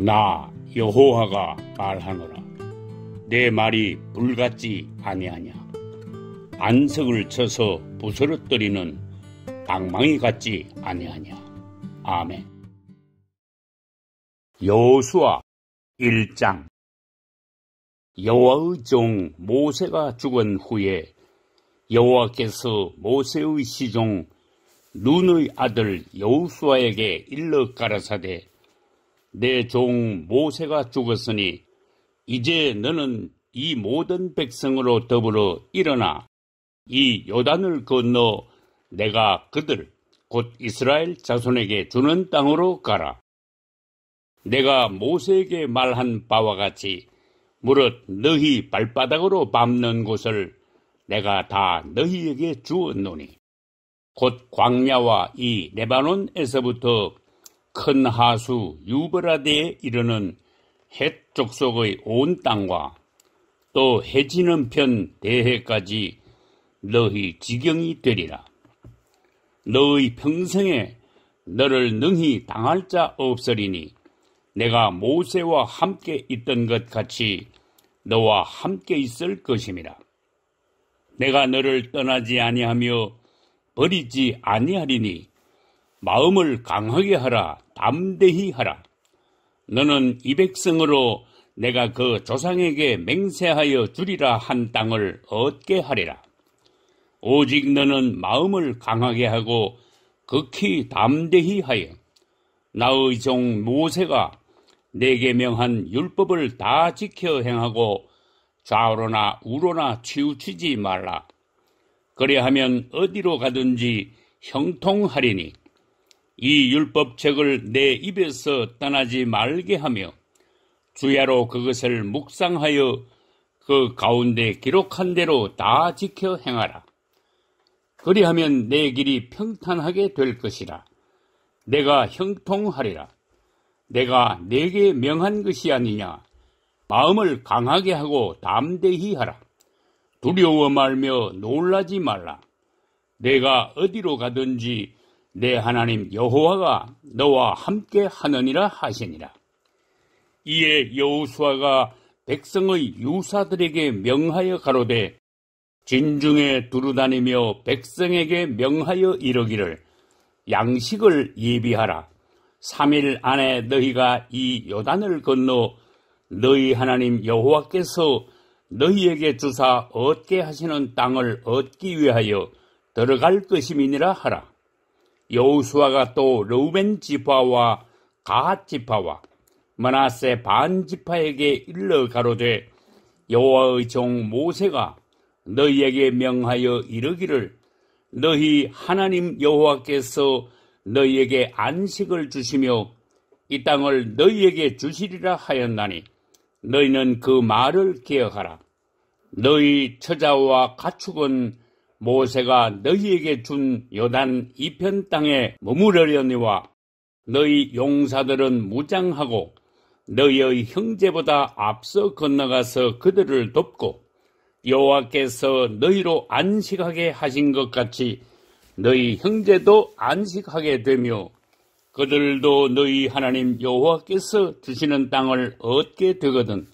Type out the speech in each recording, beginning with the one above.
나 여호와가 말하노라 내 말이 불같지 아니하냐 안석을 쳐서 부스러뜨리는 방망이 같지 아니하냐 아멘 여호수아 1장 여호와의 종 모세가 죽은 후에 여호와께서 모세의 시종 눈의 아들 여호수아에게 일러 가라사대 내종 모세가 죽었으니 이제 너는 이 모든 백성으로 더불어 일어나 이 요단을 건너 내가 그들 곧 이스라엘 자손에게 주는 땅으로 가라. 내가 모세에게 말한 바와 같이 무릇 너희 발바닥으로 밟는 곳을 내가 다 너희에게 주었노니 곧 광야와 이 레바논에서부터 큰 하수 유브라데에 이르는 해쪽 속의 온 땅과 또 해지는 편 대해까지 너희 지경이 되리라. 너의 평생에 너를 능히 당할 자 없으리니 내가 모세와 함께 있던 것 같이 너와 함께 있을 것임이라. 내가 너를 떠나지 아니하며 버리지 아니하리니 마음을 강하게 하라. 담대히 하라. 너는 이 백성으로 내가 그 조상에게 맹세하여 주리라 한 땅을 얻게 하리라. 오직 너는 마음을 강하게 하고 극히 담대히 하여 나의 종 모세가 내게 명한 율법을 다 지켜 행하고 좌우로나 우로나 치우치지 말라. 그리하면 어디로 가든지 형통하리니 이 율법책을 내 입에서 떠나지 말게 하며 주야로 그것을 묵상하여 그 가운데 기록한 대로 다 지켜 행하라. 그리하면 내 길이 평탄하게 될 것이라. 내가 형통하리라. 내가 내게 명한 것이 아니냐. 마음을 강하게 하고 담대히 하라. 두려워 말며 놀라지 말라. 내가 어디로 가든지 내 하나님 여호와가 너와 함께 하느니라 하시니라. 이에 여호수아가 백성의 유사들에게 명하여 가로되 진중에 두루다니며 백성에게 명하여 이르기를 양식을 예비하라. 3일 안에 너희가 이 요단을 건너 너희 하나님 여호와께서 너희에게 주사 얻게 하시는 땅을 얻기 위하여 들어갈 것임이니라 하라. 여호수아가또 르우벤 지파와 가핫 지파와 마나세반 지파에게 일러 가로되 여호와의 종 모세가 너희에게 명하여 이르기를 너희 하나님 여호와께서 너희에게 안식을 주시며 이 땅을 너희에게 주시리라 하였나니 너희는 그 말을 기억하라 너희 처자와 가축은 모세가 너희에게 준요단 이편 땅에 머무르려니와 너희 용사들은 무장하고 너희의 형제보다 앞서 건너가서 그들을 돕고 여호와께서 너희로 안식하게 하신 것 같이 너희 형제도 안식하게 되며 그들도 너희 하나님 여호와께서 주시는 땅을 얻게 되거든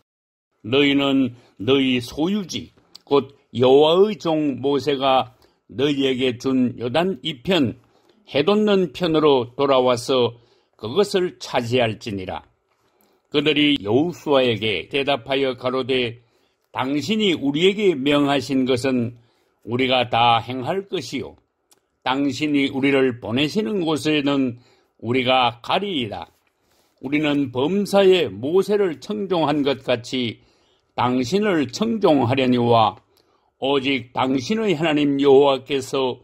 너희는 너희 소유지 곧 여호와의 종 모세가 너희에게 준 요단 이편 해돋는 편으로 돌아와서 그것을 차지할지니라. 그들이 여호수아에게 대답하여 가로되 당신이 우리에게 명하신 것은 우리가 다 행할 것이요. 당신이 우리를 보내시는 곳에는 우리가 가리이다. 우리는 범사에 모세를 청종한 것 같이 당신을 청종하려니와 오직 당신의 하나님 여호와께서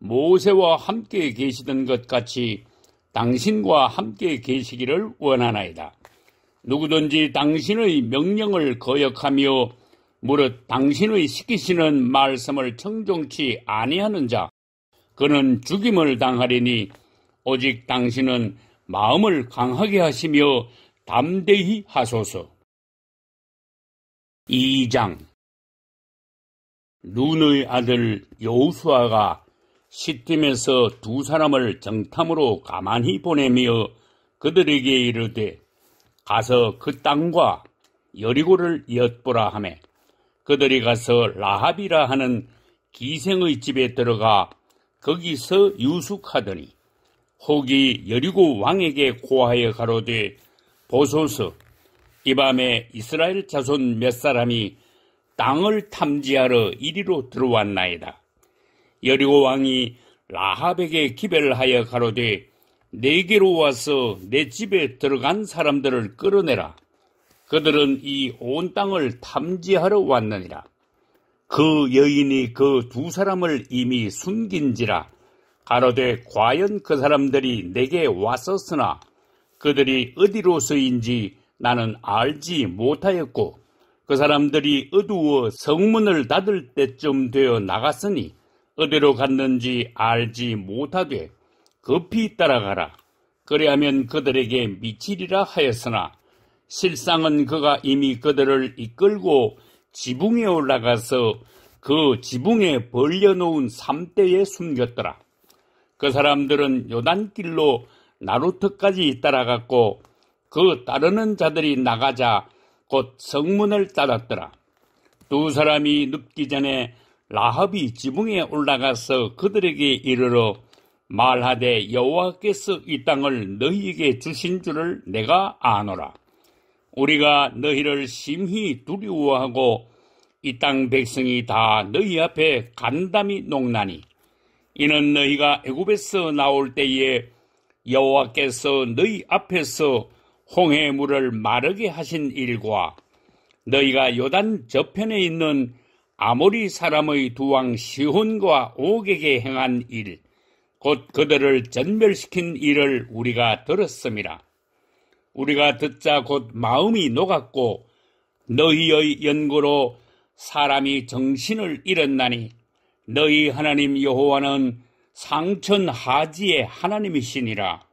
모세와 함께 계시던 것 같이 당신과 함께 계시기를 원하나이다. 누구든지 당신의 명령을 거역하며 무릇 당신의 시키시는 말씀을 청종치 아니하는 자 그는 죽임을 당하리니 오직 당신은 마음을 강하게 하시며 담대히 하소서. 2장 눈의 아들 여호수아가 시팀에서 두 사람을 정탐으로 가만히 보내며 그들에게 이르되 가서 그 땅과 여리고를 엿보라 하매 그들이 가서 라합이라 하는 기생의 집에 들어가 거기서 유숙하더니 혹이 여리고 왕에게 고하여 가로되 보소서 이 밤에 이스라엘 자손 몇 사람이 땅을 탐지하러 이리로 들어왔나이다. 여리고 왕이 라합에게 기별을 하여 가로되 내게로 네 와서 내 집에 들어간 사람들을 끌어내라. 그들은 이 온 땅을 탐지하러 왔느니라. 그 여인이 그 두 사람을 이미 숨긴지라. 가로되 과연 그 사람들이 내게 왔었으나 그들이 어디로서인지 나는 알지 못하였고 그 사람들이 어두워 성문을 닫을 때쯤 되어 나갔으니 어디로 갔는지 알지 못하되 급히 따라가라. 그리하면 그들에게 미치리라 하였으나 실상은 그가 이미 그들을 이끌고 지붕에 올라가서 그 지붕에 벌려놓은 삼대에 숨겼더라. 그 사람들은 요단길로 나루터까지 따라갔고 그 따르는 자들이 나가자 곧 성문을 따랐더라. 두 사람이 눕기 전에 라합이 지붕에 올라가서 그들에게 이르러 말하되 여호와께서 이 땅을 너희에게 주신 줄을 내가 아노라. 우리가 너희를 심히 두려워하고 이 땅 백성이 다 너희 앞에 간담이 녹나니 이는 너희가 애굽에서 나올 때에 여호와께서 너희 앞에서 홍해물을 마르게 하신 일과 너희가 요단 저편에 있는 아모리 사람의 두왕 시혼과 옥에게 행한 일, 곧 그들을 전멸시킨 일을 우리가 들었습니다. 우리가 듣자 곧 마음이 녹았고 너희의 연구로 사람이 정신을 잃었나니 너희 하나님 여호와는 상천 하지의 하나님이시니라.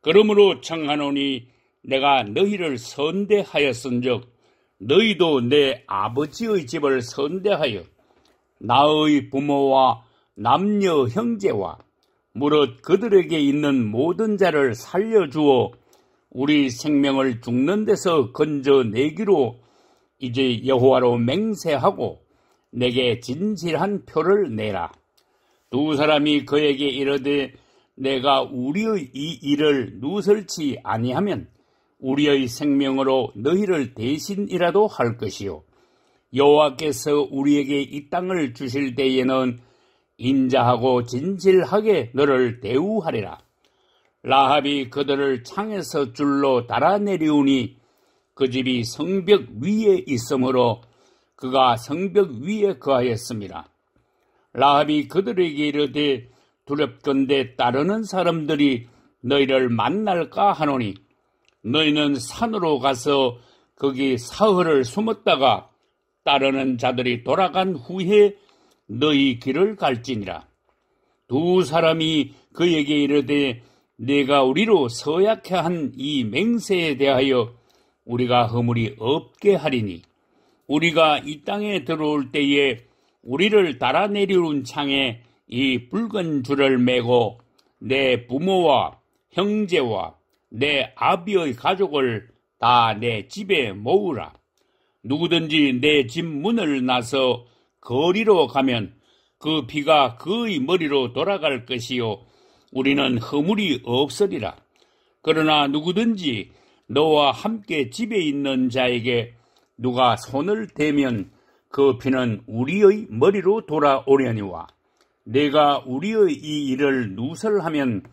그러므로 청하노니 내가 너희를 선대하였은즉 너희도 내 아버지의 집을 선대하여 나의 부모와 남녀 형제와 무릇 그들에게 있는 모든 자를 살려주어 우리 생명을 죽는 데서 건져내기로 이제 여호와로 맹세하고 내게 진실한 표를 내라. 두 사람이 그에게 이르되 내가 우리의 이 일을 누설치 아니하면 우리의 생명으로 너희를 대신이라도 할 것이요. 여호와께서 우리에게 이 땅을 주실 때에는 인자하고 진실하게 너를 대우하리라. 라합이 그들을 창에서 줄로 달아내려오니그 집이 성벽 위에 있으므로 그가 성벽 위에 거하였습니다. 라합이 그들에게 이르되 두렵건대 따르는 사람들이 너희를 만날까 하노니 너희는 산으로 가서 거기 사흘을 숨었다가 따르는 자들이 돌아간 후에 너희 길을 갈지니라. 두 사람이 그에게 이르되 내가 우리로 서약해 한 이 맹세에 대하여 우리가 허물이 없게 하리니 우리가 이 땅에 들어올 때에 우리를 달아 내려온 창에 이 붉은 줄을 메고 내 부모와 형제와 내 아비의 가족을 다 내 집에 모으라. 누구든지 내 집 문을 나서 거리로 가면 그 비가 그의 머리로 돌아갈 것이요. 우리는 허물이 없으리라. 그러나 누구든지 너와 함께 집에 있는 자에게 누가 손을 대면 그 피는 우리의 머리로 돌아오려니와 내가 우리의 이 일을 누설하면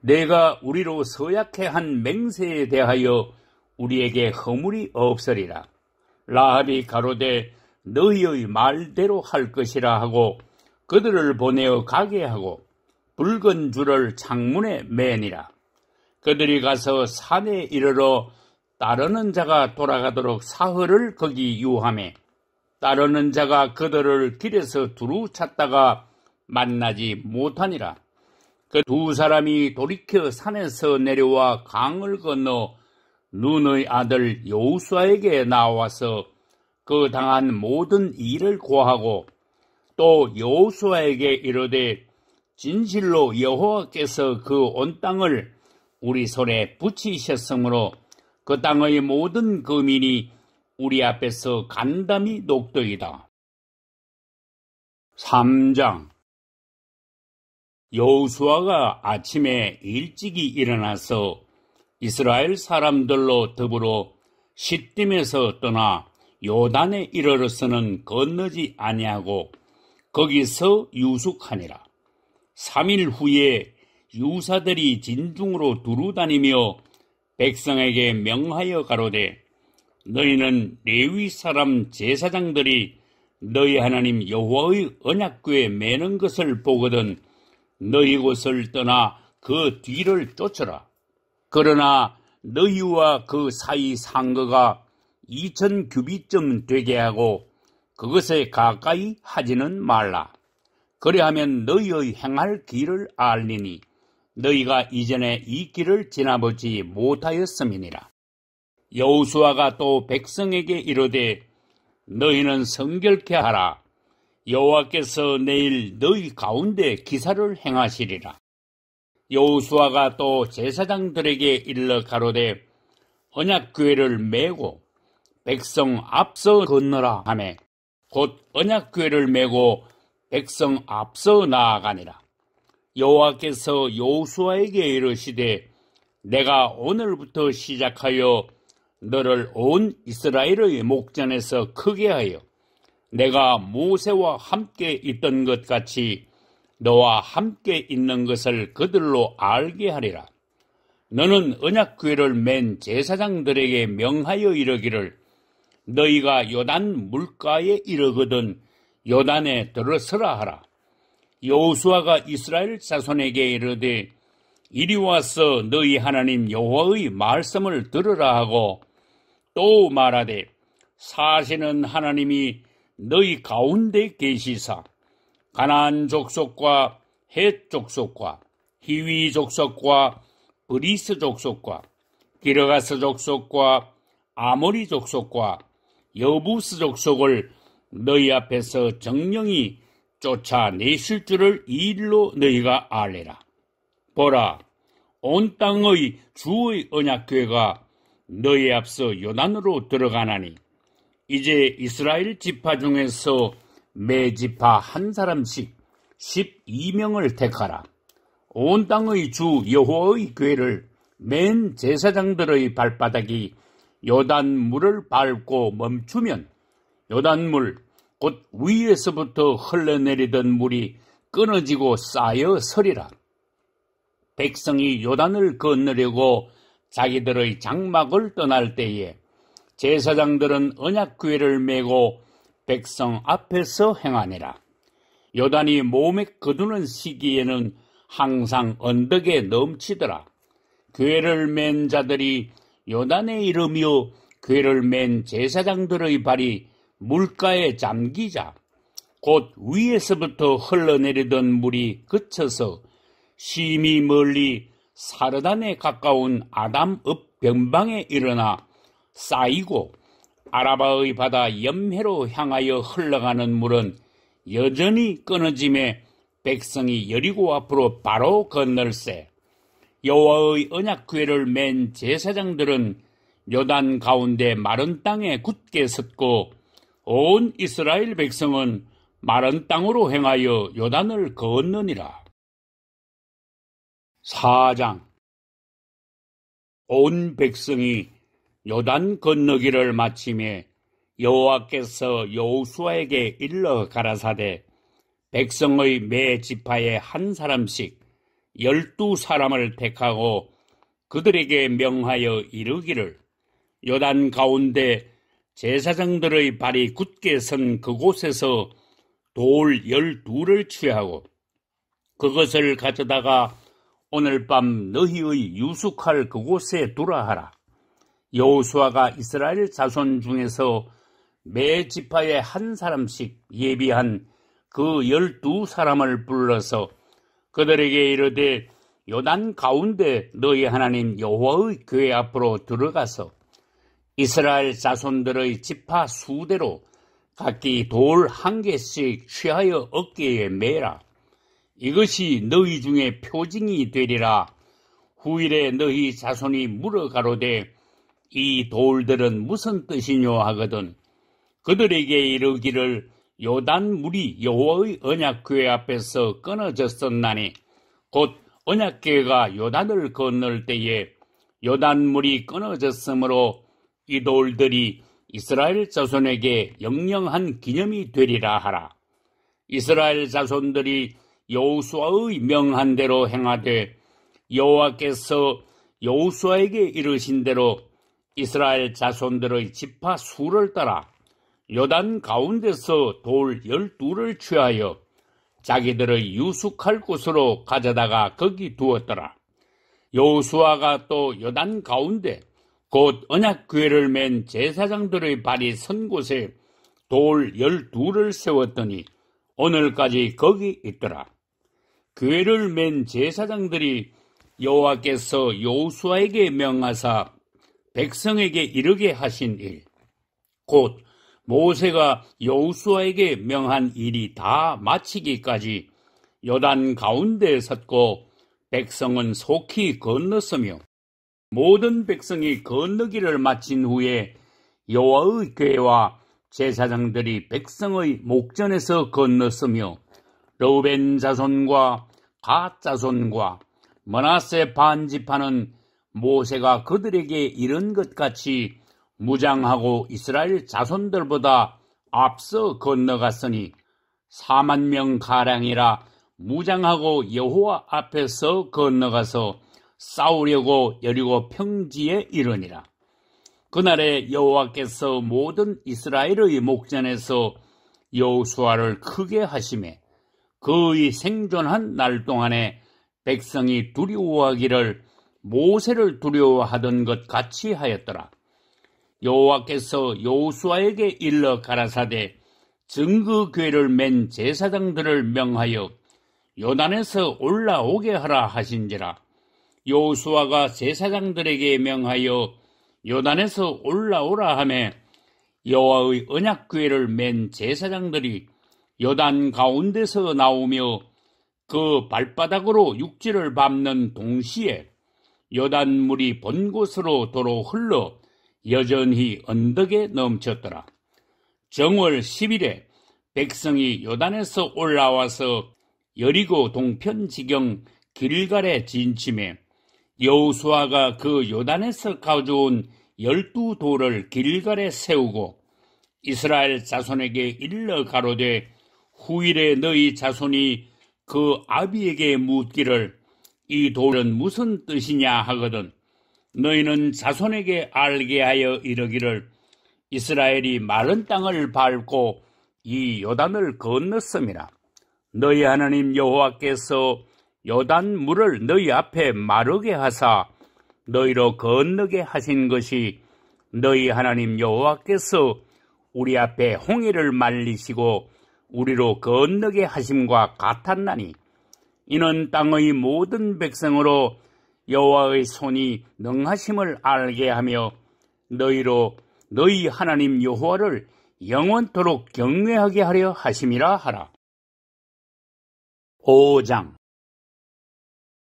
내가 우리로 서약해 한 맹세에 대하여 우리에게 허물이 없으리라. 라합이 가로되 너희의 말대로 할 것이라 하고 그들을 보내어 가게 하고 붉은 줄을 창문에 매니라. 그들이 가서 산에 이르러 따르는 자가 돌아가도록 사흘을 거기 유함해 따르는 자가 그들을 길에서 두루 찾다가 만나지 못하니라. 그두 사람이 돌이켜 산에서 내려와 강을 건너 눈의 아들 여우수아에게 나와서 그 당한 모든 일을 고하고 또 여호수아에게 이르되 진실로 여호와께서 그 온 땅을 우리 손에 붙이셨으므로 그 땅의 모든 거민이 우리 앞에서 간담이 녹더이다. 3장 여호수아가 아침에 일찍이 일어나서 이스라엘 사람들로 더불어 시딤에서 떠나 요단에 이르러서는 건너지 아니하고 거기서 유숙하니라. 3일 후에 유사들이 진중으로 두루 다니며 백성에게 명하여 가로되 너희는 레위 사람 제사장들이 너희 하나님 여호와의 언약궤에 매는 것을 보거든 너희 곳을 떠나 그 뒤를 쫓으라. 그러나 너희와 그 사이 상거가 2천 규비쯤 되게 하고 그것에 가까이 하지는 말라. 그리하면 너희의 행할 길을 알리니 너희가 이전에 이 길을 지나보지 못하였음이니라. 여호수아가또 백성에게 이르되 너희는 성결케 하라. 여호와께서 내일 너희 가운데 기사를 행하시리라. 여호수아가 또 제사장들에게 일러 가로되 언약궤를 메고 백성 앞서 건너라 하매 곧 언약궤를 메고 백성 앞서 나아가니라. 여호와께서 여호수아에게 이르시되 내가 오늘부터 시작하여 너를 온 이스라엘의 목전에서 크게 하여 내가 모세와 함께 있던 것 같이 너와 함께 있는 것을 그들로 알게 하리라. 너는 언약궤를 맨 제사장들에게 명하여 이르기를 너희가 요단 물가에 이르거든 요단에 들어서라 하라. 여호수아가 이스라엘 자손에게 이르되 이리 와서 너희 하나님 여호와의 말씀을 들으라 하고 또 말하되 사시는 하나님이 너희 가운데 계시사 가나안 족속과 헷 족속과 히위 족속과 브리스 족속과 기르가스 족속과 아모리 족속과 여부스 족속을 너희 앞에서 정령이 쫓아내실 줄을 일로 너희가 알리라. 보라, 온 땅의 주의 언약교회가 너희 앞서 요단으로 들어가나니 이제 이스라엘 지파 중에서 매 지파 한 사람씩 12명을 택하라. 온 땅의 주 여호와의 괴를 맨 제사장들의 발바닥이 요단 물을 밟고 멈추면 요단 물, 곧 위에서부터 흘러내리던 물이 끊어지고 쌓여 서리라. 백성이 요단을 건너려고 자기들의 장막을 떠날 때에 제사장들은 언약궤를 메고 백성 앞에서 행하니라. 요단이 몸에 거두는 시기에는 항상 언덕에 넘치더라. 괴를 맨 자들이 요단의 이르며 름 괴를 맨 제사장들의 발이 물가에 잠기자 곧 위에서부터 흘러내리던 물이 그쳐서 심히 멀리 사르단에 가까운 아담 읍 변방에 일어나 쌓이고 아라바의 바다 염해로 향하여 흘러가는 물은 여전히 끊어짐에 백성이 여리고 앞으로 바로 건널세 여호와의 언약 궤를 맨 제사장들은 요단 가운데 마른 땅에 굳게 섰고 온 이스라엘 백성은 마른 땅으로 행하여 요단을 건너니라. 4장 온 백성이 요단 건너기를 마침에 여호와께서 여호수아에게 일러 가라사대 백성의 매 지파에 한 사람씩 열두 사람을 택하고 그들에게 명하여 이르기를 요단 가운데 제사장들의 발이 굳게 선 그곳에서 돌 열두를 취하고 그것을 가져다가 오늘 밤 너희의 유숙할 그곳에 두라 하라. 여호수아가 이스라엘 자손 중에서 매 지파에 한 사람씩 예비한 그 열두 사람을 불러서 그들에게 이르되 요단 가운데 너희 하나님 여호와의 교회 앞으로 들어가서 이스라엘 자손들의 지파 수대로 각기 돌 한 개씩 취하여 어깨에 매라. 이것이 너희 중에 표징이 되리라. 후일에 너희 자손이 물어 가로되 이 돌들은 무슨 뜻이뇨 하거든 그들에게 이르기를 요단 물이 여호와의 언약궤 앞에서 끊어졌었나니 곧 언약궤가 요단을 건널 때에 요단 물이 끊어졌으므로 이 돌들이 이스라엘 자손에게 영영한 기념이 되리라 하라 이스라엘 자손들이 여호수아의 명한대로 행하되 여호와께서 여호수아에게 이르신 대로 이스라엘 자손들의 지파 수를 따라 요단 가운데서 돌 열두를 취하여 자기들의 유숙할 곳으로 가져다가 거기 두었더라. 여호수아가 또 요단 가운데 곧 언약궤를 맨 제사장들의 발이 선 곳에 돌 열두를 세웠더니 오늘까지 거기 있더라. 궤를 맨 제사장들이 여호와께서 여호수아에게 명하사 백성에게 이르게 하신 일, 곧 모세가 여우수아에게 명한 일이 다 마치기까지 요단 가운데에 섰고 백성은 속히 건넜으며 모든 백성이 건너기를 마친 후에 여호와의 괴와 제사장들이 백성의 목전에서 건넜으며 로벤 자손과 가 자손과 머나세 반지파는 모세가 그들에게 이런 것 같이 무장하고 이스라엘 자손들보다 앞서 건너갔으니 4만 명 가량이라 무장하고 여호와 앞에서 건너가서 싸우려고 여리고 평지에 이르니라. 그날에 여호와께서 모든 이스라엘의 목전에서 여호수아를 크게 하심에 그의 생존한 날 동안에 백성이 두려워하기를 모세를 두려워하던 것 같이 하였더라. 여호와께서 여호수아에게 일러 가라사대 증거궤를 맨 제사장들을 명하여 요단에서 올라오게 하라 하신지라 여호수아가 제사장들에게 명하여 요단에서 올라오라 하매 여호와의 언약궤를 맨 제사장들이 요단 가운데서 나오며 그 발바닥으로 육지를 밟는 동시에 요단물이 본 곳으로 도로 흘러 여전히 언덕에 넘쳤더라. 정월 10일에 백성이 요단에서 올라와서 여리고 동편 지경 길갈에 진침해 여우수아가 그 요단에서 가져온 열두 돌을 길갈에 세우고 이스라엘 자손에게 일러 가로되 후일에 너희 자손이 그 아비에게 묻기를 이 돌은 무슨 뜻이냐 하거든 너희는 자손에게 알게 하여 이르기를 이스라엘이 마른 땅을 밟고 이 요단을 건넜음이라 너희 하나님 여호와께서 요단 물을 너희 앞에 마르게 하사 너희로 건너게 하신 것이 너희 하나님 여호와께서 우리 앞에 홍해를 말리시고 우리로 건너게 하심과 같았나니 이는 땅의 모든 백성으로 여호와의 손이 능하심을 알게 하며 너희로 너희 하나님 여호와를 영원토록 경외하게 하려 하심이라 하라. 5장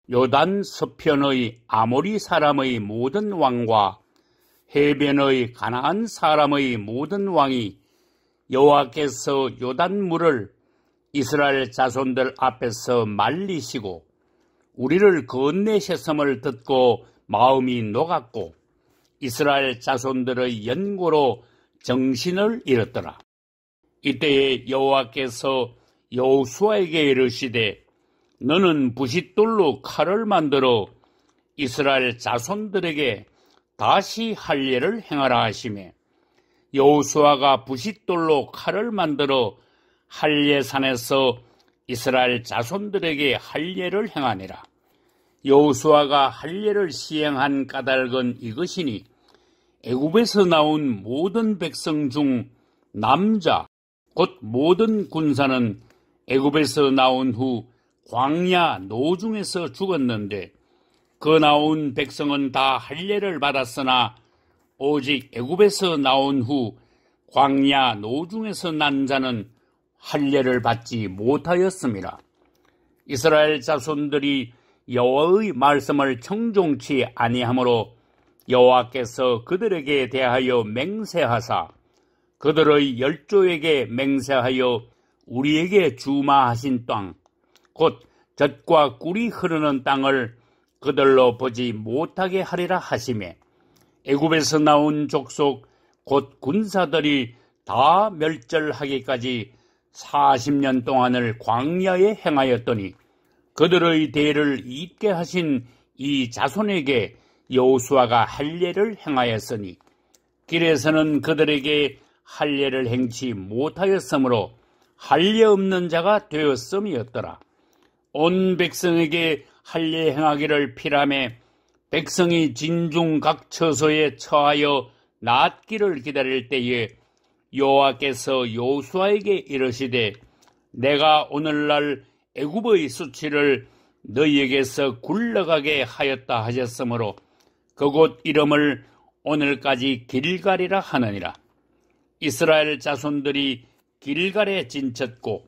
요단 서편의 아모리 사람의 모든 왕과 해변의 가나안 사람의 모든 왕이 여호와께서 요단 물을 이스라엘 자손들 앞에서 말리시고 우리를 건네셨음을 듣고 마음이 녹았고 이스라엘 자손들의 연고로 정신을 잃었더라. 이때에 여호와께서 여호수아에게 이르시되 너는 부싯돌로 칼을 만들어 이스라엘 자손들에게 다시 할례를 행하라 하시며 여호수아가 부싯돌로 칼을 만들어 할례산에서 이스라엘 자손들에게 할례를 행하니라. 여호수아가 할례를 시행한 까닭은 이것이니 애굽에서 나온 모든 백성 중 남자 곧 모든 군사는 애굽에서 나온 후 광야 노중에서 죽었는데 그 나온 백성은 다 할례를 받았으나 오직 애굽에서 나온 후 광야 노중에서 난 자는 할례를 받지 못하였습니다. 이스라엘 자손들이 여호와의 말씀을 청종치 아니하므로 여호와께서 그들에게 대하여 맹세하사 그들의 열조에게 맹세하여 우리에게 주마하신 땅 곧 젖과 꿀이 흐르는 땅을 그들로 보지 못하게 하리라 하심에 애굽에서 나온 족속 곧 군사들이 다 멸절하기까지 40년 동안을 광야에 행하였더니 그들의 대를 입게 하신 이 자손에게 여호수아가 할례를 행하였으니 길에서는 그들에게 할례를 행치 못하였으므로 할례 없는 자가 되었음이었더라 온 백성에게 할례 행하기를 피라에 백성이 진중 각 처소에 처하여 낫기를 기다릴 때에 여호와께서 여호수아에게 이르시되 내가 오늘날 애굽의 수치를 너희에게서 굴러가게 하였다 하셨으므로 그곳 이름을 오늘까지 길갈이라 하느니라 이스라엘 자손들이 길갈에 진쳤고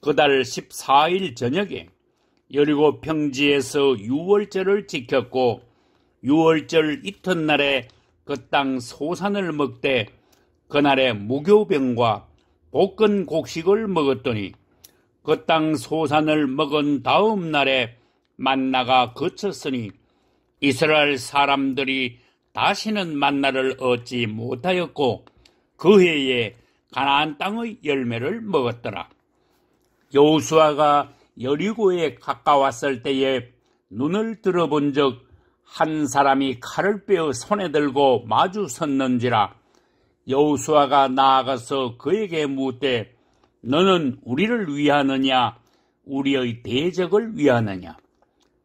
그달 14일 저녁에 여리고 평지에서 유월절을 지켰고 유월절 이튿날에 그 땅 소산을 먹되 그날에 무교병과 볶은 곡식을 먹었더니 그 땅 소산을 먹은 다음 날에 만나가 그쳤으니 이스라엘 사람들이 다시는 만나를 얻지 못하였고 그 해에 가나안 땅의 열매를 먹었더라. 여호수아가 여리고에 가까웠을 때에 눈을 들어본 적 한 사람이 칼을 빼어 손에 들고 마주 섰는지라 여우수아가 나아가서 그에게 묻되 너는 우리를 위하느냐 우리의 대적을 위하느냐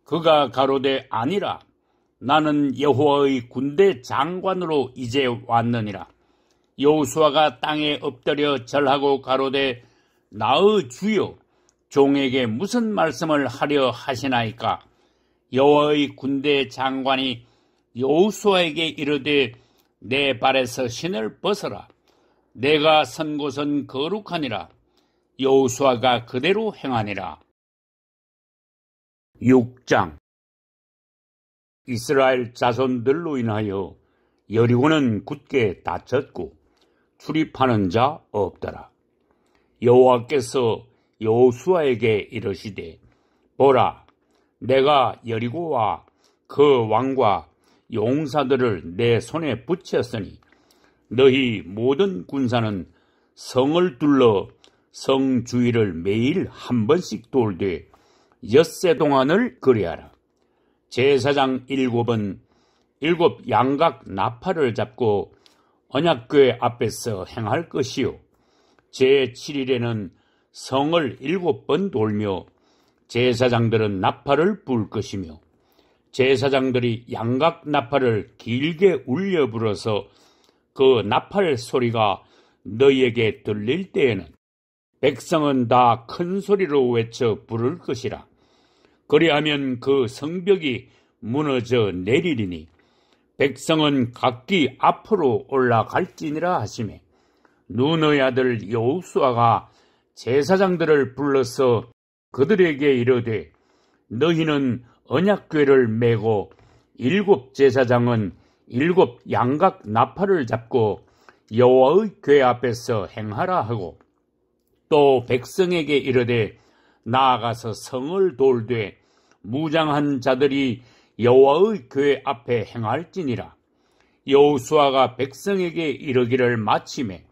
그가 가로되 아니라 나는 여호와의 군대 장관으로 이제 왔느니라 여우수아가 땅에 엎드려 절하고 가로되 나의 주여 종에게 무슨 말씀을 하려 하시나이까 여호와의 군대 장관이 여호수아에게 이르되 내 발에서 신을 벗어라. 내가 선 곳은 거룩하니라. 여호수아가 그대로 행하니라. 6장 이스라엘 자손들로 인하여 여리고는 굳게 다쳤고 출입하는 자 없더라. 여호와께서 여호수아에게 이르시되 보라 내가 여리고와 그 왕과 용사들을 내 손에 붙였으니 너희 모든 군사는 성을 둘러 성 주위를 매일 한 번씩 돌되 엿새 동안을 그리하라. 제사장 일곱은 일곱 양각 나팔을 잡고 언약궤 앞에서 행할 것이요. 제7일에는 성을 일곱 번 돌며 제사장들은 나팔을 불 것이며 제사장들이 양각 나팔을 길게 울려 불어서 그 나팔 소리가 너희에게 들릴 때에는 백성은 다 큰 소리로 외쳐 부를 것이라. 그리하면 그 성벽이 무너져 내리리니 백성은 각기 앞으로 올라갈지니라 하심에 누너의 아들 여우수아가 제사장들을 불러서 그들에게 이르되 너희는 언약궤를 메고 일곱 제사장은 일곱 양각 나팔을 잡고 여호와의 궤 앞에서 행하라 하고 또 백성에게 이르되 나아가서 성을 돌되 무장한 자들이 여호와의 궤 앞에 행할지니라 여호수아가 백성에게 이르기를 마침에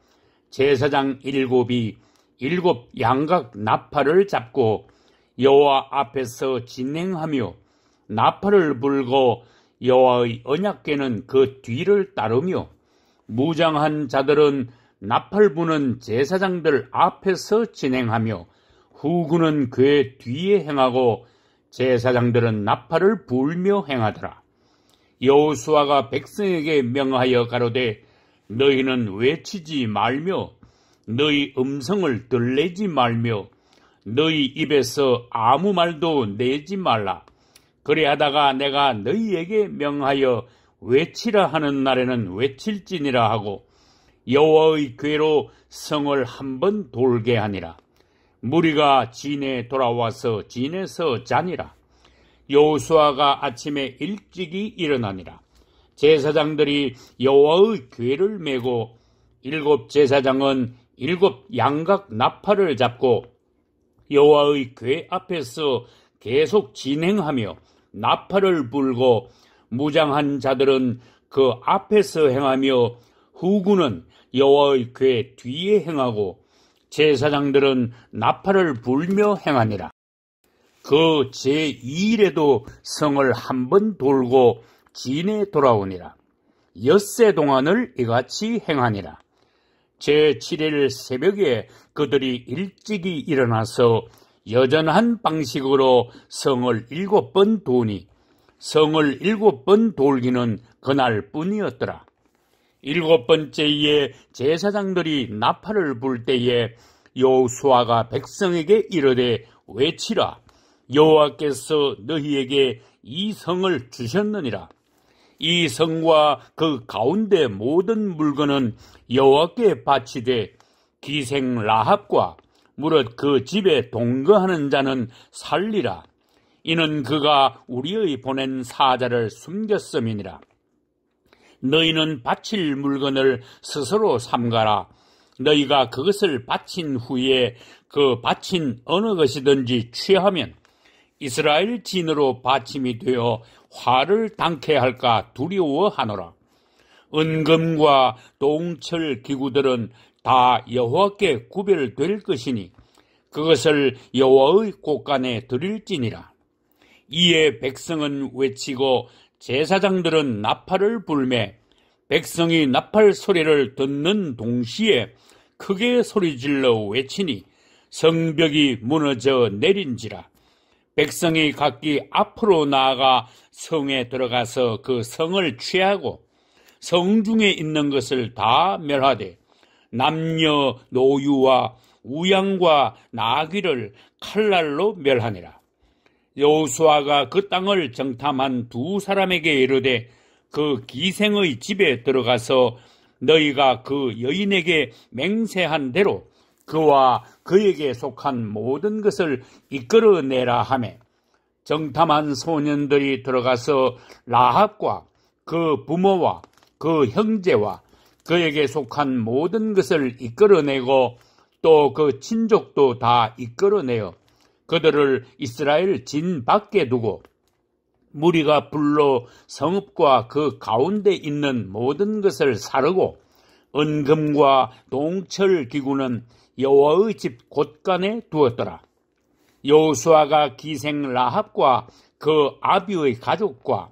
제사장 일곱이 일곱 양각 나팔을 잡고 여호와 앞에서 진행하며 나팔을 불고 여호와의 언약궤는 그 뒤를 따르며 무장한 자들은 나팔 부는 제사장들 앞에서 진행하며 후군은 그의 뒤에 행하고 제사장들은 나팔을 불며 행하더라. 여호수아가 백성에게 명하여 가로되 너희는 외치지 말며 너희 음성을 들레지 말며 너희 입에서 아무 말도 내지 말라. 그리하다가 내가 너희에게 명하여 외치라 하는 날에는 외칠지니라 하고 여호와의 괴로 성을 한번 돌게 하니라. 무리가 진에 돌아와서 진에서 자니라. 여호수아가 아침에 일찍이 일어나니라. 제사장들이 여호와의 괴를 메고 일곱 제사장은 일곱 양각 나팔을 잡고 여호와의 괴 앞에서 계속 진행하며 나팔을 불고 무장한 자들은 그 앞에서 행하며 후군은 여호와의 궤 뒤에 행하고 제사장들은 나팔을 불며 행하니라. 그 제2일에도 성을 한 번 돌고 진에 돌아오니라. 엿새 동안을 이같이 행하니라. 제7일 새벽에 그들이 일찍이 일어나서 여전한 방식으로 성을 일곱 번 도니 성을 일곱 번 돌기는 그날 뿐이었더라. 일곱 번째에 제사장들이 나팔을 불 때에 여호수아가 백성에게 이르되 외치라 여호와께서 너희에게 이 성을 주셨느니라 이 성과 그 가운데 모든 물건은 여호와께 바치되 기생 라합과 무릇 그 집에 동거하는 자는 살리라. 이는 그가 우리의 보낸 사자를 숨겼음이니라. 너희는 바칠 물건을 스스로 삼가라. 너희가 그것을 바친 후에 그 바친 어느 것이든지 취하면 이스라엘 진으로 바침이 되어 화를 당케 할까 두려워하노라. 은금과 동철 기구들은 다 여호와께 구별될 것이니 그것을 여호와의 곳간에 드릴지니라. 이에 백성은 외치고 제사장들은 나팔을 불매 백성이 나팔 소리를 듣는 동시에 크게 소리질러 외치니 성벽이 무너져 내린지라 백성이 각기 앞으로 나아가 성에 들어가서 그 성을 취하고 성 중에 있는 것을 다 멸하되 남녀 노유와 우양과 나귀를 칼날로 멸하니라. 여호수아가 그 땅을 정탐한 두 사람에게 이르되 그 기생의 집에 들어가서 너희가 그 여인에게 맹세한 대로 그와 그에게 속한 모든 것을 이끌어내라 하매 정탐한 소년들이 들어가서 라합과 그 부모와 그 형제와 그에게 속한 모든 것을 이끌어내고 또 그 친족도 다 이끌어내어 그들을 이스라엘 진 밖에 두고 무리가 불로 성읍과 그 가운데 있는 모든 것을 사르고 은금과 동철 기구는 여호와의 집 곳간에 두었더라. 여호수아가 기생 라합과 그 아비의 가족과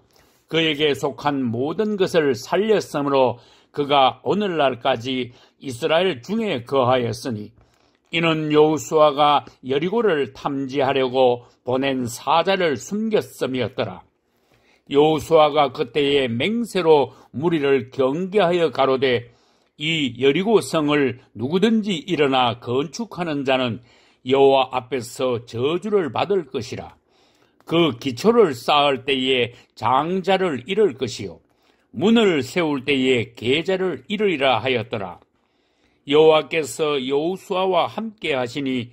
그에게 속한 모든 것을 살렸으므로 그가 오늘날까지 이스라엘 중에 거하였으니 이는 여호수아가 여리고를 탐지하려고 보낸 사자를 숨겼음이었더라. 여호수아가 그때에 맹세로 무리를 경계하여 가로되 이 여리고 성을 누구든지 일어나 건축하는 자는 여호와 앞에서 저주를 받을 것이라. 그 기초를 쌓을 때에 장자를 잃을 것이요 문을 세울 때에 계좌를 이르리라 하였더라. 여호와께서 여호수아와 함께 하시니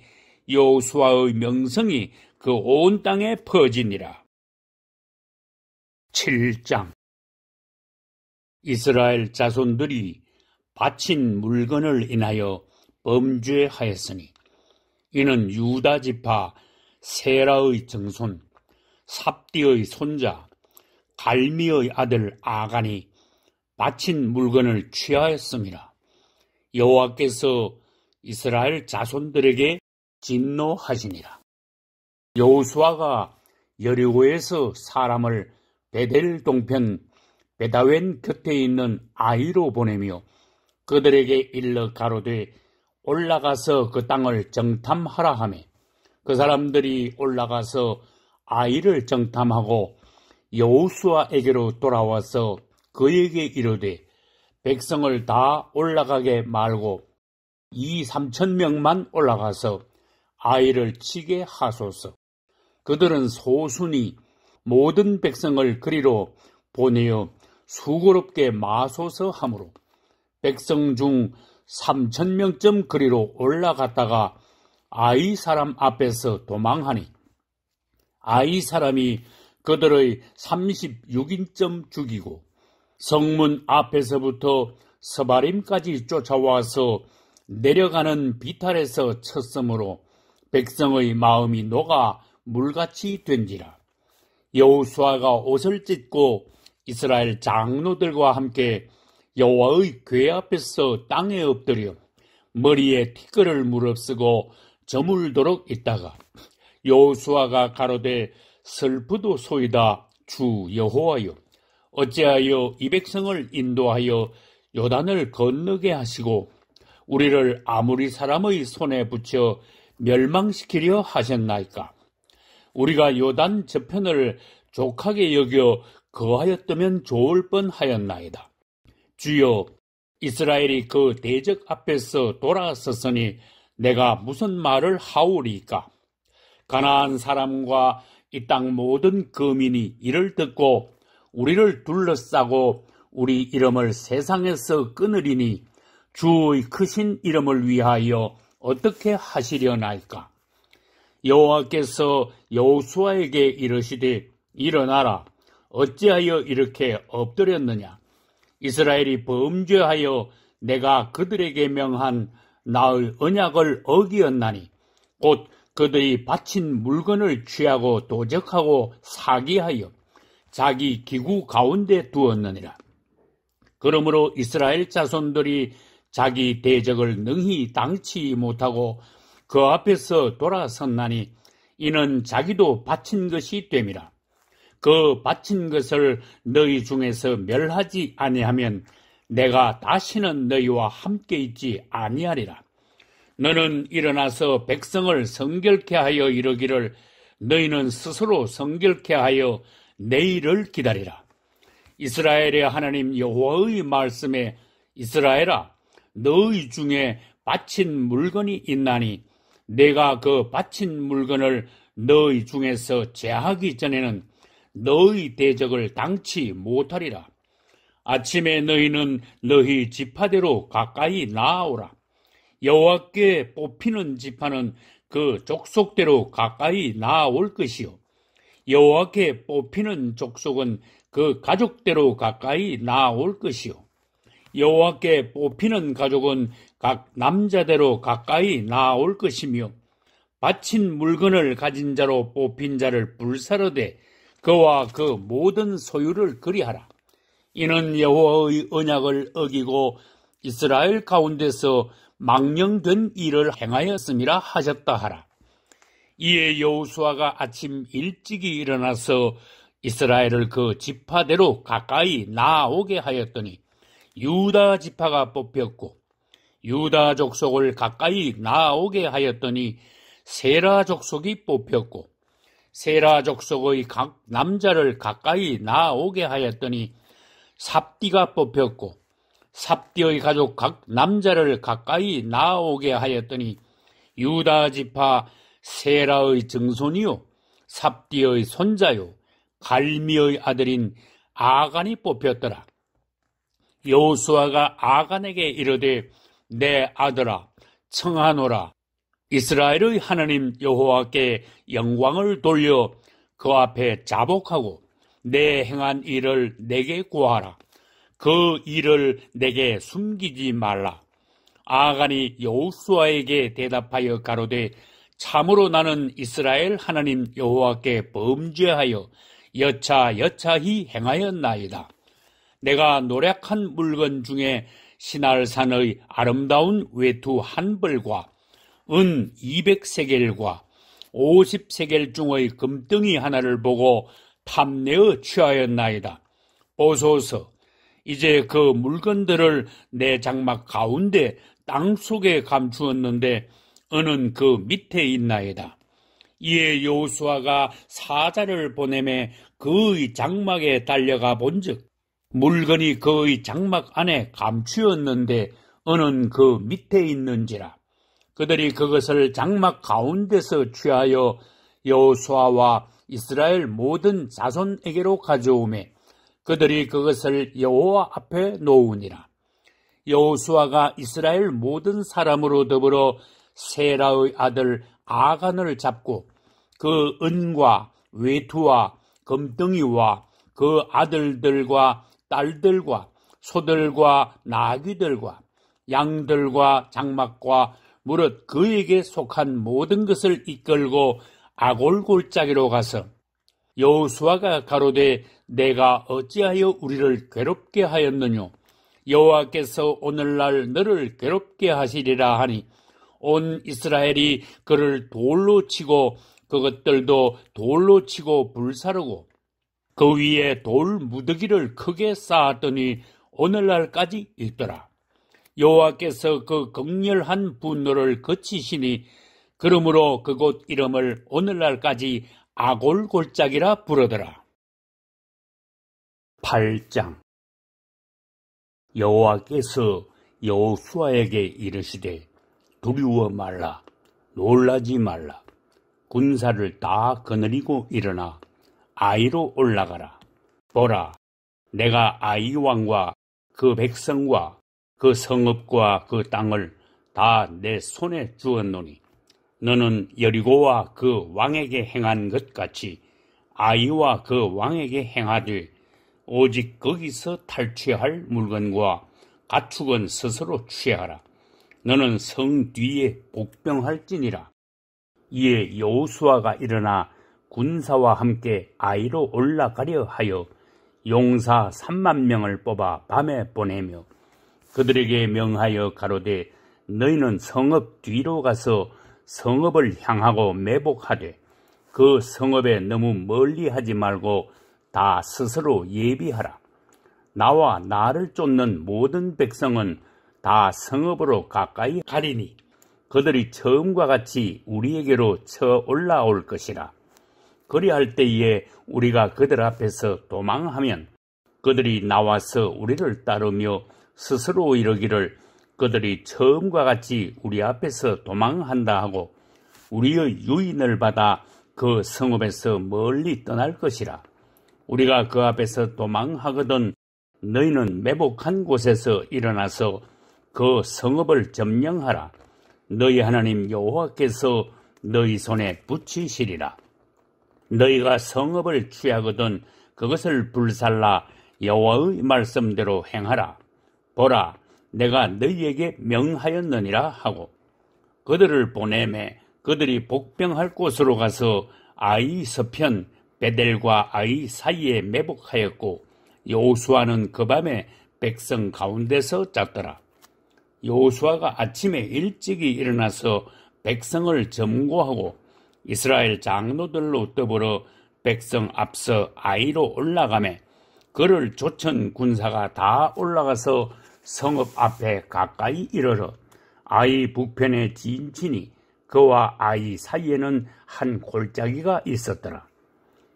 여호수아의 명성이 그 온 땅에 퍼지니라. 7장 이스라엘 자손들이 바친 물건을 인하여 범죄하였으니 이는 유다 지파 세라의 정손 삽디의 손자 갈미의 아들 아간이 바친 물건을 취하였습니다. 여호와께서 이스라엘 자손들에게 진노하시니라. 여호수아가 여리고에서 사람을 베델 동편 베다웬 곁에 있는 아이로 보내며 그들에게 일러 가로되 올라가서 그 땅을 정탐하라 하며 그 사람들이 올라가서 아이를 정탐하고 여호수아에게로 돌아와서 그에게 이르되 백성을 다 올라가게 말고 이 삼천 명만 올라가서 아이를 치게 하소서. 그들은 소순히 모든 백성을 그리로 보내어 수고롭게 마소서 하므로 백성 중 삼천 명쯤 그리로 올라갔다가 아이 사람 앞에서 도망하니 아이 사람이 그들의 3 6인점 죽이고 성문 앞에서부터 서바림까지 쫓아와서 내려가는 비탈에서 쳤으므로 백성의 마음이 녹아 물같이 된지라. 여호수아가 옷을 찢고 이스라엘 장로들과 함께 여호와의 궤 앞에서 땅에 엎드려 머리에 티끌을 무릅쓰고 저물도록 있다가 여호수아가 가로되 슬프도 소이다 주 여호와여 어찌하여 이 백성을 인도하여 요단을 건너게 하시고 우리를 아무리 사람의 손에 붙여 멸망시키려 하셨나이까 우리가 요단 저편을 족하게 여겨 거하였다면 좋을 뻔하였나이다 주여 이스라엘이 그 대적 앞에서 돌아섰으니 내가 무슨 말을 하오리까 가나안 사람과 이땅 모든 거민이 이를 듣고 우리를 둘러싸고 우리 이름을 세상에서 끊으리니 주의 크신 이름을 위하여 어떻게 하시려나이까? 여호와께서 여호수아에게 이르시되 일어나라 어찌하여 이렇게 엎드렸느냐 이스라엘이 범죄하여 내가 그들에게 명한 나의 언약을 어기었나니 곧 그들이 바친 물건을 취하고 도적하고 사기하여 자기 기구 가운데 두었느니라. 그러므로 이스라엘 자손들이 자기 대적을 능히 당치 못하고 그 앞에서 돌아섰나니 이는 자기도 바친 것이 됨이라. 그 바친 것을 너희 중에서 멸하지 아니하면 내가 다시는 너희와 함께 있지 아니하리라. 너는 일어나서 백성을 성결케 하여 이르기를 너희는 스스로 성결케 하여 내일을 기다리라. 이스라엘의 하나님 여호와의 말씀에 이스라엘아 너희 중에 바친 물건이 있나니 내가 그 바친 물건을 너희 중에서 제하기 전에는 너희 대적을 당치 못하리라. 아침에 너희는 너희 지파대로 가까이 나오라 여호와께 뽑히는 지파는 그 족속대로 가까이 나아올 것이요 여호와께 뽑히는 족속은 그 가족대로 가까이 나아올 것이요 여호와께 뽑히는 가족은 각 남자대로 가까이 나아올 것이며 바친 물건을 가진 자로 뽑힌 자를 불사르되 그와 그 모든 소유를 그리하라. 이는 여호와의 언약을 어기고 이스라엘 가운데서 망령된 일을 행하였음이라 하셨다 하라. 이에 여호수아가 아침 일찍이 일어나서 이스라엘을 그 지파대로 가까이 나오게 하였더니 유다 지파가 뽑혔고 유다 족속을 가까이 나오게 하였더니 세라 족속이 뽑혔고 세라 족속의 각 남자를 가까이 나오게 하였더니 삽디가 뽑혔고 삽디의 가족 각 남자를 가까이 나오게 하였더니 유다 지파 세라의 증손이요 삽디의 손자요 갈미의 아들인 아간이 뽑혔더라. 여호수아가 아간에게 이르되 내 아들아 청하노라 이스라엘의 하나님 여호와께 영광을 돌려 그 앞에 자복하고 내 행한 일을 내게 구하라. 그 일을 내게 숨기지 말라. 아간이 여호수아에게 대답하여 가로되 참으로 나는 이스라엘 하나님 여호와께 범죄하여 여차 여차히 행하였나이다. 내가 노력한 물건 중에 신할산의 아름다운 외투 한 벌과 은 200세겔과 50세겔 중의 금등이 하나를 보고 탐내어 취하였나이다. 보소서 이제 그 물건들을 내 장막 가운데 땅 속에 감추었는데 어는 그 밑에 있나이다. 이에 여호수아가 사자를 보내매 그의 장막에 달려가 본즉 물건이 그의 장막 안에 감추었는데 어는 그 밑에 있는지라 그들이 그것을 장막 가운데서 취하여 여호수아와 이스라엘 모든 자손에게로 가져오매 그들이 그것을 여호와 앞에 놓으니라. 여호수아가 이스라엘 모든 사람으로 더불어 세라의 아들 아간을 잡고 그 은과 외투와 금덩이와 그 아들들과 딸들과 소들과 나귀들과 양들과 장막과 무릇 그에게 속한 모든 것을 이끌고 아골골짜기로 가서 여호수아가 가로되 내가 어찌하여 우리를 괴롭게 하였느뇨 여호와께서 오늘날 너를 괴롭게 하시리라 하니 온 이스라엘이 그를 돌로 치고 그것들도 돌로 치고 불사르고 그 위에 돌 무더기를 크게 쌓았더니 오늘날까지 있더라. 여호와께서 그 극렬한 분노를 거치시니 그러므로 그곳 이름을 오늘날까지 아골골짝이라 부르더라. 8장 여호와께서 여호수아에게 이르시되 두려워 말라 놀라지 말라 군사를 다 거느리고 일어나 아이로 올라가라 보라 내가 아이 왕과 그 백성과 그 성읍과 그 땅을 다 내 손에 주었노니 너는 여리고와 그 왕에게 행한 것 같이 아이와 그 왕에게 행하되 오직 거기서 탈취할 물건과 가축은 스스로 취하라. 너는 성 뒤에 복병할지니라. 이에 여호수아가 일어나 군사와 함께 아이로 올라가려 하여 용사 3만 명을 뽑아 밤에 보내며 그들에게 명하여 가로되 너희는 성읍 뒤로 가서 성읍을 향하고 매복하되 그 성읍에 너무 멀리하지 말고 다 스스로 예비하라. 나와 나를 쫓는 모든 백성은 다 성읍으로 가까이 가리니 그들이 처음과 같이 우리에게로 쳐 올라올 것이라. 그리할 때에 우리가 그들 앞에서 도망하면 그들이 나와서 우리를 따르며 스스로 이르기를 그들이 처음과 같이 우리 앞에서 도망한다 하고 우리의 유인을 받아 그 성읍에서 멀리 떠날 것이라. 우리가 그 앞에서 도망하거든 너희는 매복한 곳에서 일어나서 그 성읍을 점령하라. 너희 하나님 여호와께서 너희 손에 붙이시리라. 너희가 성읍을 취하거든 그것을 불살라 여호와의 말씀대로 행하라. 보라, 내가 너희에게 명하였느니라 하고 그들을 보내매 그들이 복병할 곳으로 가서 아이 서편 베델과 아이 사이에 매복하였고 요수아는그 밤에 백성 가운데서 잤더라. 요수아가 아침에 일찍이 일어나서 백성을 점거하고 이스라엘 장로들로 떠불어 백성 앞서 아이로 올라가매 그를 조천 군사가 다 올라가서 성읍 앞에 가까이 이르러 아이 북편에 진친이 그와 아이 사이에는 한 골짜기가 있었더라.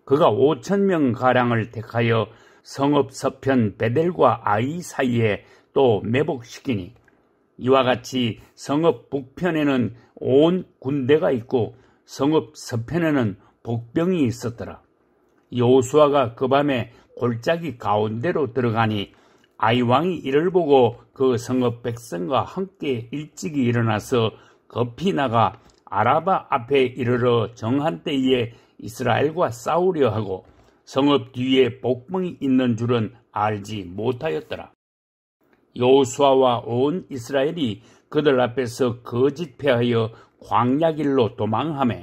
그가 오천 명 가량을 택하여 성읍 서편 베델과 아이 사이에 또 매복시키니 이와 같이 성읍 북편에는 온 군대가 있고 성읍 서편에는 복병이 있었더라. 요수아가그 밤에 골짜기 가운데로 들어가니 아이왕이 이를 보고 그 성읍 백성과 함께 일찍이 일어나서 급히 나가 아라바 앞에 이르러 정한 때에 이스라엘과 싸우려 하고 성읍 뒤에 복봉이 있는 줄은 알지 못하였더라. 여호수아와 온 이스라엘이 그들 앞에서 거짓패하여 광야길로 도망하며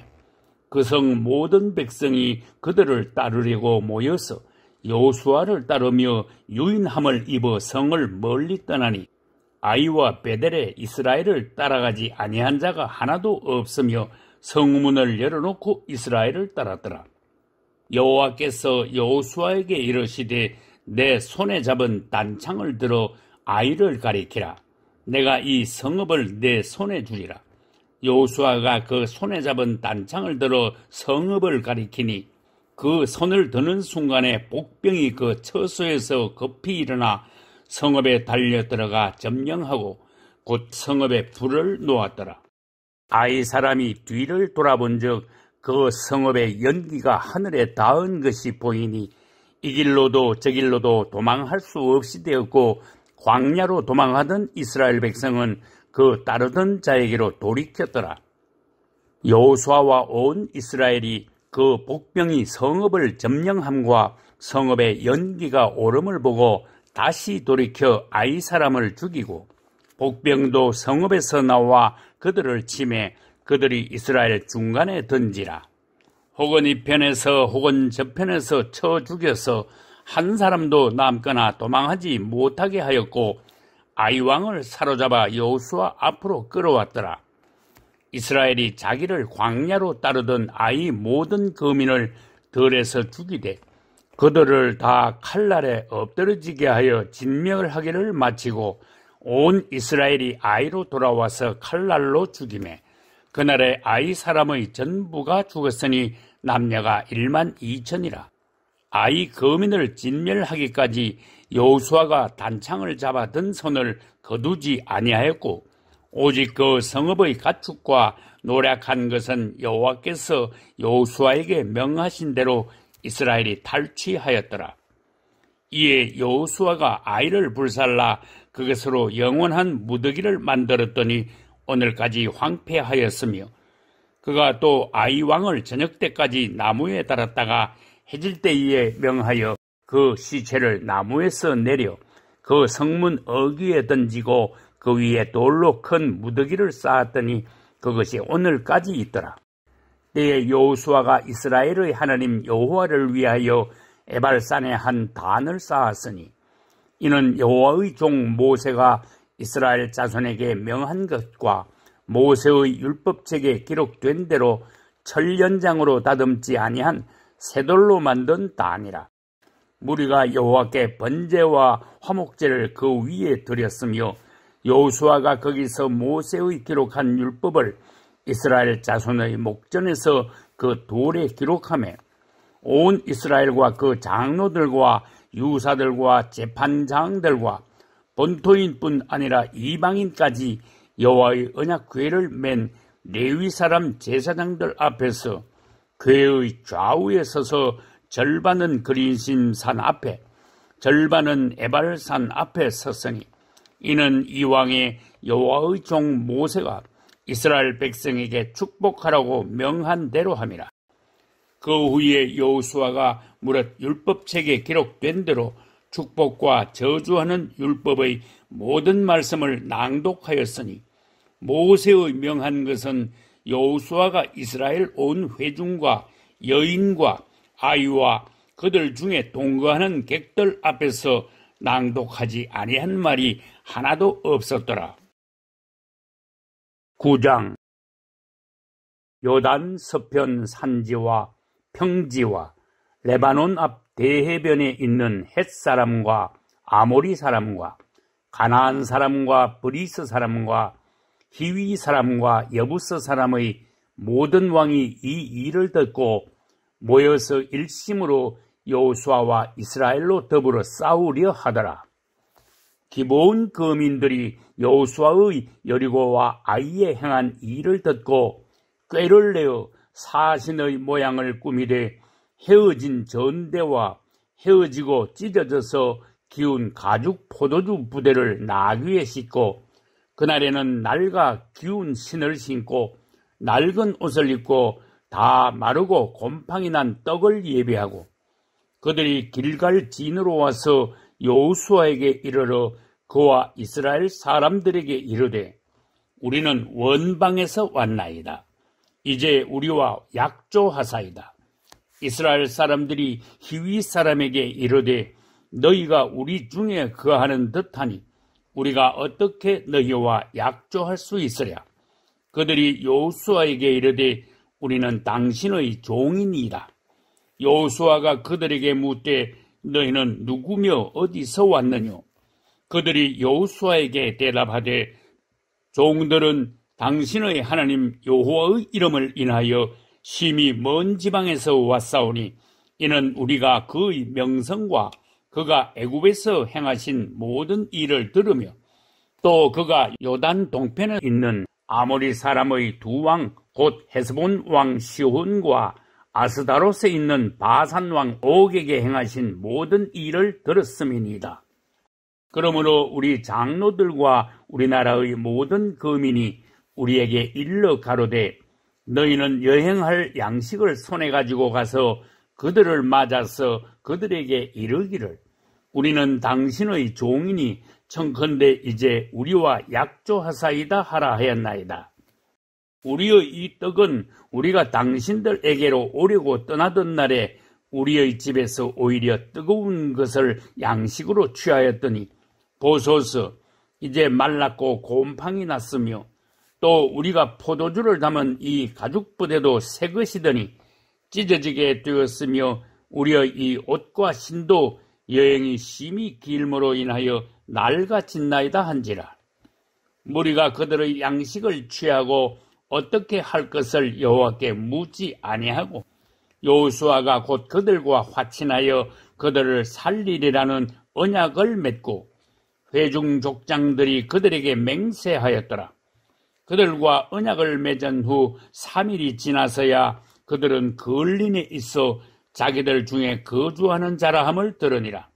그 성 모든 백성이 그들을 따르려고 모여서 여호수아를 따르며 유인함을 입어 성을 멀리 떠나니 아이와 베델에 이스라엘을 따라가지 아니한 자가 하나도 없으며 성문을 열어놓고 이스라엘을 따랐더라. 여호와께서 여호수아에게 이르시되 내 손에 잡은 단창을 들어 아이를 가리키라. 내가 이 성읍을 내 손에 주리라. 여호수아가 그 손에 잡은 단창을 들어 성읍을 가리키니 그 손을 드는 순간에 복병이 그 처소에서 급히 일어나 성읍에 달려 들어가 점령하고 곧 성읍에 불을 놓았더라. 아이 사람이 뒤를 돌아본 즉그 성읍의 연기가 하늘에 닿은 것이 보이니 이 길로도 저 길로도 도망할 수 없이 되었고 광야로 도망하던 이스라엘 백성은 그 따르던 자에게로 돌이켰더라. 여호수아와 온 이스라엘이 그 복병이 성읍을 점령함과 성읍의 연기가 오름을 보고 다시 돌이켜 아이 사람을 죽이고 복병도 성읍에서 나와 그들을 침해 그들이 이스라엘 중간에 던지라. 혹은 이편에서 혹은 저편에서 쳐 죽여서 한 사람도 남거나 도망하지 못하게 하였고 아이왕을 사로잡아 여호수아 앞으로 끌어왔더라. 이스라엘이 자기를 광야로 따르던 아이 모든 거민을 덜에서 죽이되 그들을 다 칼날에 엎드러지게 하여 진멸하기를 마치고 온 이스라엘이 아이로 돌아와서 칼날로 죽임에 그날에 아이 사람의 전부가 죽었으니 남녀가 1만 2천이라 아이 거민을 진멸하기까지 여호수아가 단창을 잡아 든 손을 거두지 아니하였고 오직 그 성읍의 가축과 노력한 것은 여호와께서 여호수아에게 명하신 대로 이스라엘이 탈취하였더라. 이에 여호수아가 아이를 불살라 그것으로 영원한 무더기를 만들었더니 오늘까지 황폐하였으며 그가 또 아이 왕을 저녁 때까지 나무에 달았다가 해질 때에 명하여 그 시체를 나무에서 내려 그 성문 어귀에 던지고 그 위에 돌로 큰 무더기를 쌓았더니 그것이 오늘까지 있더라. 때에 여호수아가 이스라엘의 하나님 여호와를 위하여 에발산에 한 단을 쌓았으니 이는 여호와의 종 모세가 이스라엘 자손에게 명한 것과 모세의 율법책에 기록된 대로 철연장으로 다듬지 아니한 새돌로 만든 단이라. 무리가 여호와께 번제와 화목제를 그 위에 드렸으며 여호수아가 거기서 모세의 기록한 율법을 이스라엘 자손의 목전에서 그 돌에 기록하며온 이스라엘과 그 장로들과 유사들과 재판장들과 본토인뿐 아니라 이방인까지 여호와의 언약 궤를 맨 레위 사람 제사장들 앞에서 궤의 좌우에 서서 절반은 그린심 산 앞에 절반은 에발산 앞에 섰으니 이는 이왕에 여호와의 종 모세가 이스라엘 백성에게 축복하라고 명한 대로 함이라. 그 후에 여호수아가 무릇 율법책에 기록된 대로 축복과 저주하는 율법의 모든 말씀을 낭독하였으니 모세의 명한 것은 여호수아가 이스라엘 온 회중과 여인과 아이와 그들 중에 동거하는 객들 앞에서 낭독하지 아니한 말이 하나도 없었더라. 9장 요단 서편 산지와 평지와 레바논 앞 대해변에 있는 햇 사람과 아모리 사람과 가나안 사람과 브리스 사람과 희위 사람과 여부스 사람의 모든 왕이 이 일을 듣고 모여서 일심으로 여호수아와 이스라엘로 더불어 싸우려 하더라. 기본 거민들이 여호수아의 여리고와 아이에 행한 일을 듣고 꾀를 내어 사신의 모양을 꾸미되 헤어진 전대와 헤어지고 찢어져서 기운 가죽 포도주 부대를 나귀에 싣고 그날에는 날과 기운 신을 신고 낡은 옷을 입고 다 마르고 곰팡이 난 떡을 예비하고 그들이 길갈 진으로 와서 여호수아에게 이르러 그와 이스라엘 사람들에게 이르되 우리는 원방에서 왔나이다. 이제 우리와 약조하사이다. 이스라엘 사람들이 희위 사람에게 이르되 너희가 우리 중에 거하는 듯하니 우리가 어떻게 너희와 약조할 수 있으랴. 그들이 여호수아에게 이르되 우리는 당신의 종인이다. 여호수아가 그들에게 묻되 너희는 누구며 어디서 왔느냐 그들이 여호수아에게 대답하되 종들은 당신의 하나님 여호와의 이름을 인하여 심히 먼 지방에서 왔사오니 이는 우리가 그의 명성과 그가 애굽에서 행하신 모든 일을 들으며 또 그가 요단 동편에 있는 아모리 사람의 두 왕곧 헤스본 왕시온과 아스다롯에 있는 바산왕 옥에게 행하신 모든 일을 들었음이니이다. 그러므로 우리 장로들과 우리나라의 모든 거민이 우리에게 일러 가로되 너희는 여행할 양식을 손에 가지고 가서 그들을 맞아서 그들에게 이르기를 우리는 당신의 종인이 청컨대 이제 우리와 약조하사이다 하라 하였나이다. 우리의 이 떡은 우리가 당신들에게로 오려고 떠나던 날에 우리의 집에서 오히려 뜨거운 것을 양식으로 취하였더니 보소서 이제 말랐고 곰팡이 났으며 또 우리가 포도주를 담은 이 가죽부대도 새 것이더니 찢어지게 되었으며 우리의 이 옷과 신도 여행이 심히 길므로 인하여 날같이 나이다 한지라 무리가 그들의 양식을 취하고 어떻게 할 것을 여호와께 묻지 아니하고 여호수아가 곧 그들과 화친하여 그들을 살리리라는 언약을 맺고 회중 족장들이 그들에게 맹세하였더라. 그들과 언약을 맺은 후 3일이 지나서야 그들은 걸린에 있어 자기들 중에 거주하는 자라함을 들으니라.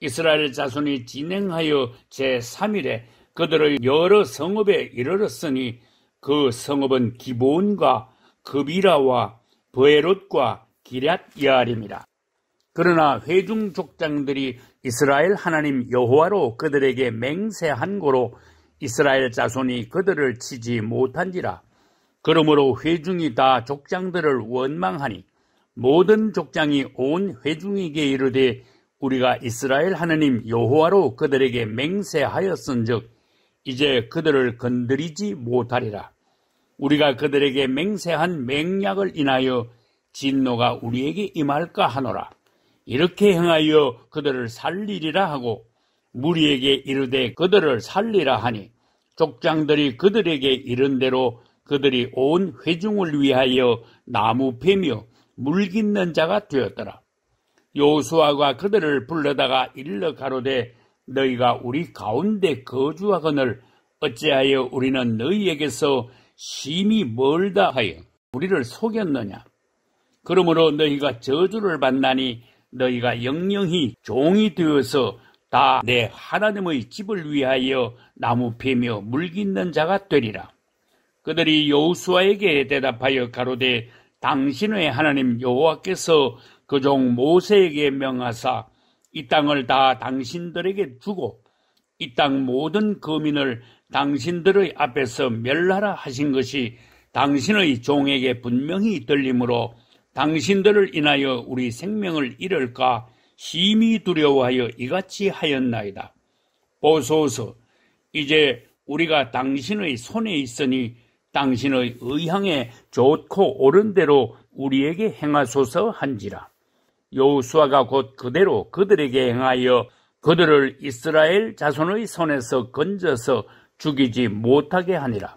이스라엘 자손이 진행하여 제3일에 그들의 여러 성읍에 이르렀으니 그 성읍은 기본과 급이라와 버에롯과 기랏 야림니다 그러나 회중 족장들이 이스라엘 하나님 여호와로 그들에게 맹세한 고로 이스라엘 자손이 그들을 치지 못한지라. 그러므로 회중이 다 족장들을 원망하니 모든 족장이 온 회중에게 이르되 우리가 이스라엘 하나님 여호와로 그들에게 맹세하였은즉 이제 그들을 건드리지 못하리라. 우리가 그들에게 맹세한 맹약을 인하여 진노가 우리에게 임할까 하노라. 이렇게 행하여 그들을 살리리라 하고 무리에게 이르되 그들을 살리라 하니 족장들이 그들에게 이른 대로 그들이 온 회중을 위하여 나무 패며 물깃는 자가 되었더라. 요수아가 그들을 불러다가 일러 가로되 너희가 우리 가운데 거주하거늘 어찌하여 우리는 너희에게서 심히 멀다 하여 우리를 속였느냐? 그러므로 너희가 저주를 받나니 너희가 영영히 종이 되어서 다 내 하나님의 집을 위하여 나무 패며 물깃는 자가 되리라. 그들이 여호수아에게 대답하여 가로되 당신의 하나님 여호와께서 그 종 모세에게 명하사 이 땅을 다 당신들에게 주고 이 땅 모든 거민을 당신들의 앞에서 멸하라 하신 것이 당신의 종에게 분명히 들림으로 당신들을 인하여 우리 생명을 잃을까 심히 두려워하여 이같이 하였나이다. 보소서 이제 우리가 당신의 손에 있으니 당신의 의향에 좋고 옳은 대로 우리에게 행하소서 한지라. 여호수아가 곧 그대로 그들에게 행하여 그들을 이스라엘 자손의 손에서 건져서 죽이지 못하게 하니라.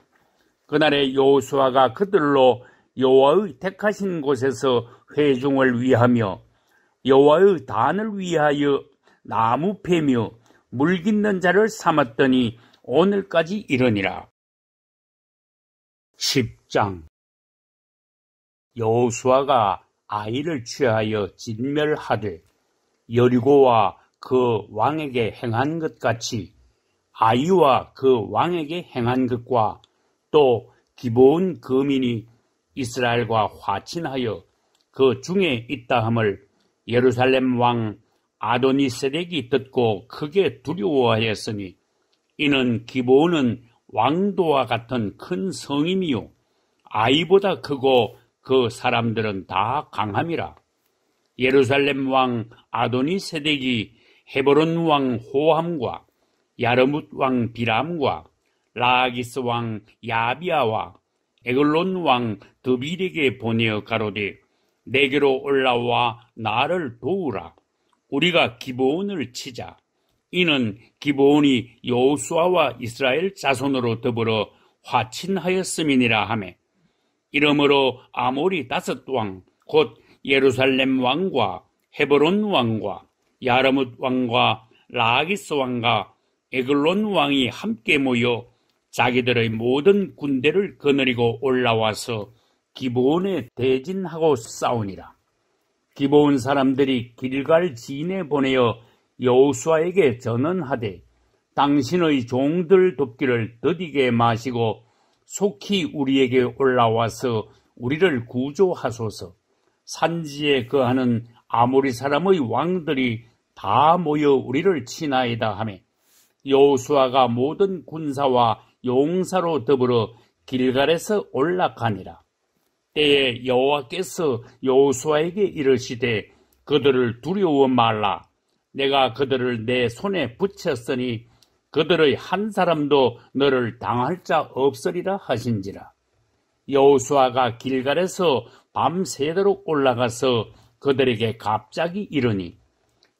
그날에 여호수아가 그들로 여호와의 택하신 곳에서 회중을 위하며 여호와의 단을 위하여 나무 패며 물 깃는 자를 삼았더니 오늘까지 이르니라. 10장 여호수아가 아이를 취하여 진멸하되 여리고와 그 왕에게 행한 것 같이 아이와 그 왕에게 행한 것과 또 기본 거민이 이스라엘과 화친하여 그 중에 있다함을 예루살렘 왕 아도니세덱이 듣고 크게 두려워하였으니 이는 기본은 왕도와 같은 큰 성임이요 아이보다 크고 그 사람들은 다 강함이라. 예루살렘 왕 아도니 세덱이 헤보론 왕 호함과 야르뭇 왕 비람과 라기스 왕 야비아와 에글론 왕 드빌에게 보내어 가로되 내게로 올라와 나를 도우라. 우리가 기본을 치자. 이는 기본이 여호수아와 이스라엘 자손으로 더불어 화친하였음이니라 하며 이름으로 아모리 다섯 왕, 곧 예루살렘 왕과 헤브론 왕과 야르뭇 왕과 라기스 왕과 에글론 왕이 함께 모여 자기들의 모든 군대를 거느리고 올라와서 기본에 대진하고 싸우니라. 기본 사람들이 길갈 진에 보내어 여호수아에게 전언하되 당신의 종들 돕기를 더디게 마시고 속히 우리에게 올라와서 우리를 구조하소서 산지에 거하는 아모리 사람의 왕들이 다 모여 우리를 친하이다 하며 여호수아가 모든 군사와 용사로 더불어 길갈에서 올라가니라. 때에 여호와께서 여호수아에게 이르시되 그들을 두려워 말라. 내가 그들을 내 손에 붙였으니 그들의 한 사람도 너를 당할 자 없으리라 하신지라. 여호수아가 길갈에서 밤새도록 올라가서 그들에게 갑자기 이르니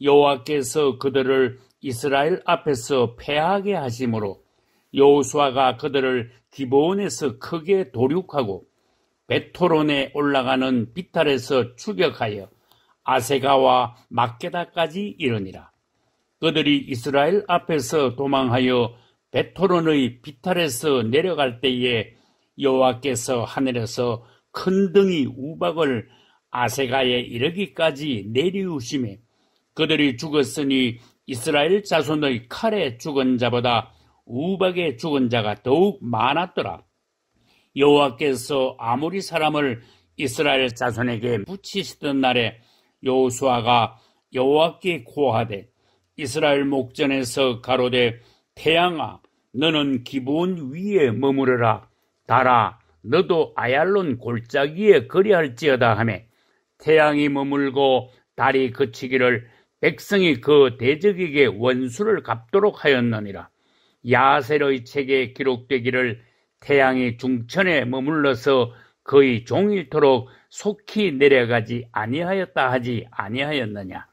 여호와께서 그들을 이스라엘 앞에서 패하게 하심으로 여호수아가 그들을 기본에서 크게 도륙하고 베토론에 올라가는 비탈에서 추격하여 아세가와 마케다까지 이르니라. 그들이 이스라엘 앞에서 도망하여 베토론의 비탈에서 내려갈 때에 여호와께서 하늘에서 큰 등이 우박을 아세가에 이르기까지 내리우심에 그들이 죽었으니 이스라엘 자손의 칼에 죽은 자보다 우박에 죽은 자가 더욱 많았더라. 여호와께서 아무리 사람을 이스라엘 자손에게 붙이시던 날에 여호수아가 여호와께 고하되 이스라엘 목전에서 가로되 태양아 너는 기본 위에 머무르라 달아 너도 아얄론 골짜기에 거리할지어다 하매 태양이 머물고 달이 그치기를 백성이 그 대적에게 원수를 갚도록 하였느니라 야세로의 책에 기록되기를 태양이 중천에 머물러서 거의 종일토록 속히 내려가지 아니하였다 하지 아니하였느냐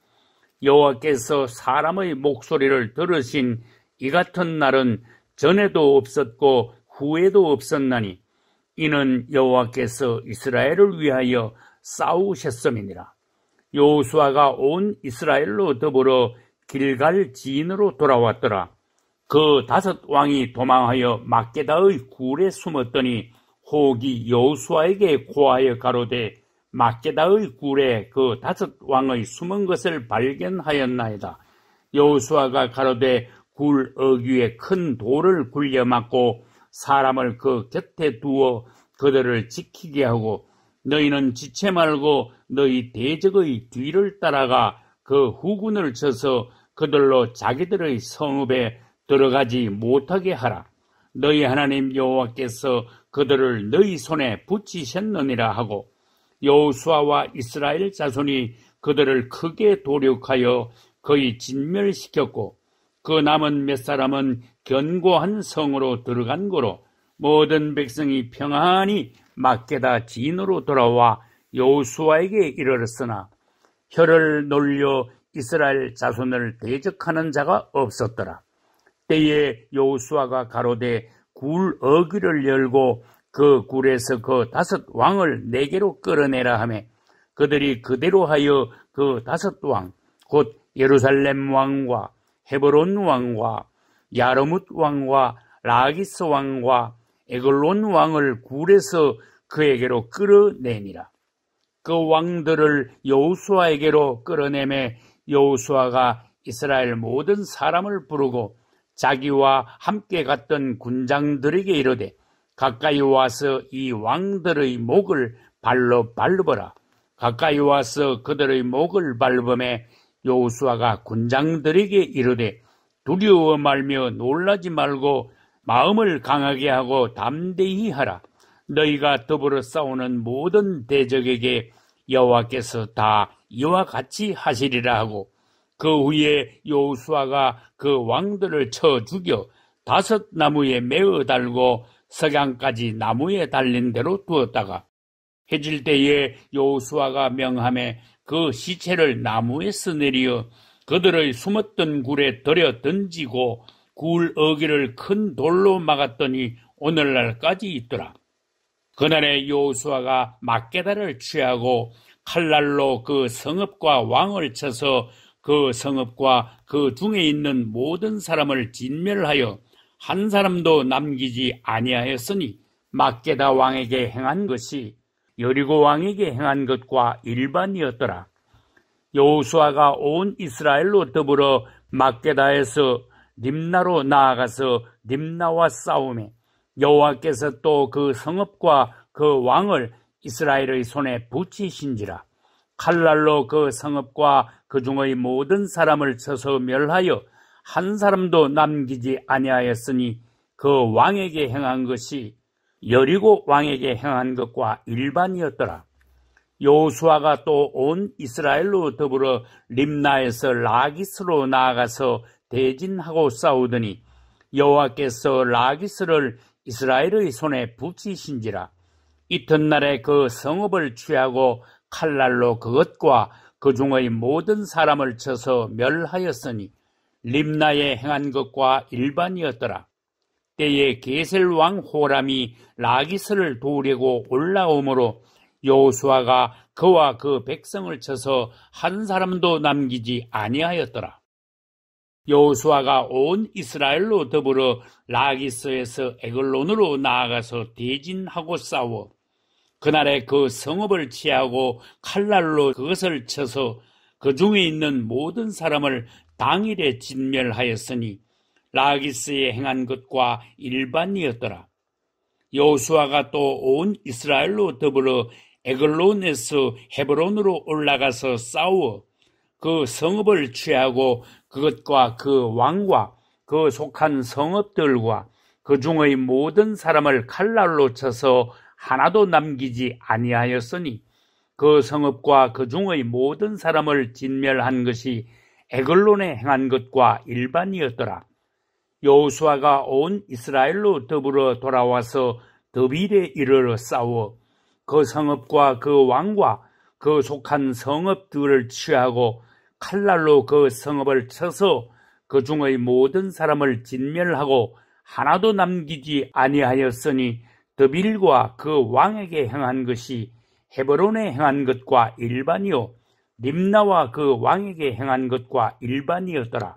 여호와께서 사람의 목소리를 들으신 이 같은 날은 전에도 없었고 후에도 없었나니 이는 여호와께서 이스라엘을 위하여 싸우셨음이니라. 요수아가 온 이스라엘로 더불어 길갈 지인으로 돌아왔더라. 그 다섯 왕이 도망하여 막게다의 굴에 숨었더니 호기 여호수아에게 고하여 가로되 마케다의 굴에 그 다섯 왕의 숨은 것을 발견하였나이다. 여호수아가 가로되 굴 어귀에 큰 돌을 굴려 막고 사람을 그 곁에 두어 그들을 지키게 하고 너희는 지체 말고 너희 대적의 뒤를 따라가 그 후군을 쳐서 그들로 자기들의 성읍에 들어가지 못하게 하라. 너희 하나님 여호와께서 그들을 너희 손에 붙이셨느니라 하고 여호수아와 이스라엘 자손이 그들을 크게 도륙하여 거의 진멸시켰고 그 남은 몇 사람은 견고한 성으로 들어간 거로 모든 백성이 평안히 막게다 진으로 돌아와 여호수아에게 이르렀으나 혀를 놀려 이스라엘 자손을 대적하는 자가 없었더라. 때에 여호수아가 가로되 굴 어귀를 열고 그 굴에서 그 다섯 왕을 네 개로 끌어내라 하며 그들이 그대로 하여 그 다섯 왕, 곧 예루살렘 왕과 헤브론 왕과 야르뭇 왕과 라기스 왕과 에글론 왕을 굴에서 그에게로 끌어내니라. 그 왕들을 여호수아에게로 끌어내매 여호수아가 이스라엘 모든 사람을 부르고 자기와 함께 갔던 군장들에게 이르되 가까이 와서 이 왕들의 목을 발로 밟으라. 가까이 와서 그들의 목을 밟음에 요수아가 군장들에게 이르되 두려워 말며 놀라지 말고 마음을 강하게 하고 담대히 하라. 너희가 더불어 싸우는 모든 대적에게 여호와께서 다 이와 같이 하시리라 하고 그 후에 요수아가 그 왕들을 쳐 죽여 다섯 나무에 매어 달고 석양까지 나무에 달린 대로 두었다가 해질 때에 요수아가 명함에 그 시체를 나무에 쓰내리어 그들의 숨었던 굴에 들여 던지고 굴 어귀를 큰 돌로 막았더니 오늘날까지 있더라. 그날에 요수아가 막게다를 취하고 칼날로 그 성읍과 왕을 쳐서 그 성읍과 그 중에 있는 모든 사람을 진멸하여 한 사람도 남기지 아니하였으니 막게다 왕에게 행한 것이 여리고 왕에게 행한 것과 일반이었더라. 여호수아가 온 이스라엘로 더불어 막게다에서 림나로 나아가서 림나와 싸움에 여호와께서 또 그 성읍과 그 왕을 이스라엘의 손에 붙이신지라 칼날로 그 성읍과 그 중의 모든 사람을 쳐서 멸하여 한 사람도 남기지 아니하였으니 그 왕에게 행한 것이 여리고 왕에게 행한 것과 일반이었더라. 여호수아가 또 온 이스라엘로 더불어 림나에서 라기스로 나아가서 대진하고 싸우더니 여호와께서 라기스를 이스라엘의 손에 붙이신지라 이튿날에 그 성읍을 취하고 칼날로 그것과 그 중의 모든 사람을 쳐서 멸하였으니 림나에 행한 것과 일반이었더라. 때에 게셀왕 호람이 라기스를 도우려고 올라오므로 여호수아가 그와 그 백성을 쳐서 한 사람도 남기지 아니하였더라. 여호수아가 온 이스라엘로 더불어 라기스에서 에글론으로 나아가서 대진하고 싸워 그날에 그 성읍을 취하고 칼날로 그것을 쳐서 그 중에 있는 모든 사람을 당일에 진멸하였으니 라기스에 행한 것과 일반이었더라. 여호수아가 또 온 이스라엘로 더불어 에글론에서 헤브론으로 올라가서 싸워 그 성읍을 취하고 그것과 그 왕과 그 속한 성읍들과 그 중의 모든 사람을 칼날로 쳐서 하나도 남기지 아니하였으니 그 성읍과 그 중의 모든 사람을 진멸한 것이 에글론에 행한 것과 일반이었더라. 여호수아가 온 이스라엘로 더불어 돌아와서 더빌에 이르러 싸워 그 성읍과 그 왕과 그 속한 성읍들을 취하고 칼날로 그 성읍을 쳐서 그 중의 모든 사람을 진멸하고 하나도 남기지 아니하였으니 더빌과 그 왕에게 행한 것이 헤브론에 행한 것과 일반이요 림나와 그 왕에게 행한 것과 일반이었더라.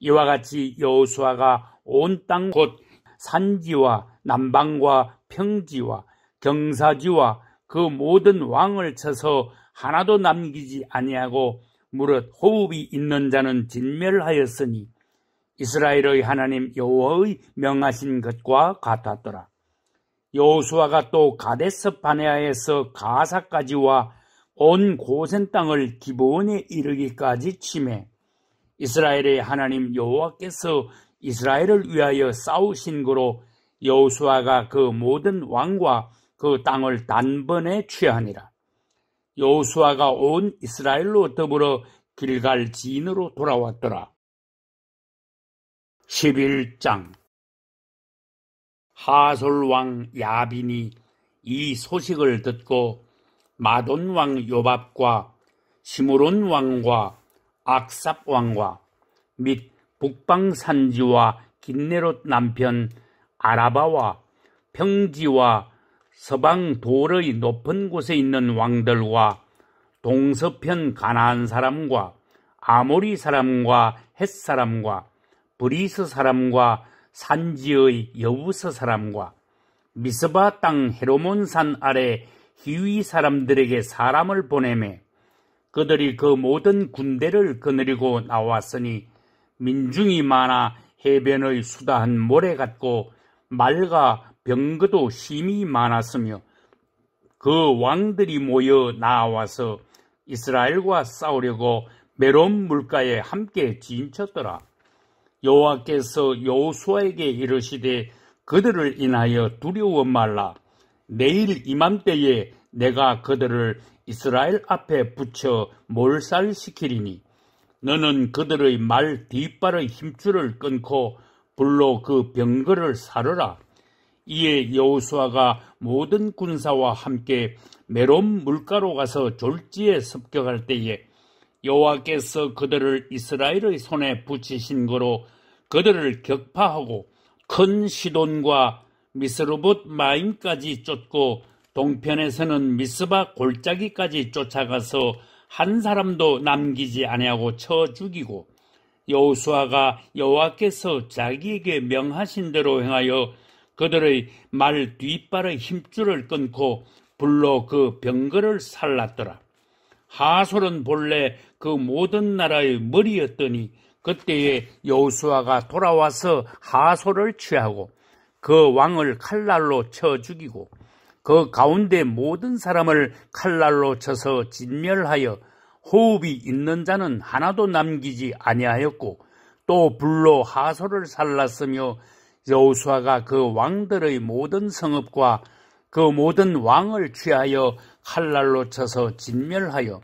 이와 같이 여호수아가 온 땅 곧 산지와 남방과 평지와 경사지와 그 모든 왕을 쳐서 하나도 남기지 아니하고 무릇 호흡이 있는 자는 진멸하였으니 이스라엘의 하나님 여호와의 명하신 것과 같았더라. 여호수아가 또 가데스 바네아에서 가사까지와 온 고센 땅을 기본에 이르기까지 침해 이스라엘의 하나님 여호와께서 이스라엘을 위하여 싸우신 거로 여호수아가 그 모든 왕과 그 땅을 단번에 취하니라. 여호수아가 온 이스라엘로 더불어 길갈 지인으로 돌아왔더라. 11장 하솔왕 야빈이 이 소식을 듣고 마돈 왕 요밥과 시므론 왕과 악삽 왕과 및 북방 산지와 긴네롯 남편 아라바와 평지와 서방 돌의 높은 곳에 있는 왕들과 동서편 가나안 사람과 아모리 사람과 햇 사람과 브리스 사람과 산지의 여우스 사람과 미스바 땅 헤로몬산 아래 기위 사람들에게 사람을 보내매 그들이 그 모든 군대를 거느리고 나왔으니 민중이 많아 해변의 수다한 모래 같고 말과 병거도 심이 많았으며 그 왕들이 모여 나와서 이스라엘과 싸우려고 메론 물가에 함께 진쳤더라. 여호와께서 여호수아에게 이르시되 그들을 인하여 두려워 말라. 내일 이맘때에 내가 그들을 이스라엘 앞에 붙여 몰살시키리니 너는 그들의 말 뒷발의 힘줄을 끊고 불로 그 병거를 사르라. 이에 여호수아가 모든 군사와 함께 메롬 물가로 가서 졸지에 습격할 때에 여호와께서 그들을 이스라엘의 손에 붙이신 거로 그들을 격파하고 큰 시돈과 미스로봇 마임까지 쫓고 동편에서는 미스바 골짜기까지 쫓아가서 한 사람도 남기지 아니하고 쳐 죽이고 여호수아가 여호와께서 자기에게 명하신 대로 행하여 그들의 말 뒷발의 힘줄을 끊고 불로 그 병거를 살랐더라. 하솔은 본래 그 모든 나라의 머리였더니 그때에 여호수아가 돌아와서 하솔을 취하고 그 왕을 칼날로 쳐 죽이고 그 가운데 모든 사람을 칼날로 쳐서 진멸하여 호흡이 있는 자는 하나도 남기지 아니하였고 또 불로 하소를 살랐으며 여호수아가 그 왕들의 모든 성읍과 그 모든 왕을 취하여 칼날로 쳐서 진멸하여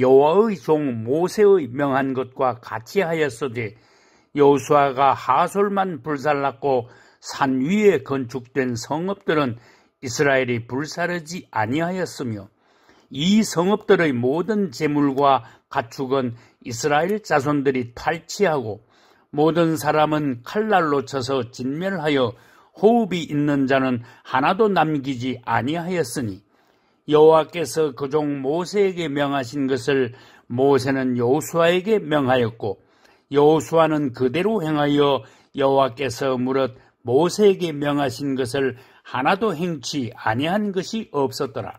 여호와의 종 모세의 명한 것과 같이 하였으되 여호수아가 하솔만 불살랐고 산 위에 건축된 성읍들은 이스라엘이 불사르지 아니하였으며 이 성읍들의 모든 재물과 가축은 이스라엘 자손들이 탈취하고 모든 사람은 칼날로 쳐서 진멸하여 호흡이 있는 자는 하나도 남기지 아니하였으니 여호와께서 그 종 모세에게 명하신 것을 모세는 여호수아에게 명하였고 여호수아는 그대로 행하여 여호와께서 무릇 모세에게 명하신 것을 하나도 행치 아니한 것이 없었더라.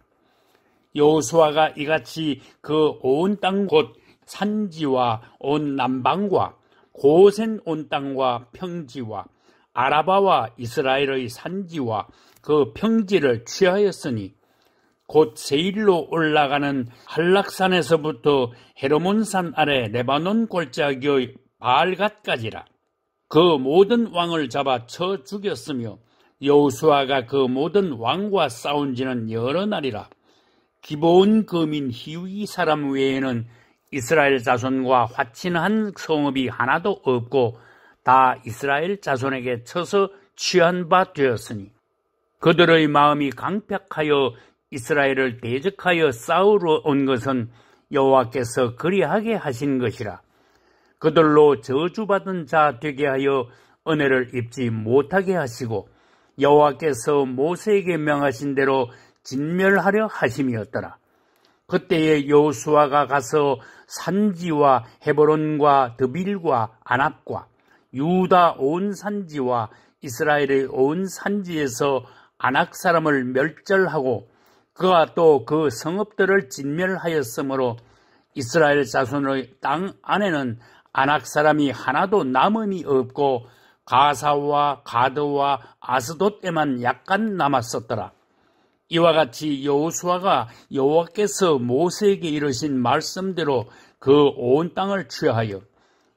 여호수아가 이같이 그 온땅곧 산지와 온 남방과 고센 온 땅과 평지와 아라바와 이스라엘의 산지와 그 평지를 취하였으니 곧 세일로 올라가는 한락산에서부터 헤르몬산 아래 레바논 골짜기의 바알갓까지라 그 모든 왕을 잡아 쳐 죽였으며 여호수아가 그 모든 왕과 싸운 지는 여러 날이라 기본 거민 히위 사람 외에는 이스라엘 자손과 화친한 성읍이 하나도 없고 다 이스라엘 자손에게 쳐서 취한 바 되었으니 그들의 마음이 강팍하여 이스라엘을 대적하여 싸우러 온 것은 여호와께서 그리하게 하신 것이라 그들로 저주받은 자 되게 하여 은혜를 입지 못하게 하시고 여호와께서 모세에게 명하신 대로 진멸하려 하심이었더라. 그때에 여호수아가 가서 산지와 헤브론과 드빌과 안압과 유다 온 산지와 이스라엘의 온 산지에서 안악 사람을 멸절하고 그가 또그 성읍들을 진멸하였으므로 이스라엘 자손의 땅 안에는 안악 사람이 하나도 남음이 없고 가사와 가드와 아스돗에만 약간 남았었더라. 이와 같이 여호수아가 여호와께서 모세에게 이르신 말씀대로 그 온 땅을 취하여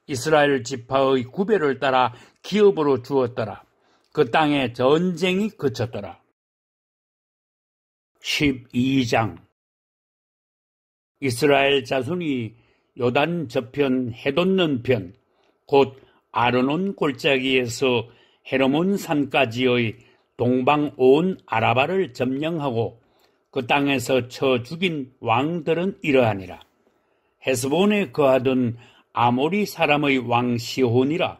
이스라엘 지파의 구별을 따라 기업으로 주었더라. 그 땅에 전쟁이 그쳤더라. 12장 이스라엘 자손이 요단 저편 해돋는 편, 곧 아르논 골짜기에서 헤르몬 산까지의 동방 온 아라바를 점령하고 그 땅에서 쳐 죽인 왕들은 이러하니라. 헤스본에 거하던 아모리 사람의 왕 시혼이라.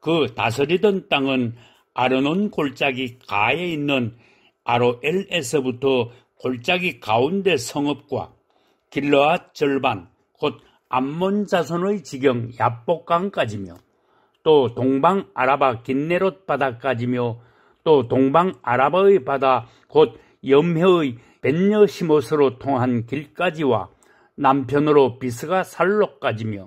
그 다스리던 땅은 아르논 골짜기 가에 있는 아로엘에서부터 골짜기 가운데 성읍과 길러앗 절반 곧 암몬 자손의 지경 야복강까지며 또 동방 아라바 긴네롯 바다까지며 또 동방 아라바의 바다 곧 염해의 벤여시못으로 통한 길까지와 남편으로 비스가 살로까지며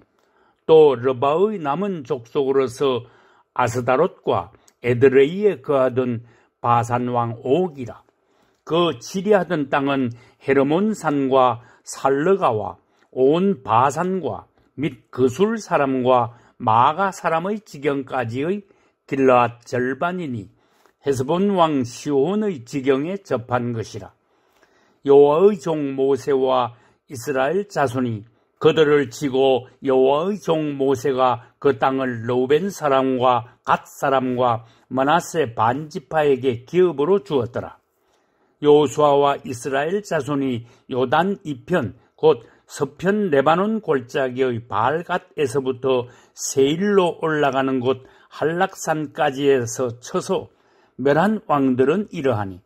또 르바의 남은 족속으로서 아스다롯과 에드레이에 거하던 바산왕 오기라 그 지리하던 땅은 헤르몬산과 살르가와 온 바산과 및 그술 사람과 마가 사람의 지경까지의 길라 절반이니 헤스본 왕 시온의 지경에 접한 것이라. 여호와의 종 모세와 이스라엘 자손이 그들을 치고 여호와의 종 모세가 그 땅을 로벤 사람과 갓 사람과 마나세 반지파에게 기업으로 주었더라. 여호수아와 이스라엘 자손이 요단 이편 곧 서편 레바논 골짜기의 발갓에서부터 세일로 올라가는 곳 한락산까지에서 쳐서 멸한 왕들은 이러하니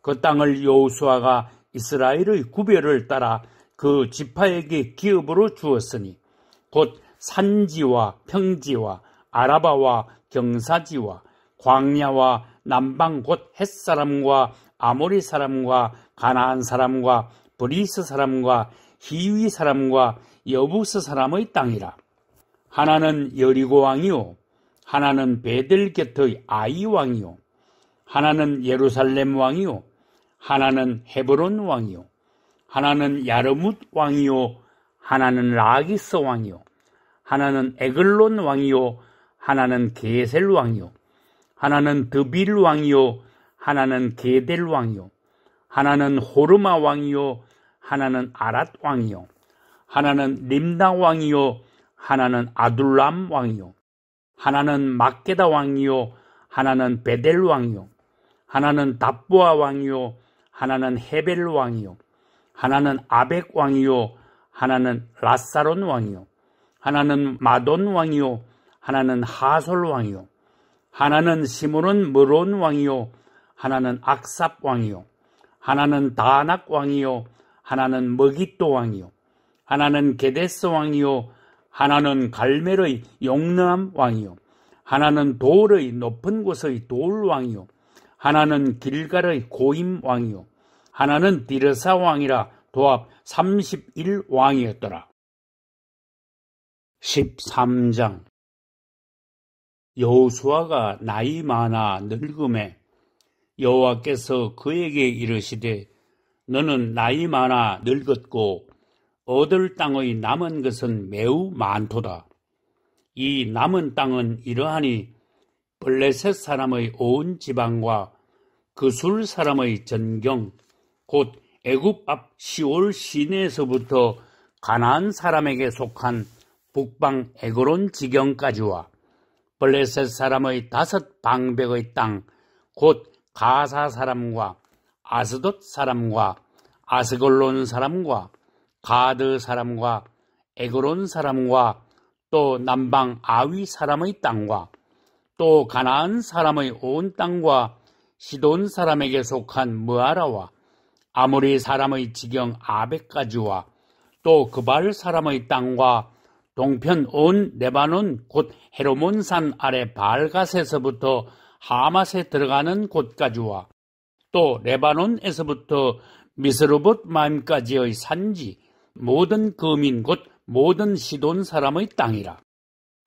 그 땅을 여호수아가 이스라엘의 구별을 따라 그 지파에게 기업으로 주었으니 곧 산지와 평지와 아라바와 경사지와 광야와 남방 곧 햇사람과 아모리 사람과 가나안 사람과 브리스 사람과 히위 사람과 여부스 사람의 땅이라. 하나는 여리고 왕이요. 하나는 베델 곁의 아이 왕이요. 하나는 예루살렘 왕이요. 하나는 헤브론 왕이요. 하나는 야르뭇 왕이요. 하나는 라기스 왕이요. 하나는 에글론 왕이요. 하나는 게셀 왕이요. 하나는 드빌 왕이요. 하나는 게델 왕이요. 하나는 호르마 왕이요. 하나는 아랏 왕이요 하나는 림다 왕이요 하나는 아둘람 왕이요 하나는 막게다 왕이요 하나는 베델 왕이요 하나는 답부아 왕이요 하나는 헤벨 왕이요 하나는 아벡 왕이요 하나는 라사론 왕이요 하나는 마돈 왕이요 하나는 하솔 왕이요 하나는 시므론 머론 왕이요 하나는 악삽 왕이요 하나는 다낙 왕이요 하나는 먹이또 왕이요 하나는 게데스 왕이요 하나는 갈멜의 용남 왕이요 하나는 돌의 높은 곳의 돌 왕이요 하나는 길갈의 고임 왕이요 하나는 디르사 왕이라 도합 31 왕이었더라 13장 여호수아가 나이 많아 늙음에 여호와께서 그에게 이르시되 너는 나이 많아 늙었고 얻을 땅의 남은 것은 매우 많도다. 이 남은 땅은 이러하니 블레셋 사람의 온 지방과 그술 사람의 전경 곧 애굽 앞 시올 시내에서부터 가나안 사람에게 속한 북방 에그론 지경까지와 블레셋 사람의 다섯 방백의 땅 곧 가사 사람과 아스돗 사람과 아스골론 사람과 가드 사람과 에그론 사람과 또 남방 아위 사람의 땅과 또 가나안 사람의 온 땅과 시돈 사람에게 속한 무아라와 아무리 사람의 지경 아베까지와 또 그발 사람의 땅과 동편 온 레바논 곧 헤로몬산 아래 발갓에서부터 하맛에 들어가는 곳까지와 또 레바논에서부터 미스로봇 마임까지의 산지 모든 거민 곧 모든 시돈 사람의 땅이라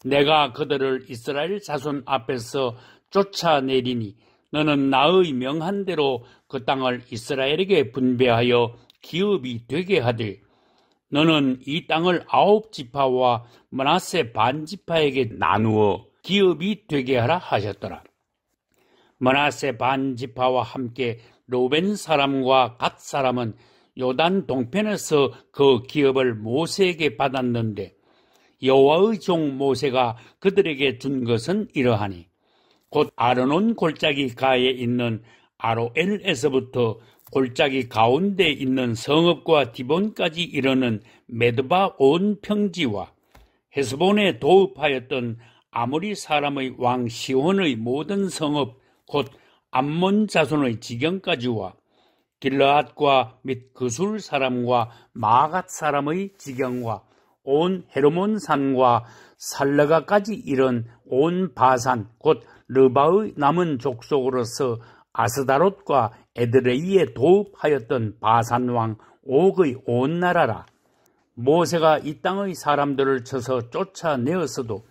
내가 그들을 이스라엘 자손 앞에서 쫓아내리니 너는 나의 명한 대로 그 땅을 이스라엘에게 분배하여 기업이 되게 하되 너는 이 땅을 아홉 지파와 문나세반 지파에게 나누어 기업이 되게 하라 하셨더라. 문나세반 지파와 함께 로벤 사람과 갓 사람은 요단 동편에서 그 기업을 모세에게 받았는데 여호와의 종 모세가 그들에게 준 것은 이러하니 곧 아르논 골짜기 가에 있는 아로엘에서부터 골짜기 가운데 있는 성읍과 디본까지 이르는 메드바 온 평지와 헤스본에 도읍하였던 아무리 사람의 왕 시온의 모든 성읍 곧 암몬 자손의 지경까지와 길라앗과 및 그술 사람과 마갓 사람의 지경과 온 헤르몬 산과 살레가까지 이른 온 바산 곧 르바의 남은 족속으로서 아스다롯과 에드레이에 도읍하였던 바산 왕 옥의 온 나라라 모세가 이 땅의 사람들을 쳐서 쫓아내었어도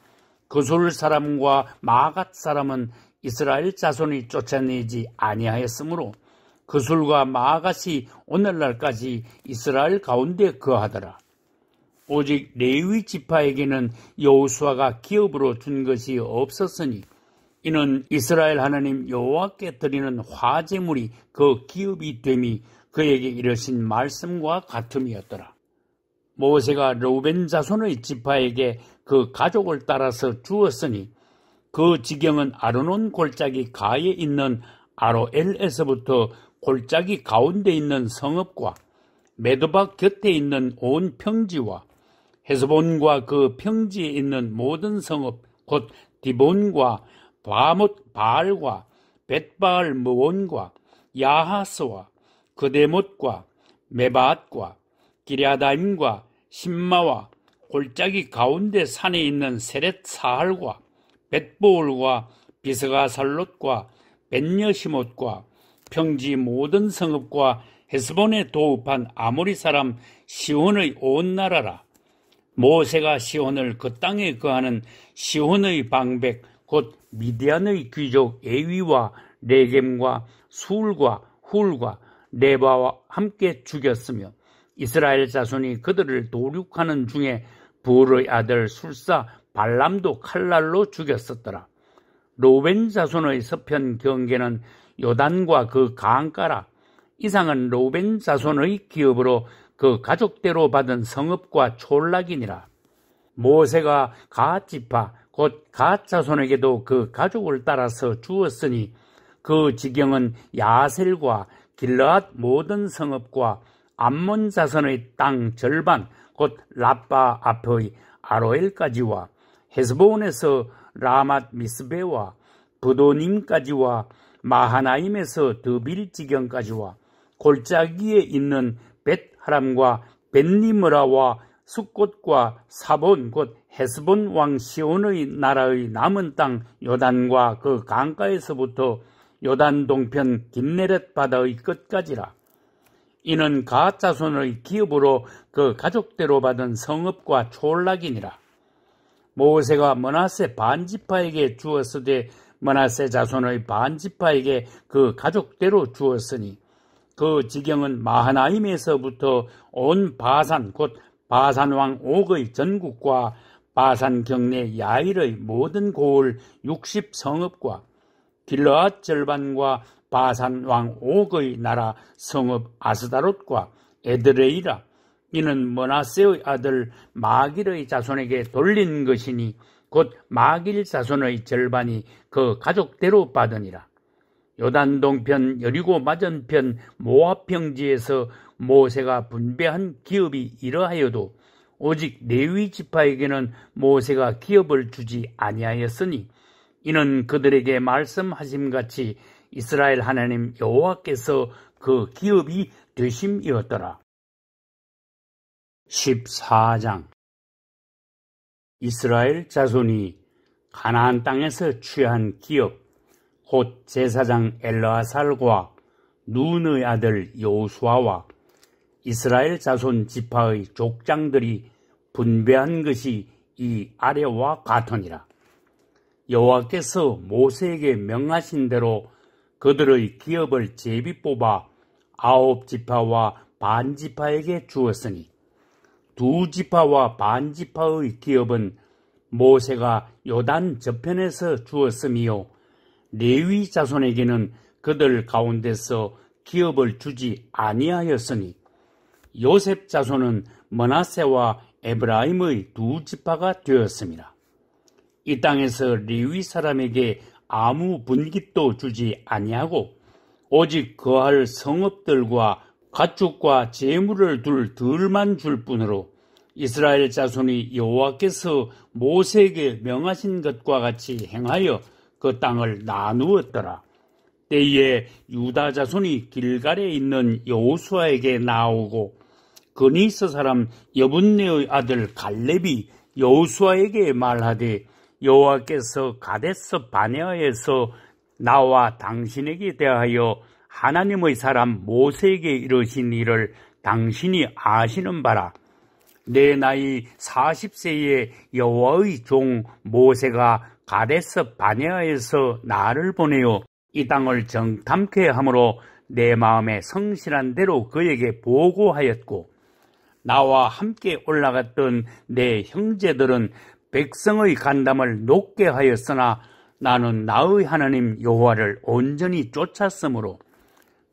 그술 사람과 마갓 사람은 이스라엘 자손이 쫓아내지 아니하였으므로 그 술과 마아갓이 오늘날까지 이스라엘 가운데 거하더라. 오직 레위 지파에게는 여호수아가 기업으로 준 것이 없었으니 이는 이스라엘 하나님 여호와께 드리는 화제물이 그 기업이 됨이 그에게 이르신 말씀과 같음이었더라. 모세가 르우벤 자손의 지파에게 그 가족을 따라서 주었으니 그 지경은 아르논 골짜기 가에 있는 아로엘에서부터 골짜기 가운데 있는 성읍과 메드박 곁에 있는 온 평지와 헤스본과 그 평지에 있는 모든 성읍 곧 디본과 바못 바알과 벳바알 무온과 야하스와 그대못과 메바앗과 기랴다임과 심마와 골짜기 가운데 산에 있는 세렛 사할과 벳보울과 비스가살롯과 벤여시못과 평지 모든 성읍과 헤스본에 도읍한 아모리 사람 시온의 온 나라라 모세가 시온을 그 땅에 거하는 시온의 방백 곧 미디안의 귀족 에위와 레겜과 술과 훌과 레바와 함께 죽였으며 이스라엘 자손이 그들을 도륙하는 중에 부르의 아들 술사 발람도 칼날로 죽였었더라. 로벤 자손의 서편 경계는 요단과 그 강가라. 이상은 로벤 자손의 기업으로 그 가족대로 받은 성읍과 촌락이니라. 모세가 가지파 곧 가자손에게도 그 가족을 따라서 주었으니 그 지경은 야셀과 길라앗 모든 성읍과 암몬 자손의 땅 절반 곧 라빠 앞의 아로엘까지와 헤스본에서 라맛 미스베와 부도님까지와 마하나임에서 드빌 지경까지와 골짜기에 있는 벳하람과 벳니므라와 숫꽃과 사본 곧 헤스본 왕 시온의 나라의 남은 땅 요단과 그 강가에서부터 요단 동편 긴내렛 바다의 끝까지라. 이는 가짜손의 기업으로 그 가족대로 받은 성읍과 촌락이니라. 모세가 머하세 반지파에게 주었으되 머하세 자손의 반지파에게 그 가족대로 주었으니 그 지경은 마하나임에서부터 온 바산 곧 바산 왕 옥의 전국과 바산 경내 야일의 모든 고을 60 성읍과 길러앗 절반과 바산 왕 옥의 나라 성읍 아스다롯과 에드레이라 이는 머나세의 아들 마길의 자손에게 돌린 것이니 곧 마길 자손의 절반이 그 가족대로 받으니라. 요단 동편 여리고 맞은편 모압 평지에서 모세가 분배한 기업이 이러하여도 오직 내위 지파에게는 모세가 기업을 주지 아니하였으니 이는 그들에게 말씀하심 같이 이스라엘 하나님 여호와께서 그 기업이 되심이었더라. 14장 이스라엘 자손이 가나안 땅에서 취한 기업 곧 제사장 엘라살과 눈의 아들 요호수아와 이스라엘 자손 지파의 족장들이 분배한 것이 이 아래와 같으니라 여호와께서 모세에게 명하신 대로 그들의 기업을 제비 뽑아 아홉 지파와 반 지파에게 주었으니 두 지파와 반지파의 기업은 모세가 요단 저편에서 주었으며 레위 자손에게는 그들 가운데서 기업을 주지 아니하였으니 요셉 자손은 머나세와 에브라임의 두 지파가 되었습니다. 이 땅에서 리위 사람에게 아무 분깃도 주지 아니하고 오직 거할 성읍들과 가축과 재물을 둘 덜만 줄 뿐으로 이스라엘 자손이 여호와께서 모세에게 명하신 것과 같이 행하여 그 땅을 나누었더라. 때에 유다 자손이 길갈에 있는 여호수아에게 나오고 그니스 사람 여분네의 아들 갈렙이 여호수아에게 말하되 여호와께서 가데스 바네아에서 나와 당신에게 대하여 하나님의 사람 모세에게 이르신 일을 당신이 아시는 바라 내 나이 40세에 여호와의 종 모세가 가데스 바네아에서 나를 보내어 이 땅을 정탐케 함으로 내 마음에 성실한 대로 그에게 보고하였고 나와 함께 올라갔던 내 형제들은 백성의 간담을 높게 하였으나 나는 나의 하나님 여호와를 온전히 쫓았으므로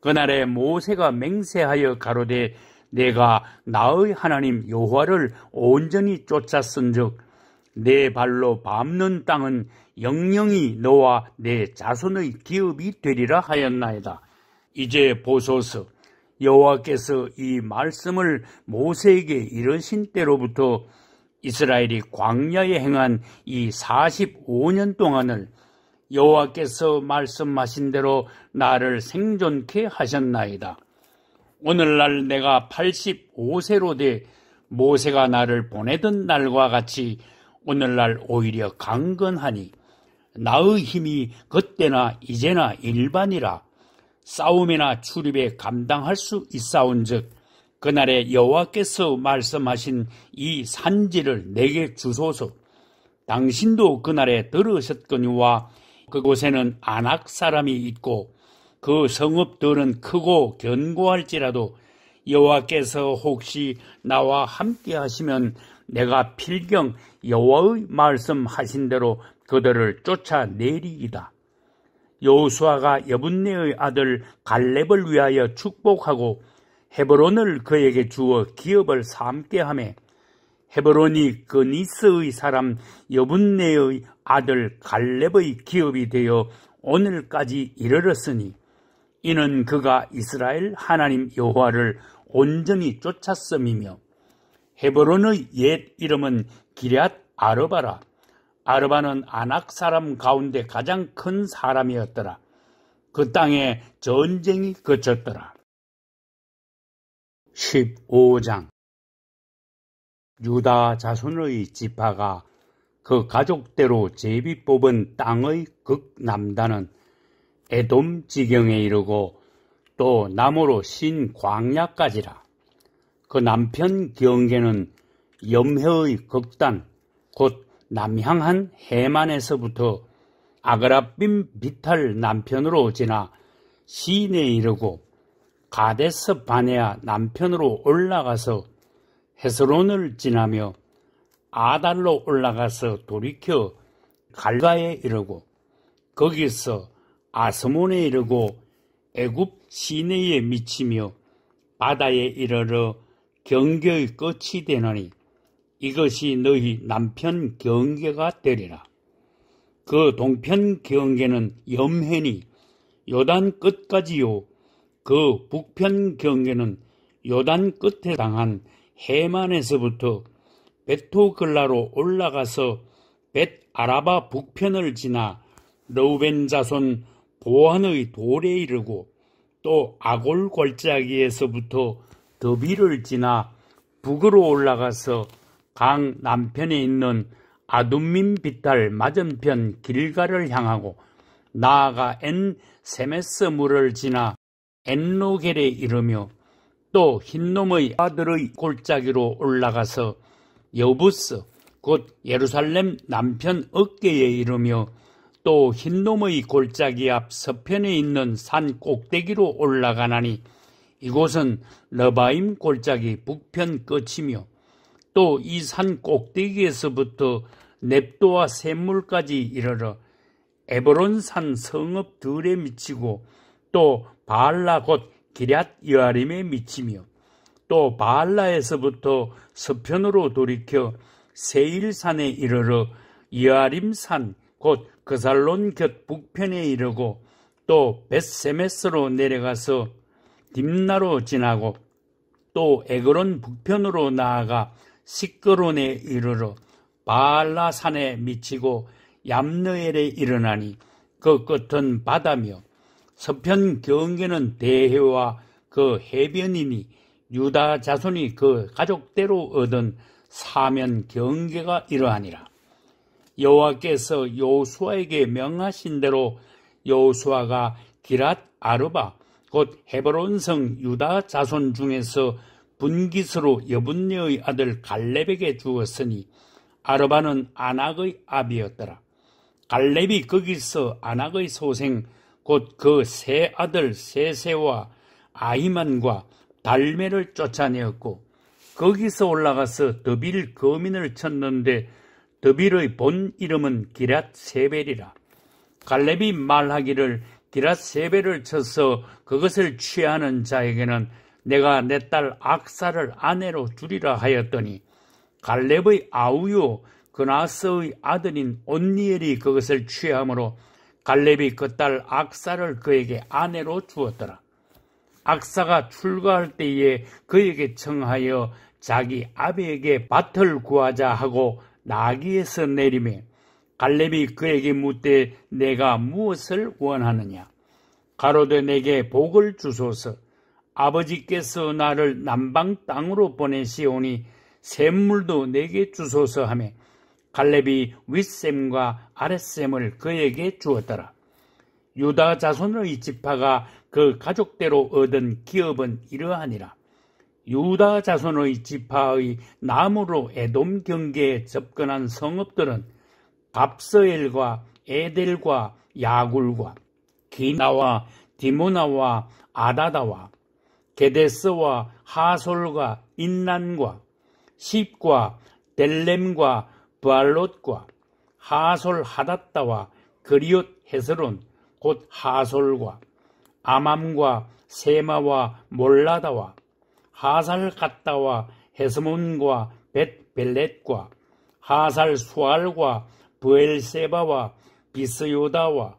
그날에 모세가 맹세하여 가로되 내가 나의 하나님 여호와를 온전히 쫓았은즉 내 발로 밟는 땅은 영영이 너와 내 자손의 기업이 되리라 하였나이다. 이제 보소서 여호와께서 이 말씀을 모세에게 이르신 때로부터 이스라엘이 광야에 행한 이 45년 동안을 여호와께서 말씀하신 대로 나를 생존케 하셨나이다. 오늘날 내가 85세로 돼 모세가 나를 보내던 날과 같이 오늘날 오히려 강건하니 나의 힘이 그때나 이제나 일반이라 싸움이나 출입에 감당할 수 있사온즉 그날에 여호와께서 말씀하신 이 산지를 내게 주소서 당신도 그날에 들으셨거니와 그곳에는 안악 사람이 있고 그 성읍들은 크고 견고할지라도 여호와께서 혹시 나와 함께 하시면 내가 필경 여호와의 말씀하신 대로 그들을 쫓아내리이다. 여호수아가 여분네의 아들 갈렙을 위하여 축복하고 헤브론을 그에게 주어 기업을 삼게 하며 헤브론이 그니스의 사람 여분네의 아들 갈렙의 기업이 되어 오늘까지 이르렀으니 이는 그가 이스라엘 하나님 여호와를 온전히 쫓았음이며 헤브론의 옛 이름은 기럇 아르바라 아르바는 아낙 사람 가운데 가장 큰 사람이었더라 그 땅에 전쟁이 그쳤더라 15장 유다 자손의 지파가 그 가족대로 제비 뽑은 땅의 극남단은 에돔 지경에 이르고 또 남으로 신 광야까지라. 그 남편 경계는 염해의 극단 곧 남향한 해만에서부터 아그라빔 비탈 남편으로 지나 시내에 이르고 가데스 바네아 남편으로 올라가서 헤스론을 지나며 아달로 올라가서 돌이켜 갈가에 이르고 거기서 아스몬에 이르고 애굽 시내에 미치며 바다에 이르러 경계의 끝이 되나니 이것이 너희 남편 경계가 되리라. 그 동편 경계는 염해니 요단 끝까지요. 그 북편 경계는 요단 끝에 당한 해만에서부터 베토글라로 올라가서 벳 아라바 북편을 지나 르우벤 자손 보안의 돌에 이르고 또 아골 골짜기에서부터 더비를 지나 북으로 올라가서 강 남편에 있는 아둠민 비탈 맞은편 길가를 향하고 나아가 엔 세메스 물을 지나 엔노겔에 이르며 또 흰놈의 아들의 골짜기로 올라가서 여부스 곧 예루살렘 남편 어깨에 이르며 또 흰놈의 골짜기 앞 서편에 있는 산 꼭대기로 올라가나니 이곳은 러바임 골짜기 북편 끝이며 또 이 산 꼭대기에서부터 냅도와 샘물까지 이르러 에버론산 성읍들에 미치고 또 바알라 곧 기랏 여아림에 미치며 또 바알라에서부터 서편으로 돌이켜 세일산에 이르러 여아림산 곧 그살론 곁 북편에 이르고 또 벳세메스로 내려가서 딥나로 지나고 또 에그론 북편으로 나아가 시끄론에 이르러 바알라산에 미치고 얌느엘에 일어나니 그 끝은 바다며 서편 경계는 대해와 그 해변이니 유다 자손이 그 가족대로 얻은 사면 경계가 이러하니라. 여호와께서 여호수아에게 명하신 대로 여호수아가 기랏 아르바 곧 헤브론성 유다 자손 중에서 분기스로 여분녀의 아들 갈렙에게 주었으니 아르바는 안악의 아비였더라. 갈렙이 거기서 안악의 소생 곧 그 세 아들 세세와 아이만과 달매를 쫓아내었고 거기서 올라가서 더빌 거민을 쳤는데 더빌의 본 이름은 기랏세벨이라. 갈렙이 말하기를 기랏세벨을 쳐서 그것을 취하는 자에게는 내가 내 딸 악사를 아내로 주리라 하였더니 갈렙의 아우요 그나스의 아들인 온니엘이 그것을 취함으로 갈렙이 그 딸 악사를 그에게 아내로 주었더라. 악사가 출가할 때에 그에게 청하여 자기 아비에게 밭을 구하자 하고 나귀에서 내리에 갈렙이 그에게 묻되 내가 무엇을 원하느냐 가로되 내게 복을 주소서 아버지께서 나를 남방 땅으로 보내시오니 샘물도 내게 주소서 하며 갈렙이 윗샘과 아랫샘을 그에게 주었더라. 유다 자손의 지파가 그 가족대로 얻은 기업은 이러하니라. 유다 자손의 지파의 나무로 에돔 경계에 접근한 성읍들은 갑서엘과 에델과 야굴과 기나와 디모나와 아다다와 게데스와 하솔과 인난과 십과 델렘과 부알롯과 하솔 하닷다와 그리옷 헤스론 곧 하솔과 아맘과 세마와 몰라다와 하살갔다와 헤스몬과 벳벨렛과 하살수알과 브엘세바와 비스요다와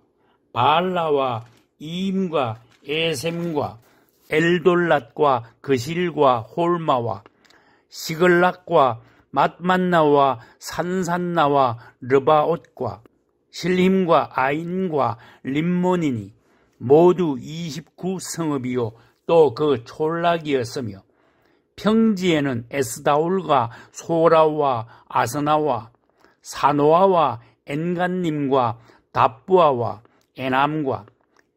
발라와 이임과 에셈과 엘돌랏과 그실과 홀마와 시글락과 맛만나와 산산나와 르바옷과 실림과 아인과 림몬이니 모두 29성읍이요 또 그 촌락이었으며 평지에는 에스다울과 소라와 아스나와 사노아와 엔간님과 답부아와 에남과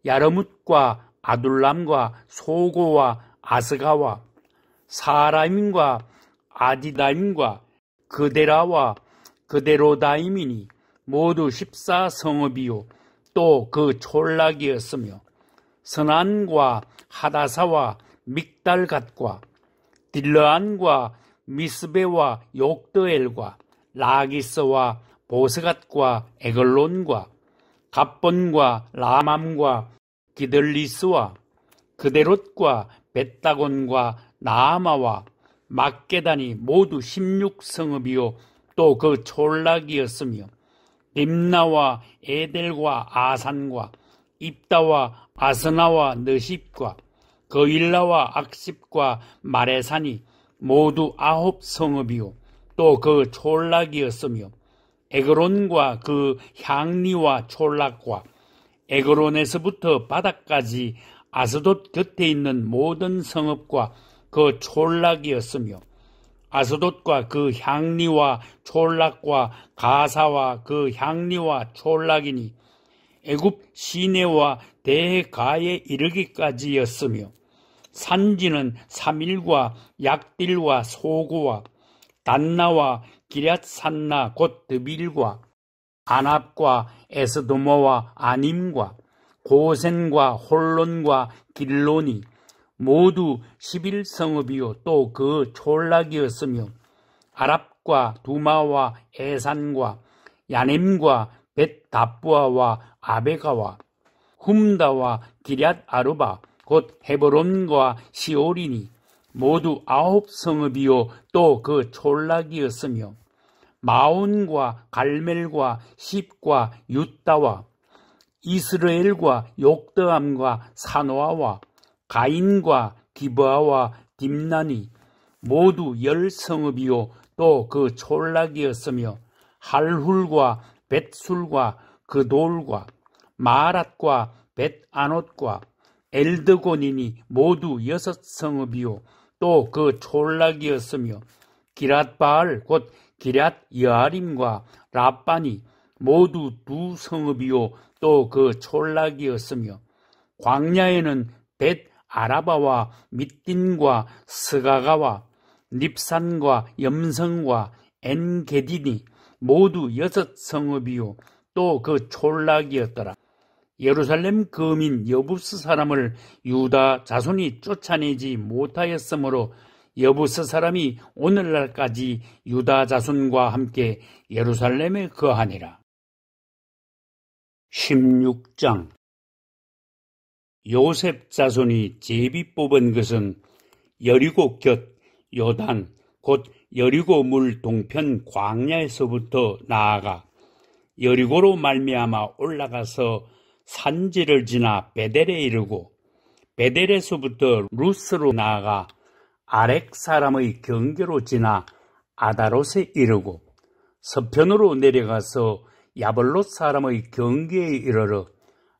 야르뭇과 아둘람과 소고와 아스가와 사라임과 아디다임과 그데라와 그데로다임이니 모두 14성읍이요 또그 촌락이었으며 선안과 하다사와 믹달갓과 딜러안과 미스베와 욕더엘과 라기스와 보스갓과 에글론과 갑본과 라맘과 기들리스와 그데롯과 벳다곤과 나아마와 막게단이 모두 16성읍이요 또그 촌락이었으며 임나와 에델과 아산과 입다와 아스나와 느십과 거일라와 악십과 마레산이 모두 아홉 성읍이요 또그 촌락이었으며 에그론과 그 향리와 촌락과 에그론에서부터 바닥까지 아스돗 곁에 있는 모든 성읍과 그 촌락이었으며 아스돗과 그 향리와 촐락과 가사와 그 향리와 촐락이니 애굽 시내와 대가에 이르기까지였으며 산지는 삼일과 약딜과 소구와 단나와 기랏산나 곧 드빌과 안압과 에스도모와 아님과 고센과 홀론과 길론이 모두 11성읍이요 또 그 촌락이었으며 아랍과 두마와 에산과 야넴과 벳다부아와 아베가와 훔다와 기랏 아르바 곧 헤브론과 시오리니 모두 아홉 성읍이요 또 그 촌락이었으며 마온과 갈멜과 십과 유다와 이스라엘과 욕더암과 산호아와 가인과 기브아와 딥난이 모두 열 성읍이요 또 그 촌락이었으며 할훌과 벳술과 그돌과 마랏과 벳아롯과 엘드곤이니 모두 여섯 성읍이요 또 그 촌락이었으며 기랏바알 곧 기랏 여아림과 라빠니 모두 두 성읍이요 또 그 촌락이었으며 광야에는 벳 아라바와 밑딘과 스가가와 립산과 염성과 엔게디니 모두 여섯 성읍이요 또 그 촌락이었더라. 예루살렘 거민 여부스 사람을 유다 자손이 쫓아내지 못하였으므로 여부스 사람이 오늘날까지 유다 자손과 함께 예루살렘에 거하니라. 16장 요셉 자손이 제비 뽑은 것은 여리고 곁 요단 곧 여리고 물 동편 광야에서부터 나아가 여리고로 말미암아 올라가서 산지를 지나 베델에 이르고 베델에서부터 루스로 나아가 아렉 사람의 경계로 지나 아다롯에 이르고 서편으로 내려가서 야벌롯 사람의 경계에 이르러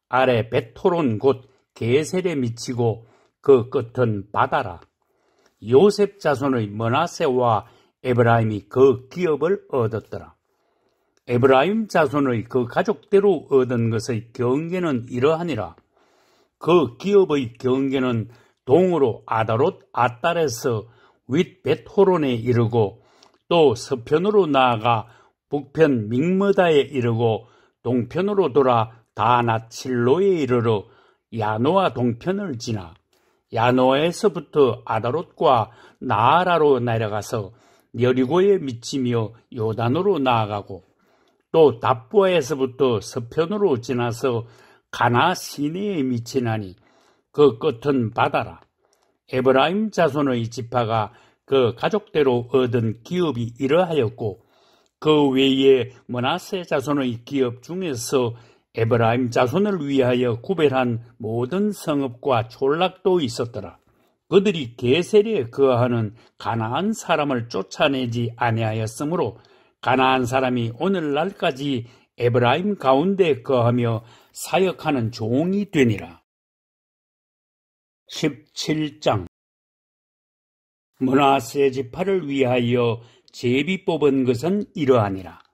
아래 베토론 곧 대세에 미치고 그 끝은 바다라. 요셉 자손의 머나세와 에브라임이 그 기업을 얻었더라. 에브라임 자손의 그 가족대로 얻은 것의 경계는 이러하니라. 그 기업의 경계는 동으로 아다롯 아딸에서 윗베토론에 이르고 또 서편으로 나아가 북편 믹머다에 이르고 동편으로 돌아 다나칠로에 이르러 야노와 동편을 지나 야노에서부터 아다롯과 나아라로 내려가서 여리고에 미치며 요단으로 나아가고 또 답보에서부터 서편으로 지나서 가나 시내에 미치나니 그 끝은 바다라. 에브라임 자손의 지파가 그 가족대로 얻은 기업이 이러하였고 그 외에 문하세 자손의 기업 중에서 에브라임 자손을 위하여 구별한 모든 성읍과 촌락도 있었더라. 그들이 게세리에 거하는 가나안 사람을 쫓아내지 아니하였으므로 가나안 사람이 오늘날까지 에브라임 가운데 거하며 사역하는 종이 되니라. 17장 문하세 지파를 위하여 제비 뽑은 것은 이러하니라.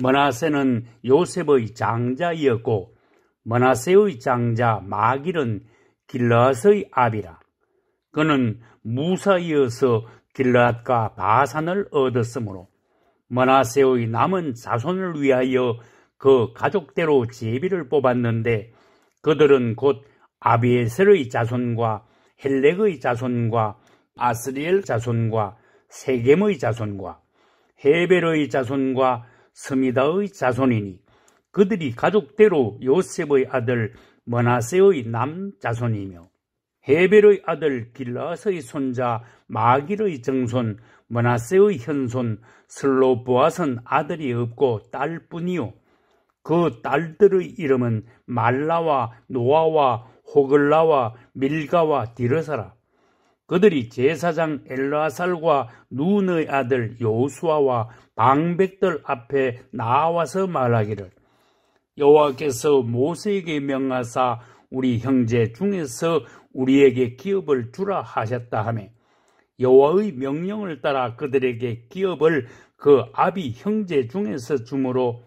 머나세는 요셉의 장자이었고 머나세의 장자 마길은 길라앗의 아비라. 그는 무사이어서 길라앗과 바산을 얻었으므로 머나세의 남은 자손을 위하여 그 가족대로 제비를 뽑았는데 그들은 곧 아비에셀의 자손과 헬렉의 자손과 아스리엘 자손과 세겜의 자손과 헤벨의 자손과 스미다의 자손이니 그들이 가족대로 요셉의 아들 머나세의 남자손이며 헤벨의 아들 길라스의 손자 마길의 정손 머나세의 현손 슬로보아선 아들이 없고 딸뿐이요 그 딸들의 이름은 말라와 노아와 호글라와 밀가와 디르사라 그들이 제사장 엘라살과 눈의 아들 요수아와 방백들 앞에 나와서 말하기를 여호와께서 모세에게 명하사 우리 형제 중에서 우리에게 기업을 주라 하셨다 하매 여호와의 명령을 따라 그들에게 기업을 그 아비 형제 중에서 주므로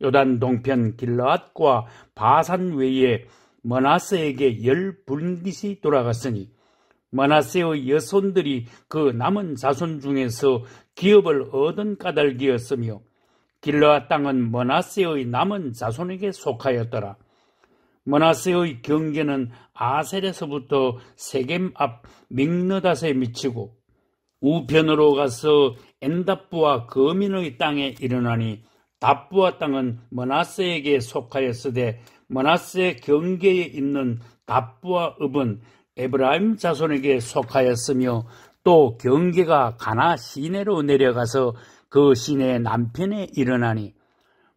요단 동편 길라앗과 바산 외에 머나스에게 열 분깃이 돌아갔으니 마나세의 여손들이 그 남은 자손 중에서 기업을 얻은 까닭이었으며 길라 땅은 머나세의 남은 자손에게 속하였더라. 머나세의 경계는 아셀에서부터 세겜 앞믹느닷에 미치고 우편으로 가서 엔답부와 거민의 땅에 이르나니 답부와 땅은 머나세에게 속하였으되 머나세 경계에 있는 답부와 읍은 에브라임 자손에게 속하였으며 또 경계가 가나 시내로 내려가서 그 시내 남편에 일어나니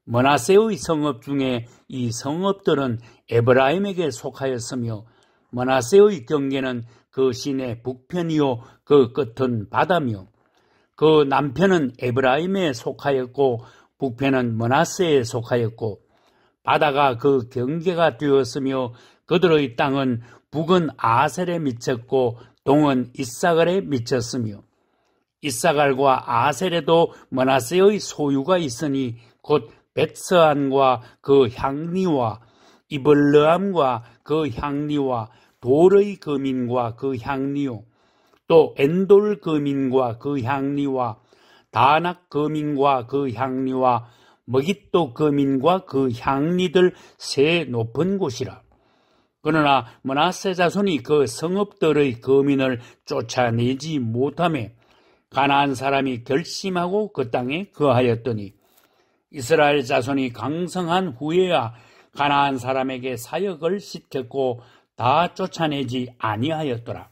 머나세의 성읍 중에 이 성읍들은 에브라임에게 속하였으며 머나세의 경계는 그 시내 북편이요 그 끝은 바다며 그 남편은 에브라임에 속하였고 북편은 머나세에 속하였고 바다가 그 경계가 되었으며 그들의 땅은 북은 아셀에 미쳤고 동은 이사갈에 미쳤으며 이사갈과 아셀에도 머나세의 소유가 있으니 곧 벳스안과 그 향리와 이블르암과 그 향리와 돌의 거민과 그 향리요 또 엔돌 거민과 그 향리와 다낙 거민과 그 향리와 먹잇도 거민과 그 향리들 새 높은 곳이라 그러나 문하세 자손이 그 성읍들의 거민을 쫓아내지 못함에 가나안 사람이 결심하고 그 땅에 거하였더니 이스라엘 자손이 강성한 후에야 가나안 사람에게 사역을 시켰고 다 쫓아내지 아니하였더라.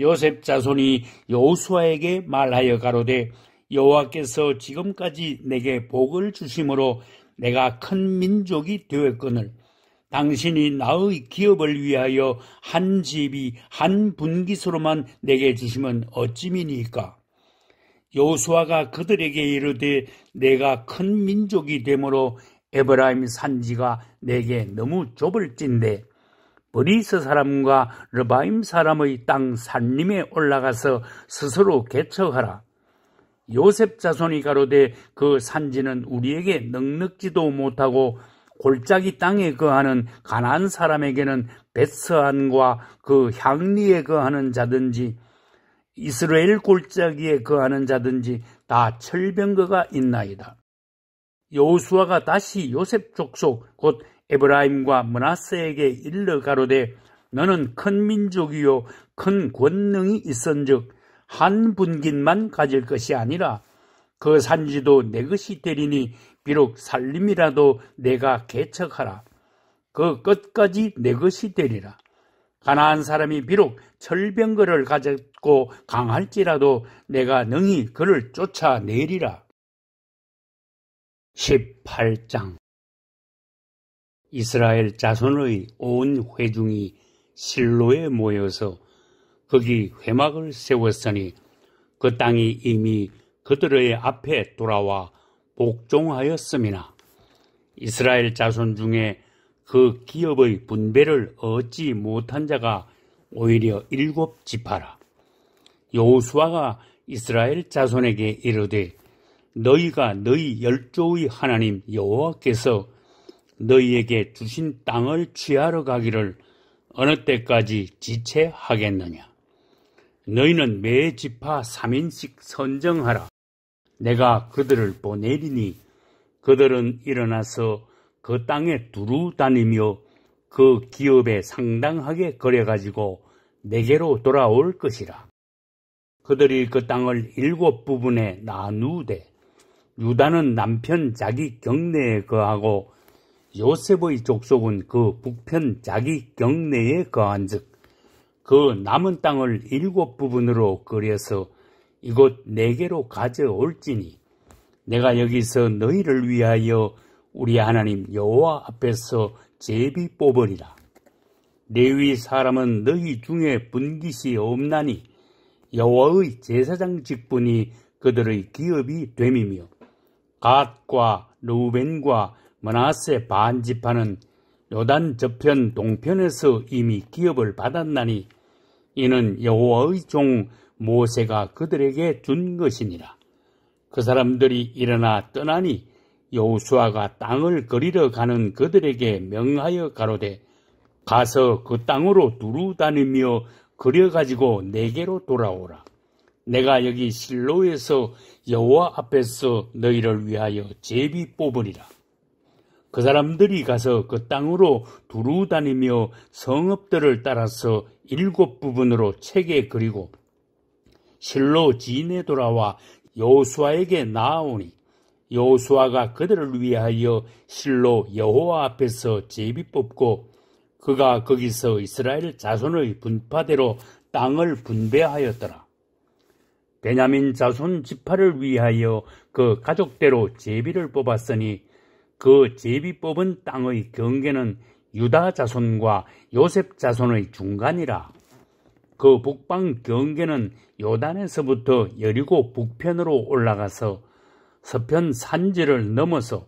요셉 자손이 여호수아에게 말하여 가로되 여호와께서 지금까지 내게 복을 주심으로 내가 큰 민족이 되었거늘 당신이 나의 기업을 위하여 한 집이 한 분기수로만 내게 주시면 어찌미니까? 요호수아가 그들에게 이르되 내가 큰 민족이 되므로 에브라임 산지가 내게 너무 좁을진데 브리스 사람과 르바임 사람의 땅 산림에 올라가서 스스로 개척하라. 요셉 자손이 가로되 그 산지는 우리에게 넉넉지도 못하고 골짜기 땅에 거하는 가난한 사람에게는 베스안과 그 향리에 거하는 자든지 이스라엘 골짜기에 거하는 자든지 다 철병거가 있나이다. 여호수아가 다시 요셉 족속 곧 에브라임과 문하세에게 일러 가로되 너는 큰 민족이요 큰 권능이 있은즉 한분긴만 가질 것이 아니라 그 산지도 내 것이 되리니 비록 살림이라도 내가 개척하라. 그 끝까지 내 것이 되리라. 가나한 사람이 비록 철병거를 가졌고 강할지라도 내가 능히 그를 쫓아내리라. 18장 이스라엘 자손의 온 회중이 실로에 모여서 거기 회막을 세웠으니 그 땅이 이미 그들의 앞에 돌아와 복종하였음이나 이스라엘 자손 중에 그 기업의 분배를 얻지 못한 자가 오히려 일곱 지파라. 여호수아가 이스라엘 자손에게 이르되 너희가 너희 열조의 하나님 여호와께서 너희에게 주신 땅을 취하러 가기를 어느 때까지 지체하겠느냐 너희는 매 지파 3인씩 선정하라 내가 그들을 보내리니 그들은 일어나서 그 땅에 두루 다니며 그 기업에 상당하게 거려가지고 내게로 돌아올 것이라. 그들이 그 땅을 일곱 부분에 나누되 유다는 남편 자기 경내에 거하고 요셉의 족속은 그 북편 자기 경내에 거한즉 그 남은 땅을 일곱 부분으로 거려서 이곳 내게로 가져올지니 내가 여기서 너희를 위하여 우리 하나님 여호와 앞에서 제비 뽑으리라. 레위 사람은 너희 중에 분깃이 없나니 여호와의 제사장 직분이 그들의 기업이 됨이며 갓과 루벤과 머나세 반지파는 요단 저편 동편에서 이미 기업을 받았나니 이는 여호와의 종 모세가 그들에게 준 것이니라. 그 사람들이 일어나 떠나니 여호수아가 땅을 거리러 가는 그들에게 명하여 가로되 가서 그 땅으로 두루 다니며 그려가지고 내게로 돌아오라. 내가 여기 실로에서 여호와 앞에서 너희를 위하여 제비 뽑으리라. 그 사람들이 가서 그 땅으로 두루 다니며 성읍들을 따라서 일곱 부분으로 책에 그리고 실로 진에 돌아와 여호수아에게 나아오니 여호수아가 그들을 위하여 실로 여호와 앞에서 제비 뽑고 그가 거기서 이스라엘 자손의 분파대로 땅을 분배하였더라. 베냐민 자손 지파를 위하여 그 가족대로 제비를 뽑았으니 그 제비 뽑은 땅의 경계는 유다 자손과 요셉 자손의 중간이라. 그 북방 경계는 요단에서부터 여리고 북편으로 올라가서 서편 산지를 넘어서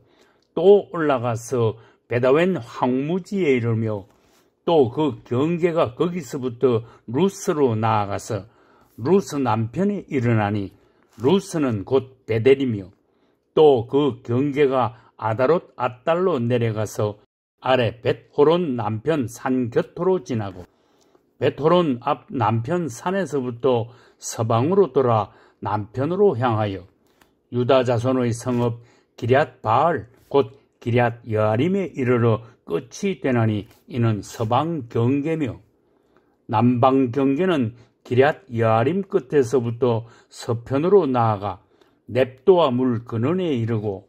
또 올라가서 베다웬 황무지에 이르며 또 그 경계가 거기서부터 루스로 나아가서 루스 남편에 일어나니 루스는 곧 베델이며 또 그 경계가 아다롯 아달로 내려가서 아래 벳호론 남편 산 곁으로 지나고 벳호론 앞 남편 산에서부터 서방으로 돌아 남편으로 향하여 유다 자손의 성읍 기럇 바알 곧 기럇 여아림에 이르러 끝이 되나니 이는 서방 경계며 남방 경계는 기럇 여아림 끝에서부터 서편으로 나아가 냅도와물 근원에 이르고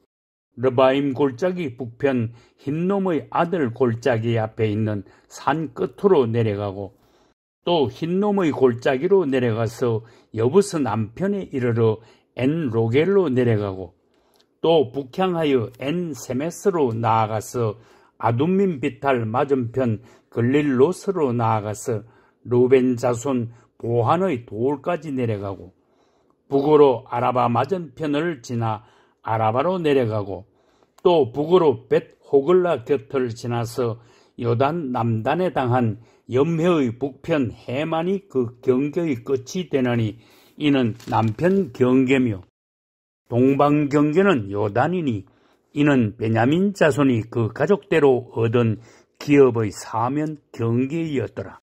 르바임 골짜기 북편 흰놈의 아들 골짜기 앞에 있는 산 끝으로 내려가고 또 흰놈의 골짜기로 내려가서 여부스 남편에 이르러 엔 로겔로 내려가고 또 북향하여 엔 세메스로 나아가서 아둠민 비탈 맞은편 글릴로스로 나아가서 루벤 자손 보한의 도울까지 내려가고 북으로 아라바 맞은편을 지나 아라바로 내려가고 또 북으로 벳호글라 곁을 지나서 요단 남단에 당한 연해의 북편 해만이 그 경계의 끝이 되느니 이는 남편 경계며 동방 경계는 요단이니 이는 베냐민 자손이 그 가족대로 얻은 기업의 사면 경계이었더라.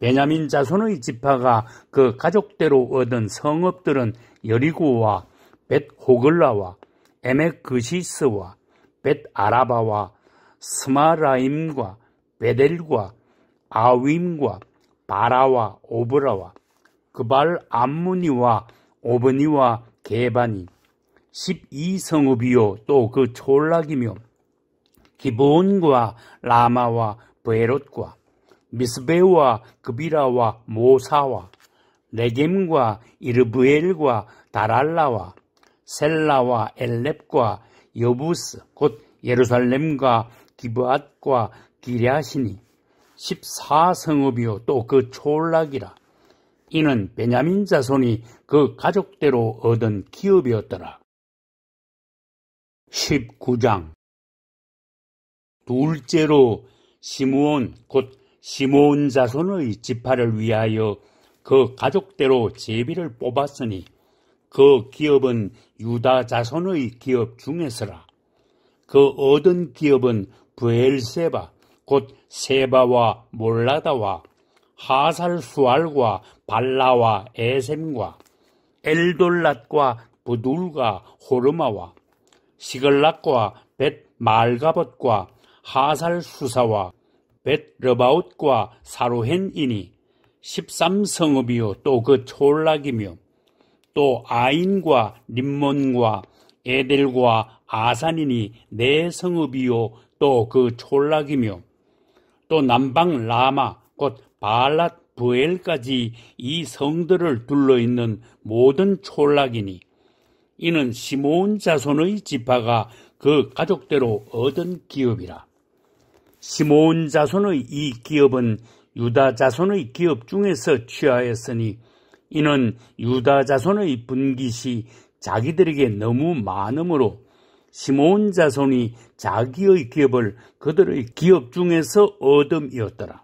베냐민 자손의 지파가 그 가족대로 얻은 성읍들은 여리고와 벳 호글라와 에메그시스와 벳 아라바와 스마라임과 베델과 아윈과 바라와 오브라와 그발 암무니와 오브니와 게반이 12성읍이요 또 그 촌락이며 기본과 라마와 베롯과 미스베와 그비라와 모사와 레겜과 이르브엘과 다랄라와 셀라와 엘렙과 여부스 곧 예루살렘과 기브앗과 기랴시니 14성읍이요 또 그 초월락이라 이는 베냐민 자손이 그 가족대로 얻은 기업이었더라 19장 둘째로 시므온 곧 시므온 자손의 지파를 위하여 그 가족대로 제비를 뽑았으니 그 기업은 유다 자손의 기업 중에서라. 그 얻은 기업은 부엘세바, 곧 세바와 몰라다와 하살수알과 발라와 에셈과 엘돌랏과 부둘과 호르마와 시글락과 벳 말가벗과 하살수사와 벳 르바웃과 사로헨이니 13성읍이요 또그 촌락이며 또 아인과 림몬과 에델과 아산이니 내 성읍이요 또 그 촌락이며 또 남방 라마 곧발랏 부엘까지 이 성들을 둘러 있는 모든 촌락이니 이는 시몬 자손의 지파가 그 가족대로 얻은 기업이라 시몬 자손의 이 기업은 유다 자손의 기업 중에서 취하였으니 이는 유다 자손의 분깃이 자기들에게 너무 많으므로 시몬 자손이 자기의 기업을 그들의 기업 중에서 얻음이었더라.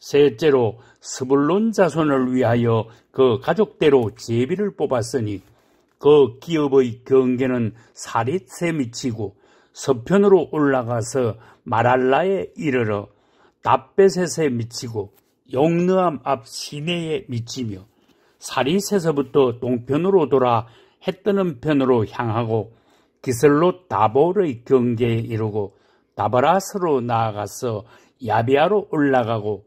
셋째로 스불론 자손을 위하여 그 가족대로 제비를 뽑았으니 그 기업의 경계는 사릿에 미치고 서편으로 올라가서 마랄라에 이르러 답벳셋에 미치고 용느암앞 시내에 미치며 사리세서부터 동편으로 돌아 해뜨는 편으로 향하고 기슬로 다볼의 경계에 이르고 다바라스로 나아가서 야비아로 올라가고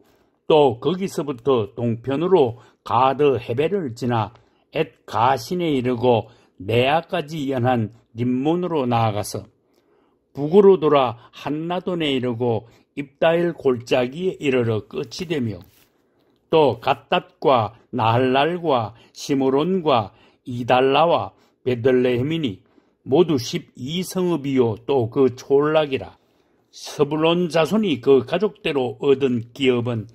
또 거기서부터 동편으로 가드 헤배를 지나 엣 가신에 이르고 메아까지 연한 림몬으로 나아가서 북으로 돌아 한나돈에 이르고 입다일 골짜기에 이르러 끝이 되며 또 갓닷과 나할랄과 시므론과 이달라와 베들레헴이니 모두 12성읍이요 또 그 촌락이라 스블론 자손이 그 가족대로 얻은 기업은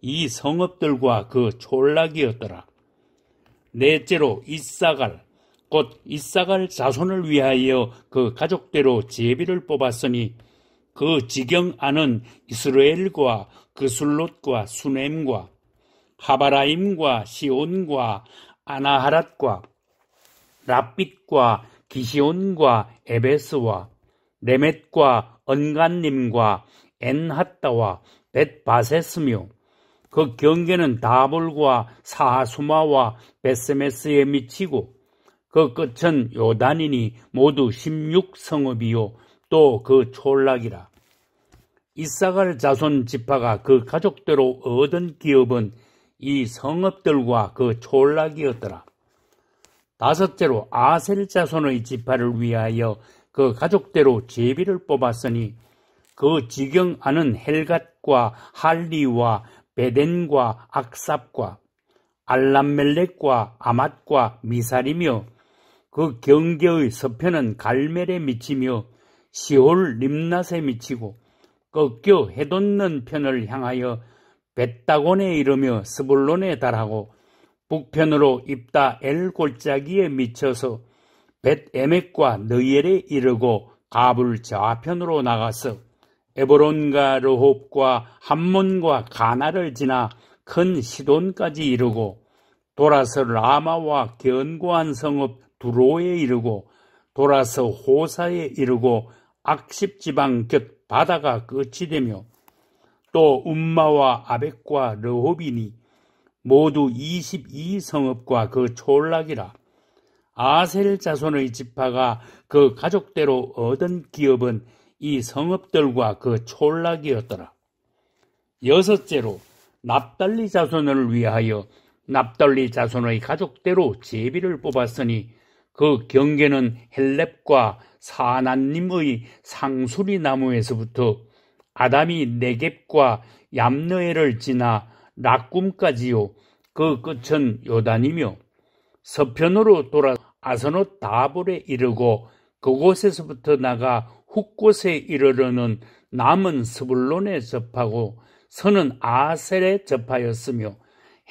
이 성읍들과 그 촌락이었더라 넷째로 이사갈 곧 이사갈 자손을 위하여 그 가족대로 제비를 뽑았으니 그 지경 안은 이스라엘과 그술롯과 수넴과 하바라임과 시온과 아나하랏과 라빛과 기시온과 에베스와 레멧과 언간님과 엔핫다와 벳바세스며 그 경계는 다불과 사하수마와 베스메스에 미치고 그 끝은 요단이니 모두 16성읍이요 또 그 촌락이라 이사갈 자손 지파가 그 가족대로 얻은 기업은 이 성읍들과 그 촌락이었더라. 다섯째로 아셀 자손의 지파를 위하여 그 가족대로 제비를 뽑았으니 그 지경 아는 헬갓과 할리와 베덴과 악삽과 알람멜렉과 아맛과 미사리며그 경계의 서편은 갈멜에 미치며 시홀 림낫에 미치고 꺾여 해돋는 편을 향하여 벳다곤에 이르며 스불론에 달하고 북편으로 입다 엘 골짜기에 미쳐서 벳에멕과 너이엘에 이르고 가불 좌편으로 나가서 에보론과 르홉과 함문과 가나를 지나 큰 시돈까지 이르고 돌아서 라마와 견고한 성읍 두로에 이르고 돌아서 호사에 이르고 악십 지방 곁 바다가 끝이 되며 또 운마와 아벡과 르호빈이 모두 22성읍과 그 촌락이라 아셀 자손의 지파가 그 가족대로 얻은 기업은 이 성읍들과 그 촌락이었더라. 여섯째로 납달리 자손을 위하여 납달리 자손의 가족대로 제비를 뽑았으니 그 경계는 헬렙과 사나님의 상수리 나무에서부터 아담이 네겝과 얌느에를 지나 라꿈까지요 그 끝은 요단이며 서편으로 돌아 아서노 다볼에 이르고 그곳에서부터 나가 훅곳에 이르러는 남은 스불론에 접하고 서는 아셀에 접하였으며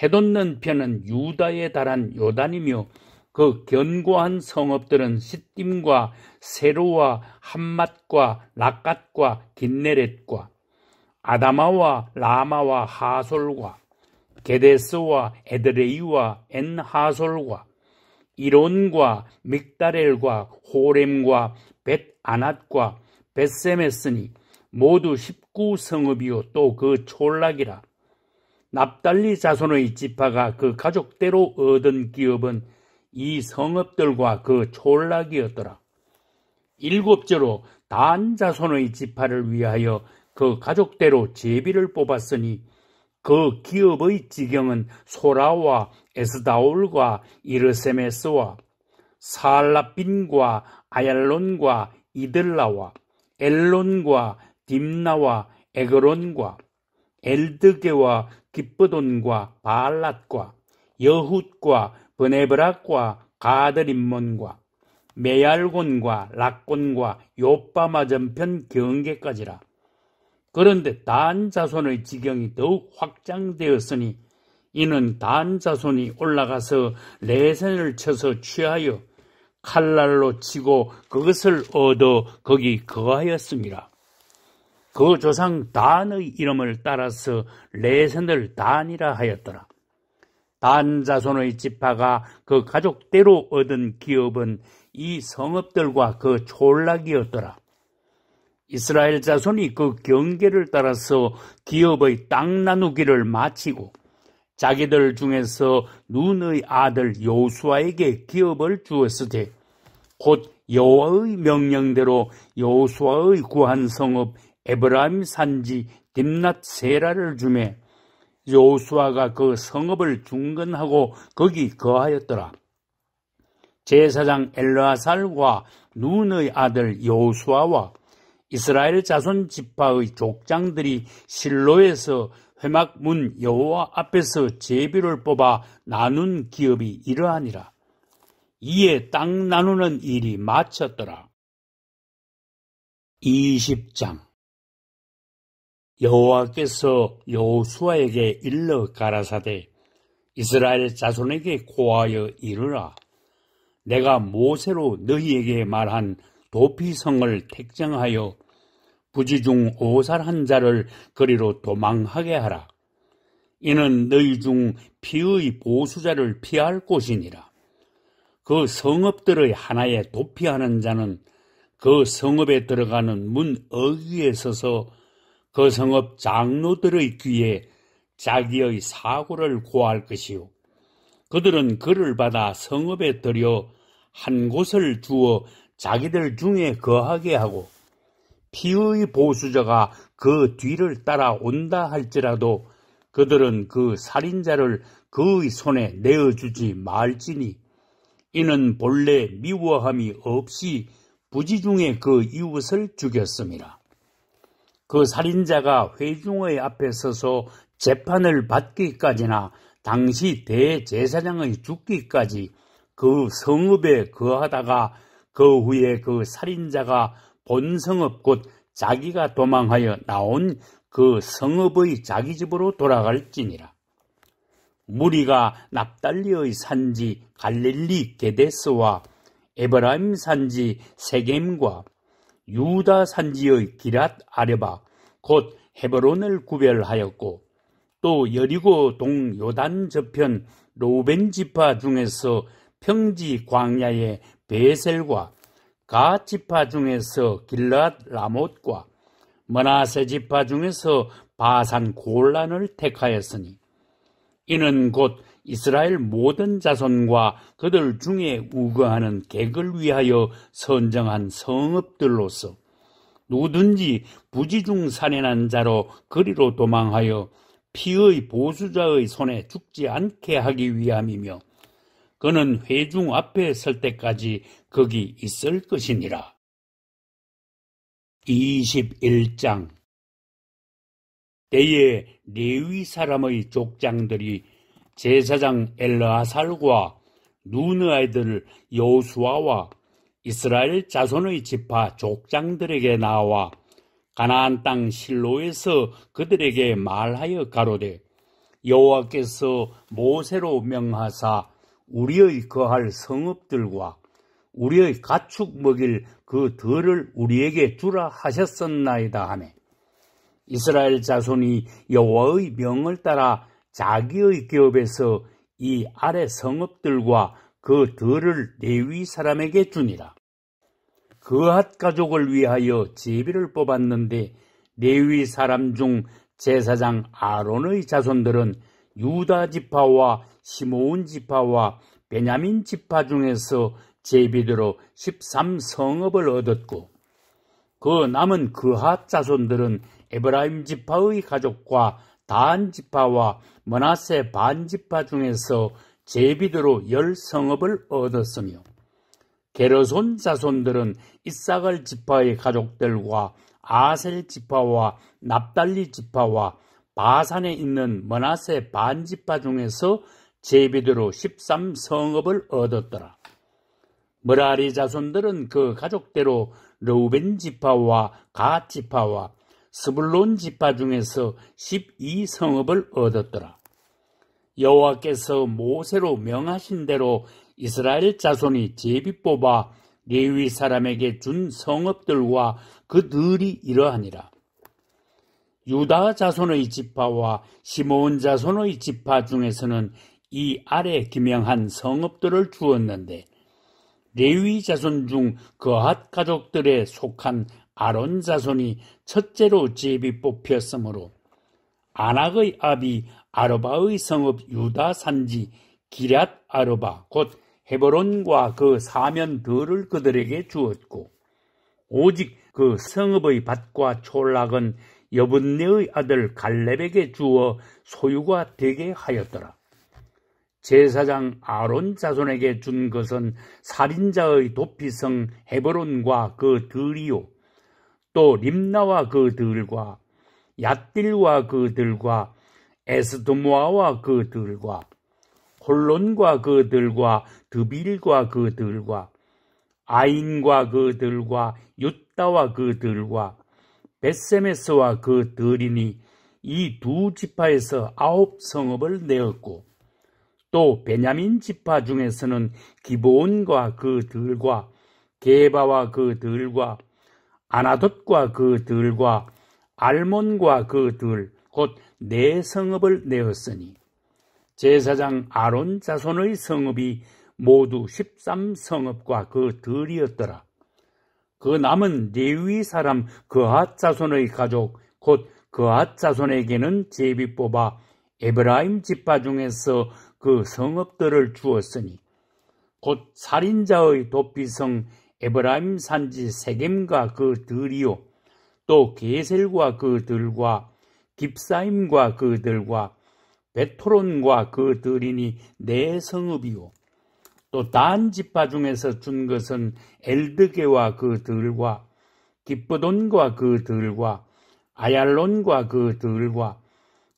해돋는 편은 유다에 달한 요단이며 그 견고한 성읍들은 시딤과 세로와 한맛과 라갓과 긴네렛과 아담아와 라마와 하솔과 게데스와 에드레이와 엔하솔과 이론과 믹다렐과 호렘과 벳아낫과 벳세메스니 모두 십구 성읍이요또그 촌락이라 납달리 자손의 지파가 그 가족대로 얻은 기업은 이 성읍들과 그 촌락이었더라. 일곱째로 단 자손의 지파를 위하여 그 가족대로 제비를 뽑았으니 그 기업의 지경은 소라와 에스다올과 이르세메스와 살라빈과 아얄론과 이들라와 엘론과 딥나와 에그론과 엘드게와 기쁘돈과 바알랏과 여훗과 브네브락과 가드림몬과 메알곤과 락곤과 요빠마 전편 경계까지라. 그런데 단 자손의 지경이 더욱 확장되었으니 이는 단 자손이 올라가서 레센을 쳐서 취하여 칼날로 치고 그것을 얻어 거기 거하였습니다. 그 조상 단의 이름을 따라서 레센을 단이라 하였더라. 단자손의 지파가 그 가족대로 얻은 기업은 이 성읍들과 그 촌락이었더라. 이스라엘 자손이 그 경계를 따라서 기업의 땅 나누기를 마치고 자기들 중에서 눈의 아들 요호수아에게 기업을 주었으되 곧 여호와의 명령대로 요호수아의 구한 성읍 에브라임 산지 딥낫 세라를 주매 요수아가 그 성읍을 중건하고 거기 거하였더라. 제사장 엘라살과 눈의 아들 요수아와 이스라엘 자손 지파의 족장들이 실로에서 회막 문 여호와 앞에서 제비를 뽑아 나눈 기업이 이러하니라. 이에 땅 나누는 일이 마쳤더라. 20장 여호와께서 여호수아에게 일러 가라사대 이스라엘 자손에게 고하여 이르라 내가 모세로 너희에게 말한 도피성을 택정하여 부지중 오살한 자를 그리로 도망하게 하라 이는 너희 중 피의 보수자를 피할 곳이니라 그 성읍들의 하나에 도피하는 자는 그 성읍에 들어가는 문 어귀에 서서 그성읍 장로들의 귀에 자기의 사고를 고할 것이요. 그들은 그를 받아 성읍에 들여 한 곳을 주어 자기들 중에 거하게 하고 피의 보수자가 그 뒤를 따라온다 할지라도 그들은 그 살인자를 그의 손에 내어주지 말지니 이는 본래 미워함이 없이 부지중에 그 이웃을 죽였습니다. 그 살인자가 회중의 앞에 서서 재판을 받기까지나 당시 대제사장의 죽기까지 그 성읍에 거하다가 그 후에 그 살인자가 본 성읍 곧 자기가 도망하여 나온 그 성읍의 자기 집으로 돌아갈지니라. 무리가 납달리의 산지 갈릴리 게데스와 에브라임 산지 세겜과 유다 산지의 기랏 아레바 곧 헤브론을 구별하였고 또 여리고 동 요단 저편 로벤 지파 중에서 평지 광야의 베셀과 가 지파 중에서 길랏 라못과 머나세 지파 중에서 바산 골란을 택하였으니 이는 곧 이스라엘 모든 자손과 그들 중에 우거하는 객을 위하여 선정한 성읍들로서 누구든지 부지 중 산해난 자로 그리로 도망하여 피의 보수자의 손에 죽지 않게 하기 위함이며 그는 회중 앞에 설 때까지 거기 있을 것이니라. 21장 때에 레위 사람의 족장들이 제사장 엘라살과누의 아이들 여수아와 이스라엘 자손의 지파 족장들에게 나와 가나안 땅 실로에서 그들에게 말하여 가로되 여호와께서 모세로 명하사 우리의 거할 성읍들과 우리의 가축 먹일 그 덜을 우리에게 주라 하셨었나이다 하매 이스라엘 자손이 여호와의 명을 따라 자기의 기업에서 이 아래 성읍들과 그 덜을 내위 사람에게 주니라. 그앗 가족을 위하여 제비를 뽑았는데 내위 사람 중 제사장 아론의 자손들은 유다 지파와 시모온 지파와 베냐민 지파 중에서 제비대로 13성읍을 얻었고 그 남은 그 핫 자손들은 에브라임 지파의 가족과 다한 지파와 문하세 반지파 중에서 제비드로 열 성읍을 얻었으며 게르손 자손들은 이삭을 지파의 가족들과 아셀 지파와 납달리 지파와 바산에 있는 머하세 반지파 중에서 제비드로 13성읍을 얻었더라. 머라리 자손들은 그 가족대로 르우벤 지파와 가 지파와 스불론 지파 중에서 12성읍을 얻었더라. 여호와께서 모세로 명하신 대로 이스라엘 자손이 제비 뽑아 레위 사람에게 준 성읍들과 그들이 이러하니라. 유다 자손의 지파와 시몬 자손의 지파 중에서는 이 아래 기명한 성읍들을 주었는데 레위 자손 중 거핫 그 가족들에 속한 아론 자손이 첫째로 제비 뽑혔으므로 아낙의 아비 아르바의 성읍 유다 산지 기랏 아르바 곧 헤버론과 그 사면 들을 그들에게 주었고 오직 그 성읍의 밭과 촌락은 여분네의 아들 갈렙에게 주어 소유가 되게 하였더라. 제사장 아론 자손에게 준 것은 살인자의 도피성 헤버론과 그 들이요 또 림나와 그 들과 얏딜과 그 들과 에스드모아와 그들과 홀론과 그들과 드빌과 그들과 아인과 그들과 유다와 그들과 베세메스와 그들이니 이 두 지파에서 아홉 성읍을 내었고 또 베냐민 지파 중에서는 기본과 그들과 게바와 그들과 아나돗과 그들과 알몬과 그들 곧내 성읍을 내었으니 제사장 아론 자손의 성읍이 모두 13성읍과 그 들이었더라. 그 남은 레위 사람 그앗 자손의 가족 곧 그앗 자손에게는 제비 뽑아 에브라임 집파 중에서 그 성읍들을 주었으니 곧 살인자의 도피성 에브라임 산지 세겜과 그 들이요 또 게셀과 그 들과 깁사임과 그들과 베토론과 그들이니 내 성읍이요 또단 지파 중에서 준 것은 엘드게와 그들과 기쁘돈과 그들과 아얄론과 그들과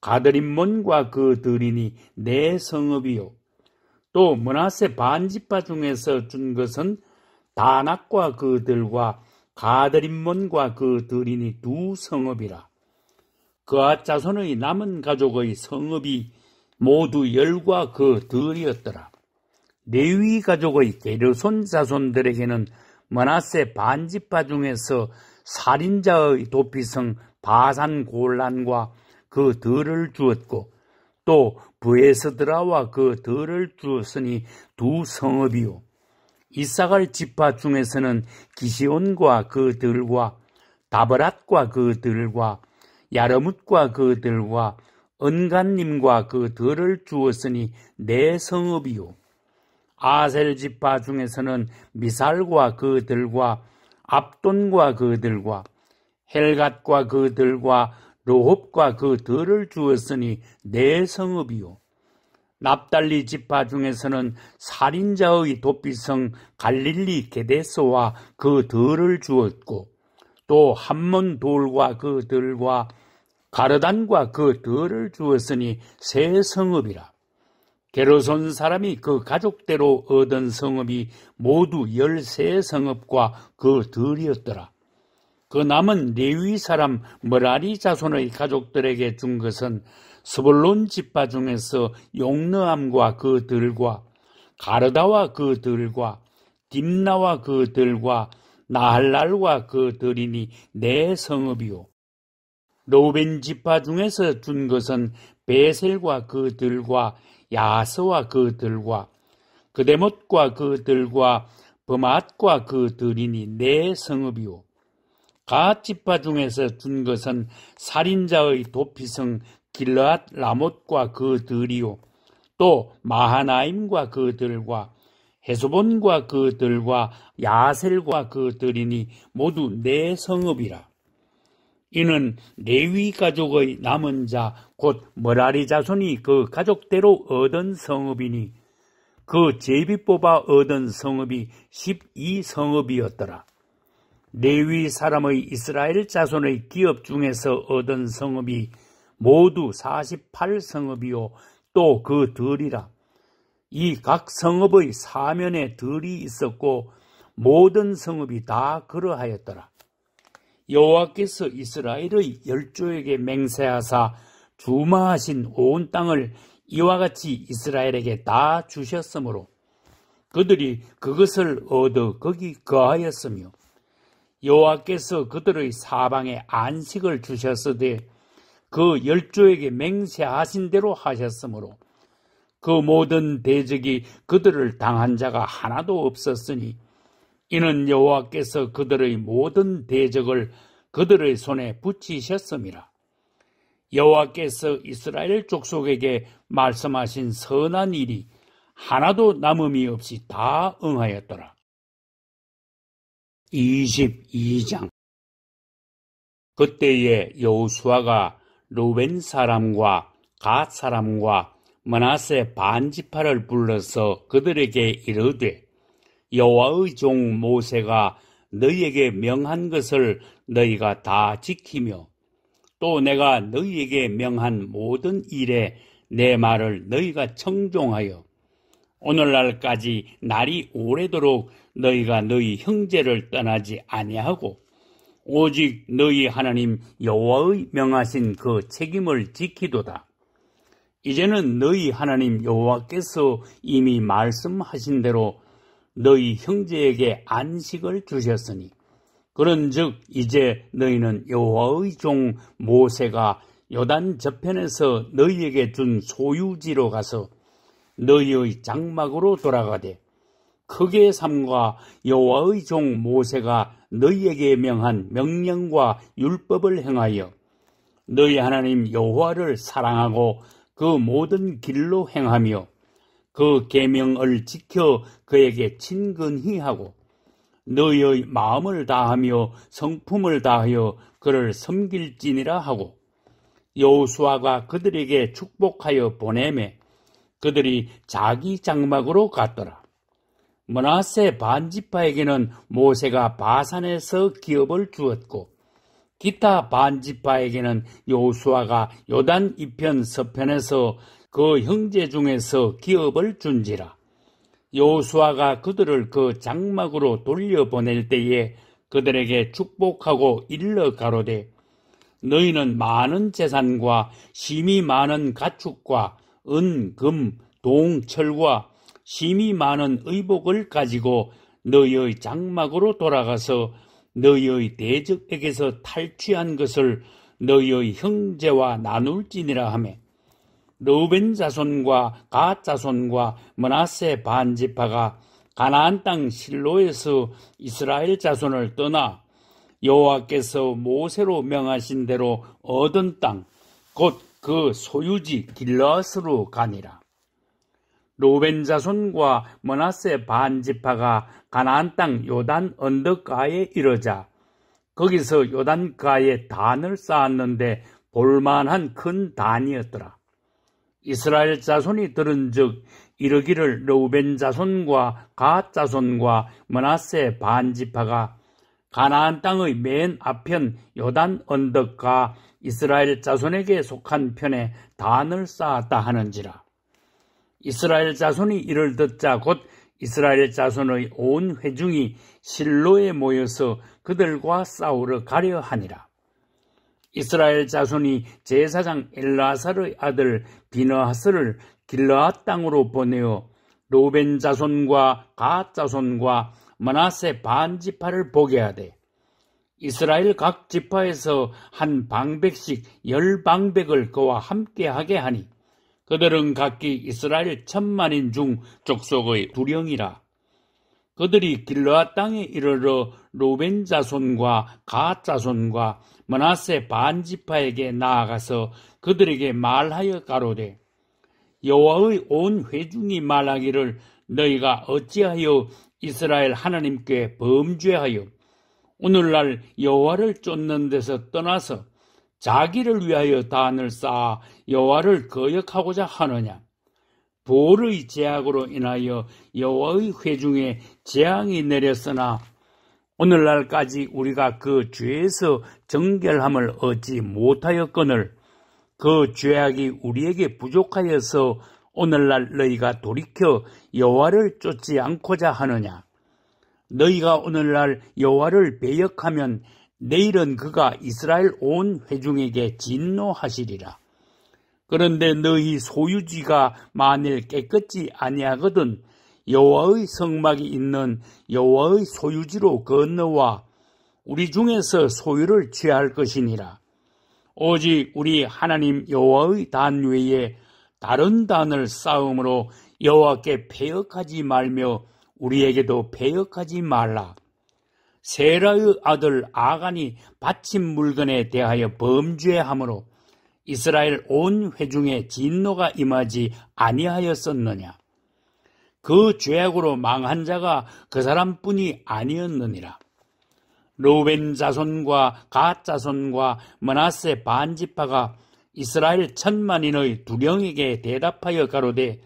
가드림몬과 그들이니 내 성읍이요 또 문하세 반지파 중에서 준 것은 다낙과 그들과 가드림몬과 그들이니 두 성읍이라 그아 자손의 남은 가족의 성읍이 모두 열과 그 덜이었더라. 레위 가족의 게르손 자손들에게는 머하세 반지파 중에서 살인자의 도피성 바산 곤란과그 덜을 주었고 또부에서드라와그 덜을 주었으니 두 성읍이요. 이사갈 지파 중에서는 기시온과 그 들과 다브랏과 그 들과 야르뭇과 그들과 은간님과 그들을 주었으니 내 성읍이요. 아셀 지파 중에서는 미살과 그들과 압돈과 그들과 헬갓과 그들과 로홉과 그들을 주었으니 내 성읍이요. 납달리 지파 중에서는 살인자의 도피성 갈릴리 게데스와 그들을 주었고 또 한문 돌과 그들과 가르단과 그들을 주었으니 새 성읍이라. 게르손 사람이 그 가족대로 얻은 성읍이 모두 열세 성읍과 그들이었더라. 그 남은 레위 사람 머라리 자손의 가족들에게 준 것은 스불론 지파 중에서 용르암과 그들과 가르다와 그들과 딥나와 그들과 나할랄과 그 들이니 내 성읍이요. 로벤 지파 중에서 준 것은 베셀과 그 들과 야스와 그 들과 그대못과 그 들과 버맛과 그 들이니 내 성읍이요. 가 지파 중에서 준 것은 살인자의 도피성 길라앗 라못과 그 들이요. 또 마하나임과 그 들과 헤소본과 그들과 야셀과 그들이니 모두 내 성읍이라. 이는 레위 가족의 남은 자 곧 머라리 자손이 그 가족대로 얻은 성읍이니 그 제비 뽑아 얻은 성읍이 12성읍이었더라. 레위 사람의 이스라엘 자손의 기업 중에서 얻은 성읍이 모두 48성읍이요 또 그들이라. 이각 성읍의 사면에 들이 있었고 모든 성읍이 다 그러하였더라. 여호와께서 이스라엘의 열조에게 맹세하사 주마하신 온 땅을 이와 같이 이스라엘에게 다 주셨으므로 그들이 그것을 얻어 거기 거하였으며 여호와께서 그들의 사방에 안식을 주셨으되 그 열조에게 맹세하신 대로 하셨으므로 그 모든 대적이 그들을 당한 자가 하나도 없었으니 이는 여호와께서 그들의 모든 대적을 그들의 손에 붙이셨음이라. 여호와께서 이스라엘 족속에게 말씀하신 선한 일이 하나도 남음이 없이 다 응하였더라. 22장 그때에 여호수아가 루벤 사람과 갓 사람과 만하세 반지파를 불러서 그들에게 이르되 여호와의 종 모세가 너희에게 명한 것을 너희가 다 지키며 또 내가 너희에게 명한 모든 일에 내 말을 너희가 청종하여 오늘날까지 날이 오래도록 너희가 너희 형제를 떠나지 아니하고 오직 너희 하나님 여호와의 명하신 그 책임을 지키도다. 이제는 너희 하나님 여호와께서 이미 말씀하신 대로 너희 형제에게 안식을 주셨으니 그런즉 이제 너희는 여호와의 종 모세가 요단 저편에서 너희에게 준 소유지로 가서 너희의 장막으로 돌아가되 크게 삼과 여호와의 종 모세가 너희에게 명한 명령과 율법을 행하여 너희 하나님 여호와를 사랑하고 그 모든 길로 행하며 그 계명을 지켜 그에게 친근히 하고 너희의 마음을 다하며 성품을 다하여 그를 섬길지니라 하고 여호수아가 그들에게 축복하여 보내매 그들이 자기 장막으로 갔더라. 문하세 반지파에게는 모세가 바산에서 기업을 주었고 기타 반지파에게는 요수아가 요단 2편 서편에서 그 형제 중에서 기업을 준지라. 요수아가 그들을 그 장막으로 돌려보낼 때에 그들에게 축복하고 일러 가로되 너희는 많은 재산과 심히 많은 가축과 은, 금, 동, 철과 심히 많은 의복을 가지고 너희의 장막으로 돌아가서 너희의 대적에게서 탈취한 것을 너희의 형제와 나눌지니라 하며 르벤 자손과 가 자손과 문하세 반지파가 가나안 땅 실로에서 이스라엘 자손을 떠나 여호와께서 모세로 명하신 대로 얻은 땅 곧 그 소유지 길러스로 가니라. 로벤 자손과 문하세 반지파가 가나안 땅 요단 언덕가에 이르자 거기서 요단가에 단을 쌓았는데 볼만한 큰 단이었더라. 이스라엘 자손이 들은 즉 이르기를 르우벤 자손과 가 자손과 문하세 반지파가 가나안 땅의 맨 앞편 요단 언덕과 이스라엘 자손에게 속한 편에 단을 쌓았다 하는지라. 이스라엘 자손이 이를 듣자 곧 이스라엘 자손의 온 회중이 실로에 모여서 그들과 싸우러 가려 하니라. 이스라엘 자손이 제사장 엘라살의 아들 비너하스를 길라앗 땅으로 보내어 로벤 자손과 가 자손과 머나세 반 지파를 보게 하되 이스라엘 각 지파에서 한 방백씩 열 방백을 그와 함께 하게 하니 그들은 각기 이스라엘 천만인 중 족속의 두령이라. 그들이 길러앗 땅에 이르러 로벤 자손과 가 자손과 머하세 반지파에게 나아가서 그들에게 말하여 가로되 여호와의 온 회중이 말하기를 너희가 어찌하여 이스라엘 하나님께 범죄하여 오늘날 여호와를 쫓는 데서 떠나서 자기를 위하여 단을 쌓아 여호와를 거역하고자 하느냐? 볼의 제약으로 인하여 여호와의 회중에 재앙이 내렸으나 오늘날까지 우리가 그 죄에서 정결함을 얻지 못하였거늘 그 죄악이 우리에게 부족하여서 오늘날 너희가 돌이켜 여호와를 쫓지 않고자 하느냐 너희가 오늘날 여호와를 배역하면 내일은 그가 이스라엘 온 회중에게 진노하시리라. 그런데 너희 소유지가 만일 깨끗이 아니하거든 여호와의 성막이 있는 여호와의 소유지로 건너와 우리 중에서 소유를 취할 것이니라. 오직 우리 하나님 여호와의 단 외에 다른 단을 쌓음으로 여호와께 배역하지 말며 우리에게도 배역하지 말라. 세라의 아들 아간이 바친 물건에 대하여 범죄함으로 이스라엘 온 회중에 진노가 임하지 아니하였었느냐? 그 죄악으로 망한 자가 그 사람뿐이 아니었느니라. 로벤 자손과 가 자손과 머나세 반지파가 이스라엘 천만인의 두령에게 대답하여 가로되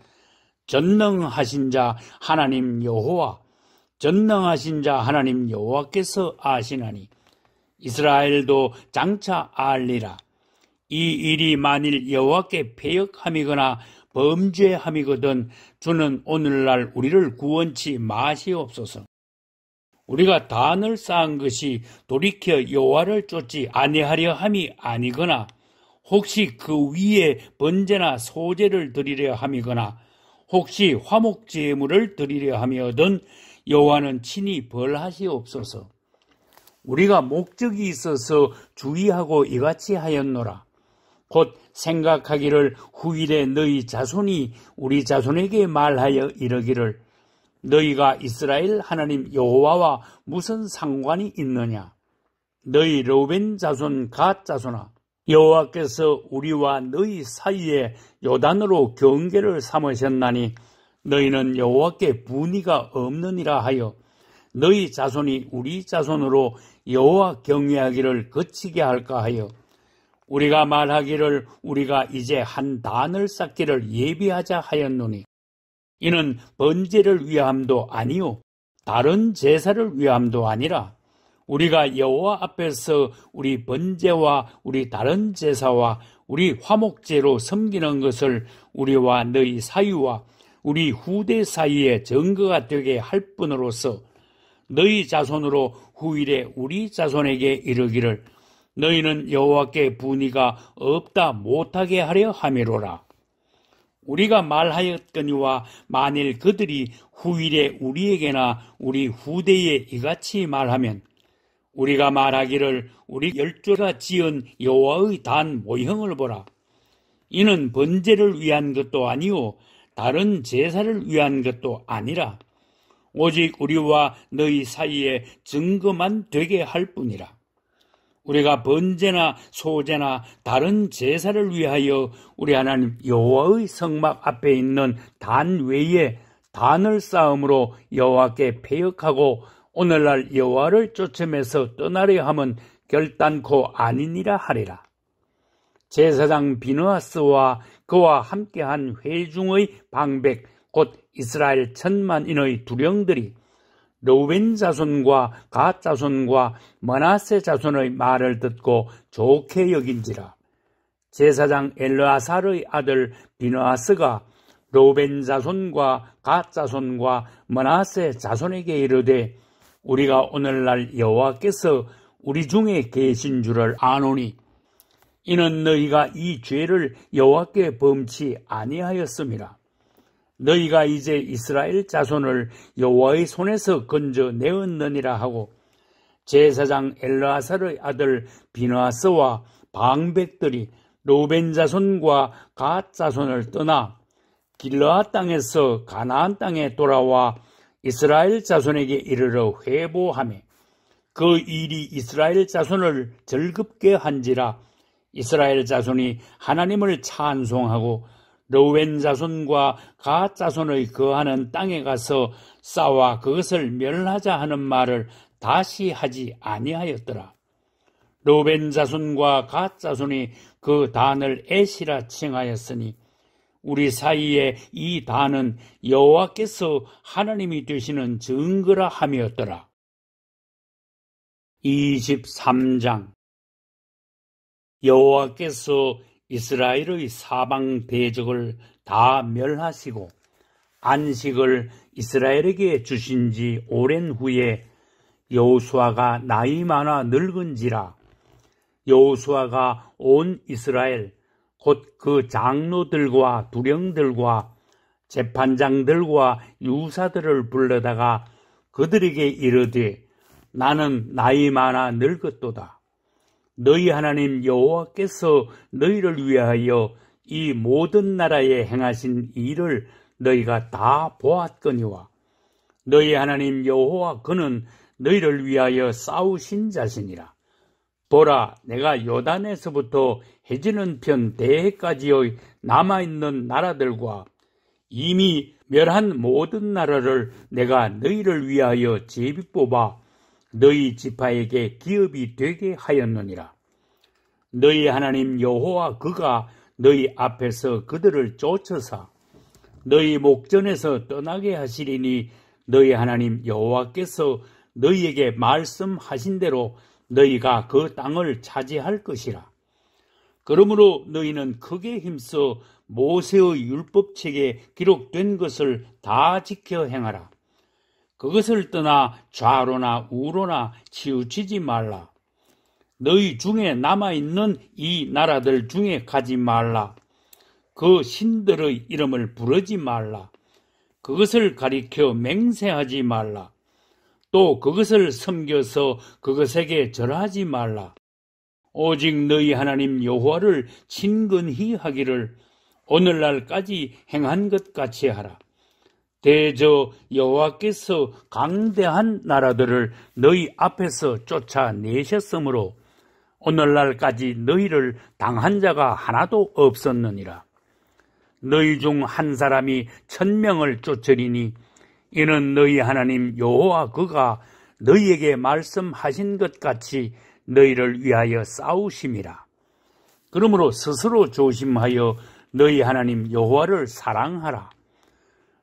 전능하신 자 하나님 여호와 전능하신 자 하나님 여호와께서 아시나니 이스라엘도 장차 알리라 이 일이 만일 여호와께 폐역함이거나 범죄함이거든 주는 오늘날 우리를 구원치 마시옵소서. 우리가 단을 쌓은 것이 돌이켜 여호와를 쫓지 아니하려 함이 아니거나 혹시 그 위에 번제나 소제를 드리려 함이거나 혹시 화목제물을 드리려 함이거든 여호와는 친히 벌하시옵소서. 우리가 목적이 있어서 주의하고 이같이 하였노라. 곧 생각하기를 후일에 너희 자손이 우리 자손에게 말하여 이르기를 너희가 이스라엘 하나님 여호와와 무슨 상관이 있느냐? 너희 로벤 자손 갓 자손아 여호와께서 우리와 너희 사이에 요단으로 경계를 삼으셨나니 너희는 여호와께 분위가 없느니라 하여 너희 자손이 우리 자손으로 여호와 경외하기를 거치게 할까 하여 우리가 말하기를 우리가 이제 한 단을 쌓기를 예비하자 하였노니 이는 번제를 위함도 아니요 다른 제사를 위함도 아니라 우리가 여호와 앞에서 우리 번제와 우리 다른 제사와 우리 화목제로 섬기는 것을 우리와 너희 사유와 우리 후대 사이에 증거가 되게 할 뿐으로서 너희 자손으로 후일에 우리 자손에게 이르기를 너희는 여호와께 분위가 없다 못하게 하려 함이로라. 우리가 말하였거니와 만일 그들이 후일에 우리에게나 우리 후대에 이같이 말하면 우리가 말하기를 우리 열조가 지은 여호와의 단 모형을 보라. 이는 번제를 위한 것도 아니오 다른 제사를 위한 것도 아니라 오직 우리와 너희 사이에 증거만 되게 할 뿐이라. 우리가 번제나 소제나 다른 제사를 위하여 우리 하나님 여호와의 성막 앞에 있는 단 외에 단을 쌓음으로 여호와께 폐역하고 오늘날 여호와를 쫓음에서 떠나려 함은 결단코 아니니라 하리라. 제사장 비누아스와 그와 함께한 회중의 방백 곧 이스라엘 천만인의 두령들이 로벤 자손과 가 자손과 마나세 자손의 말을 듣고 좋게 여긴지라 제사장 엘르아살의 아들 비누아스가 로벤 자손과 가 자손과 마나세 자손에게 이르되 우리가 오늘날 여호와께서 우리 중에 계신 줄을 아노니 이는 너희가 이 죄를 여호와께 범치 아니하였습니다. 너희가 이제 이스라엘 자손을 여호와의 손에서 건져내었느니라 하고 제사장 엘라사르의 아들 비나스와 방백들이 로벤 자손과 갓 자손을 떠나 길라 땅에서 가나안 땅에 돌아와 이스라엘 자손에게 이르러 회보하며 그 일이 이스라엘 자손을 즐겁게 한지라 이스라엘 자손이 하나님을 찬송하고 르웬 자손과 가 자손의 거하는 땅에 가서 싸워 그것을 멸하자 하는 말을 다시 하지 아니하였더라. 르웬 자손과 가 자손이 그 단을 에시라 칭하였으니 우리 사이에 이 단은 여호와께서 하나님이 되시는 증거라 함이었더라. 23장 여호와께서 이스라엘의 사방 대적을 다 멸하시고 안식을 이스라엘에게 주신 지 오랜 후에 여호수아가 나이 많아 늙은지라 여호수아가 온 이스라엘 곧 그 장로들과 두령들과 재판장들과 유사들을 불러다가 그들에게 이르되 나는 나이 많아 늙었도다 너희 하나님 여호와께서 너희를 위하여 이 모든 나라에 행하신 일을 너희가 다 보았거니와 너희 하나님 여호와 그는 너희를 위하여 싸우신 자신이라 보라 내가 요단에서부터 해지는 편 대해까지의 남아있는 나라들과 이미 멸한 모든 나라를 내가 너희를 위하여 제비 뽑아 너희 지파에게 기업이 되게 하였느니라. 너희 하나님 여호와 그가 너희 앞에서 그들을 쫓으사 너희 목전에서 떠나게 하시리니 너희 하나님 여호와께서 너희에게 말씀하신 대로 너희가 그 땅을 차지할 것이라. 그러므로 너희는 크게 힘써 모세의 율법책에 기록된 것을 다 지켜 행하라. 그것을 떠나 좌로나 우로나 치우치지 말라. 너희 중에 남아있는 이 나라들 중에 가지 말라. 그 신들의 이름을 부르지 말라. 그것을 가리켜 맹세하지 말라. 또 그것을 섬겨서 그것에게 절하지 말라. 오직 너희 하나님 여호와를 친근히 하기를 오늘날까지 행한 것 같이 하라. 대저 여호와께서 강대한 나라들을 너희 앞에서 쫓아내셨으므로 오늘날까지 너희를 당한 자가 하나도 없었느니라. 너희 중 한 사람이 천명을 쫓으리니 이는 너희 하나님 여호와 그가 너희에게 말씀하신 것 같이 너희를 위하여 싸우심이라. 그러므로 스스로 조심하여 너희 하나님 여호와를 사랑하라.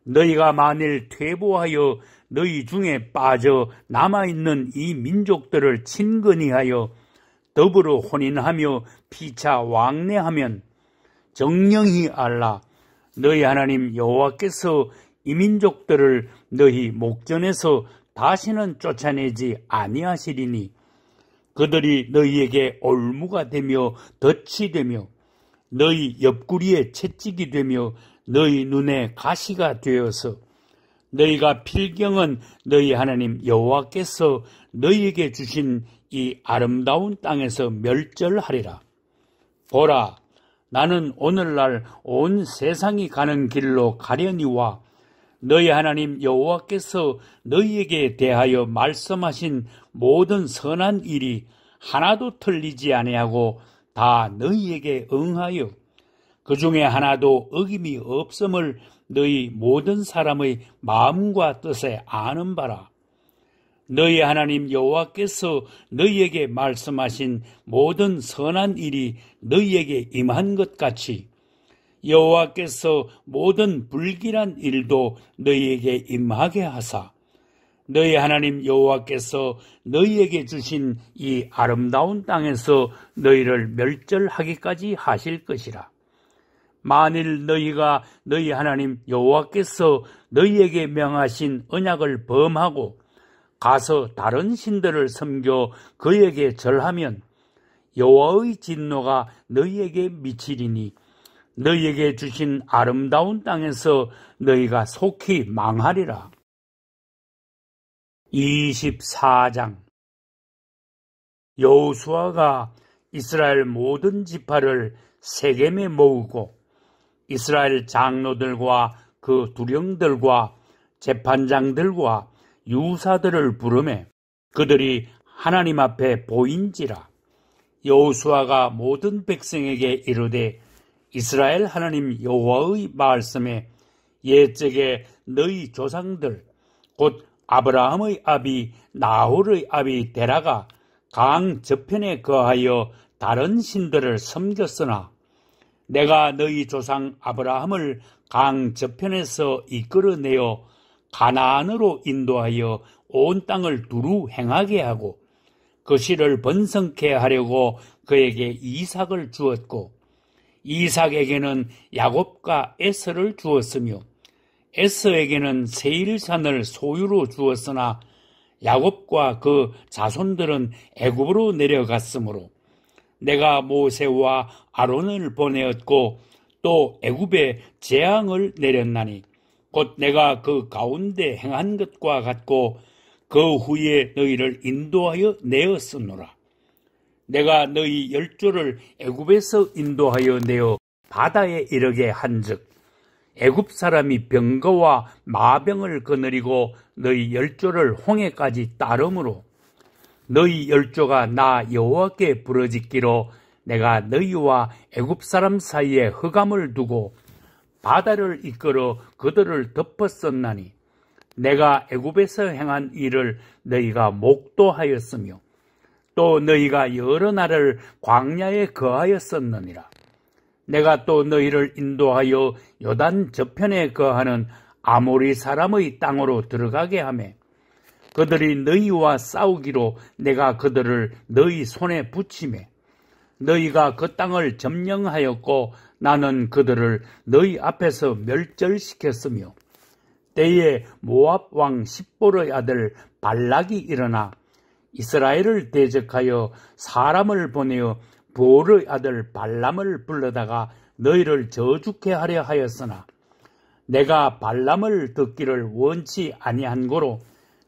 너희가 만일 퇴보하여 너희 중에 빠져 남아있는 이 민족들을 친근히 하여 더불어 혼인하며 피차 왕래하면 정령히 알라 너희 하나님 여호와께서 이 민족들을 너희 목전에서 다시는 쫓아내지 아니하시리니 그들이 너희에게 올무가 되며 덫이 되며 너희 옆구리에 채찍이 되며 너희 눈에 가시가 되어서 너희가 필경은 너희 하나님 여호와께서 너희에게 주신 이 아름다운 땅에서 멸절하리라. 보라, 나는 오늘날 온 세상이 가는 길로 가려니와 너희 하나님 여호와께서 너희에게 대하여 말씀하신 모든 선한 일이 하나도 틀리지 아니하고 다 너희에게 응하여 그 중에 하나도 어김이 없음을 너희 모든 사람의 마음과 뜻에 아는 바라. 너희 하나님 여호와께서 너희에게 말씀하신 모든 선한 일이 너희에게 임한 것 같이 여호와께서 모든 불길한 일도 너희에게 임하게 하사 너희 하나님 여호와께서 너희에게 주신 이 아름다운 땅에서 너희를 멸절하기까지 하실 것이라. 만일 너희가 너희 하나님 여호와께서 너희에게 명하신 언약을 범하고 가서 다른 신들을 섬겨 그에게 절하면 여호와의 진노가 너희에게 미치리니 너희에게 주신 아름다운 땅에서 너희가 속히 망하리라. 24장 여호수아가 이스라엘 모든 지파를 세겜에 모으고 이스라엘 장로들과 그 두령들과 재판장들과 유사들을 부르매 그들이 하나님 앞에 보인지라 여호수아가 모든 백성에게 이르되 이스라엘 하나님 여호와의 말씀에 옛적에 너희 조상들 곧 아브라함의 아비 나홀의 아비 데라가 강 저편에 거하여 다른 신들을 섬겼으나 내가 너희 조상 아브라함을 강 저편에서 이끌어내어 가나안으로 인도하여 온 땅을 두루 행하게 하고 그 씨를 번성케 하려고 그에게 이삭을 주었고 이삭에게는 야곱과 에서를 주었으며 에서에게는 세일산을 소유로 주었으나 야곱과 그 자손들은 애굽으로 내려갔으므로 내가 모세와 아론을 보내었고 또 애굽에 재앙을 내렸나니 곧 내가 그 가운데 행한 것과 같고 그 후에 너희를 인도하여 내었으노라 내가 너희 열조를 애굽에서 인도하여 내어 바다에 이르게 한즉 애굽 사람이 병거와 마병을 거느리고 너희 열조를 홍해까지 따름으로 너희 열조가 나 여호와께 부르짖기로 내가 너희와 애굽 사람 사이에 허감을 두고 바다를 이끌어 그들을 덮었었나니 내가 애굽에서 행한 일을 너희가 목도하였으며 또 너희가 여러 날을 광야에 거하였었느니라 내가 또 너희를 인도하여 요단 저편에 거하는 아모리 사람의 땅으로 들어가게 하며 그들이 너희와 싸우기로 내가 그들을 너희 손에 붙임에 너희가 그 땅을 점령하였고 나는 그들을 너희 앞에서 멸절시켰으며 때에 모압 왕 십보의 아들 발락이 일어나 이스라엘을 대적하여 사람을 보내어 보르의 아들 발람을 불러다가 너희를 저주케 하려 하였으나 내가 발람을 듣기를 원치 아니한 고로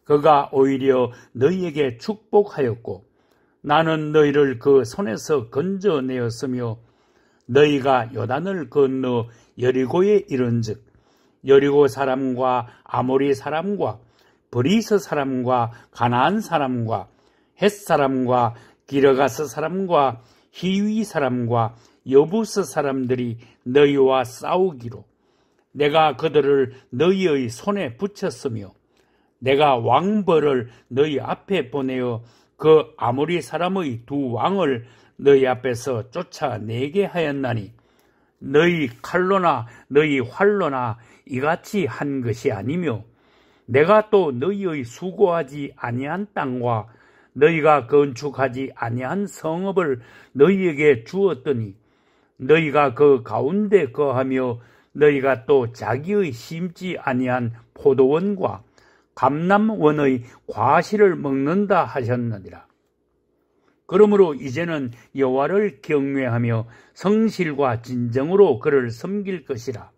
그가 오히려 너희에게 축복하였고 나는 너희를 그 손에서 건져내었으며 너희가 요단을 건너 여리고에 이른즉 여리고 사람과 아모리 사람과 브리스 사람과 가나안 사람과 헷 사람과 기르가스 사람과 히위 사람과 여부스 사람들이 너희와 싸우기로 내가 그들을 너희의 손에 붙였으며 내가 왕벌을 너희 앞에 보내어 그 아무리 사람의 두 왕을 너희 앞에서 쫓아내게 하였나니 너희 칼로나 너희 활로나 이같이 한 것이 아니며 내가 또 너희의 수고하지 아니한 땅과 너희가 건축하지 아니한 성읍을 너희에게 주었더니 너희가 그 가운데 거하며 너희가 또 자기의 심지 아니한 포도원과 감남원의 과실을 먹는다 하셨느니라. 그러므로 이제는 여호와를 경외하며 성실과 진정으로 그를 섬길 것이라.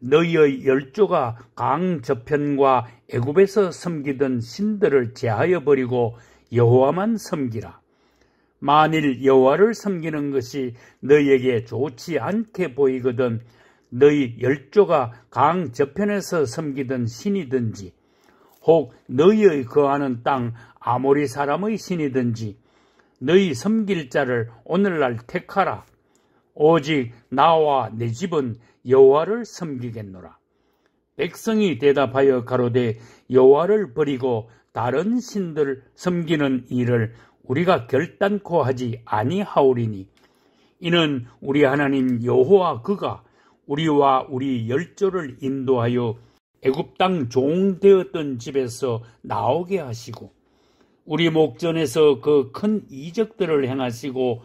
너희의 열조가 강 저편과 애굽에서 섬기던 신들을 제하여 버리고 여호와만 섬기라. 만일 여호와를 섬기는 것이 너희에게 좋지 않게 보이거든 너희 열조가 강 저편에서 섬기던 신이든지 혹 너희의 거하는 땅 아모리 사람의 신이든지 너희 섬길 자를 오늘날 택하라. 오직 나와 내 집은 여호와를 섬기겠노라. 백성이 대답하여 가로되 여호와를 버리고 다른 신들 섬기는 일을 우리가 결단코 하지 아니하오리니 이는 우리 하나님 여호와 그가 우리와 우리 열조를 인도하여 애굽 땅 종되었던 집에서 나오게 하시고 우리 목전에서 그 큰 이적들을 행하시고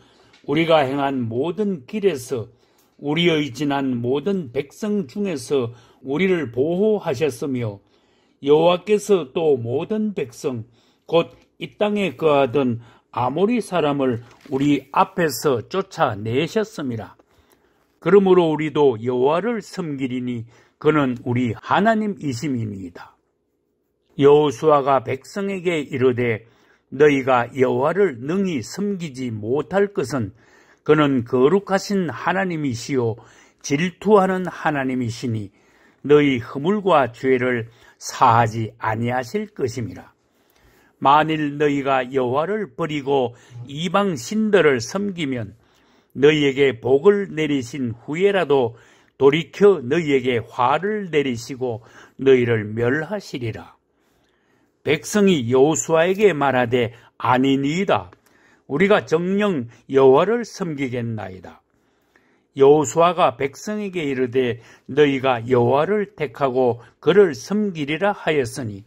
우리가 행한 모든 길에서 우리의 지난 모든 백성 중에서 우리를 보호하셨으며 여호와께서 또 모든 백성 곧 이 땅에 거하던 아모리 사람을 우리 앞에서 쫓아내셨습니다. 그러므로 우리도 여호와를 섬기리니 그는 우리 하나님이심입니다 여호수아가 백성에게 이르되 너희가 여호와를 능히 섬기지 못할 것은 그는 거룩하신 하나님이시요 질투하는 하나님이시니 너희 허물과 죄를 사하지 아니하실 것임이라. 만일 너희가 여호와를 버리고 이방 신들을 섬기면 너희에게 복을 내리신 후에라도 돌이켜 너희에게 화를 내리시고 너희를 멸하시리라. 백성이 여호수아에게 말하되 아니니이다. 우리가 정령 여호와를 섬기겠나이다. 여호수아가 백성에게 이르되 너희가 여호와를 택하고 그를 섬기리라 하였으니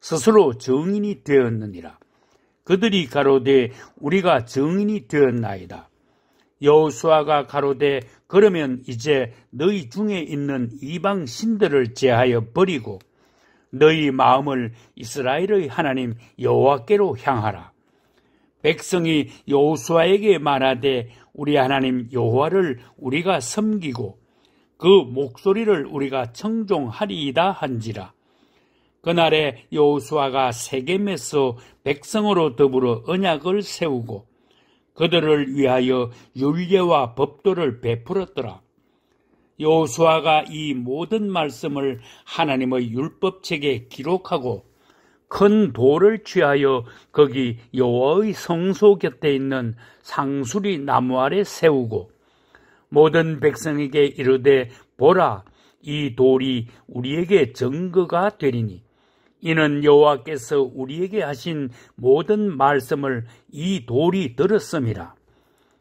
스스로 정인이 되었느니라. 그들이 가로되 우리가 정인이 되었나이다. 여호수아가 가로되 그러면 이제 너희 중에 있는 이방 신들을 제하여 버리고 너희 마음을 이스라엘의 하나님 여호와께로 향하라. 백성이 여호수아에게 말하되 우리 하나님 여호와를 우리가 섬기고 그 목소리를 우리가 청종하리이다 한지라. 그날에 여호수아가 세겜에서 백성으로 더불어 언약을 세우고 그들을 위하여 율례와 법도를 베풀었더라. 요호수아가이 모든 말씀을 하나님의 율법책에 기록하고 큰 돌을 취하여 거기 여호와의 성소 곁에 있는 상수리 나무 아래 세우고 모든 백성에게 이르되 보라 이 돌이 우리에게 증거가 되리니 이는 여호와께서 우리에게 하신 모든 말씀을 이 돌이 들었습니다.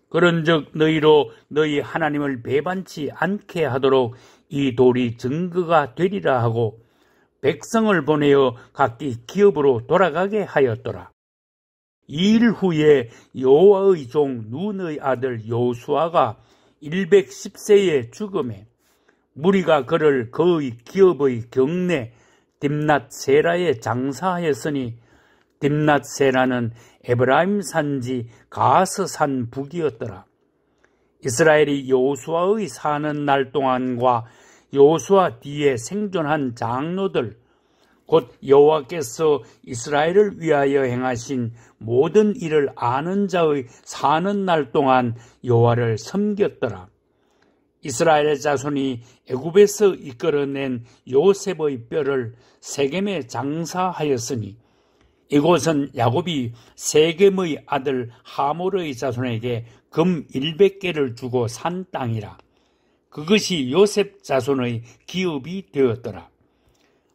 그런즉 너희로 너희 하나님을 배반치 않게 하도록 이 돌이 증거가 되리라 하고 백성을 보내어 각기 기업으로 돌아가게 하였더라. 이 일 후에 여호와의 종 눈의 아들 여수아가 110세에 죽음에 무리가 그를 거의 기업의 경내 딥낫세라에 장사하였으니 딥낫세라는 에브라임 산지 가스 산 북이었더라. 이스라엘이 요수아의 사는 날 동안과 요수아 뒤에 생존한 장로들 곧 여호와께서 이스라엘을 위하여 행하신 모든 일을 아는 자의 사는 날 동안 여호와를 섬겼더라. 이스라엘 자손이 애굽에서 이끌어낸 요셉의 뼈를 세겜에 장사하였으니 이곳은 야곱이 세겜의 아들 하몰의 자손에게 금 100개를 주고 산 땅이라 그것이 요셉 자손의 기업이 되었더라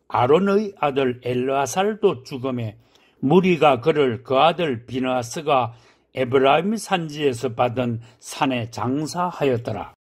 아론의 아들 엘라살도 죽음에 무리가 그를 그 아들 비나스가 에브라임 산지에서 받은 산에 장사하였더라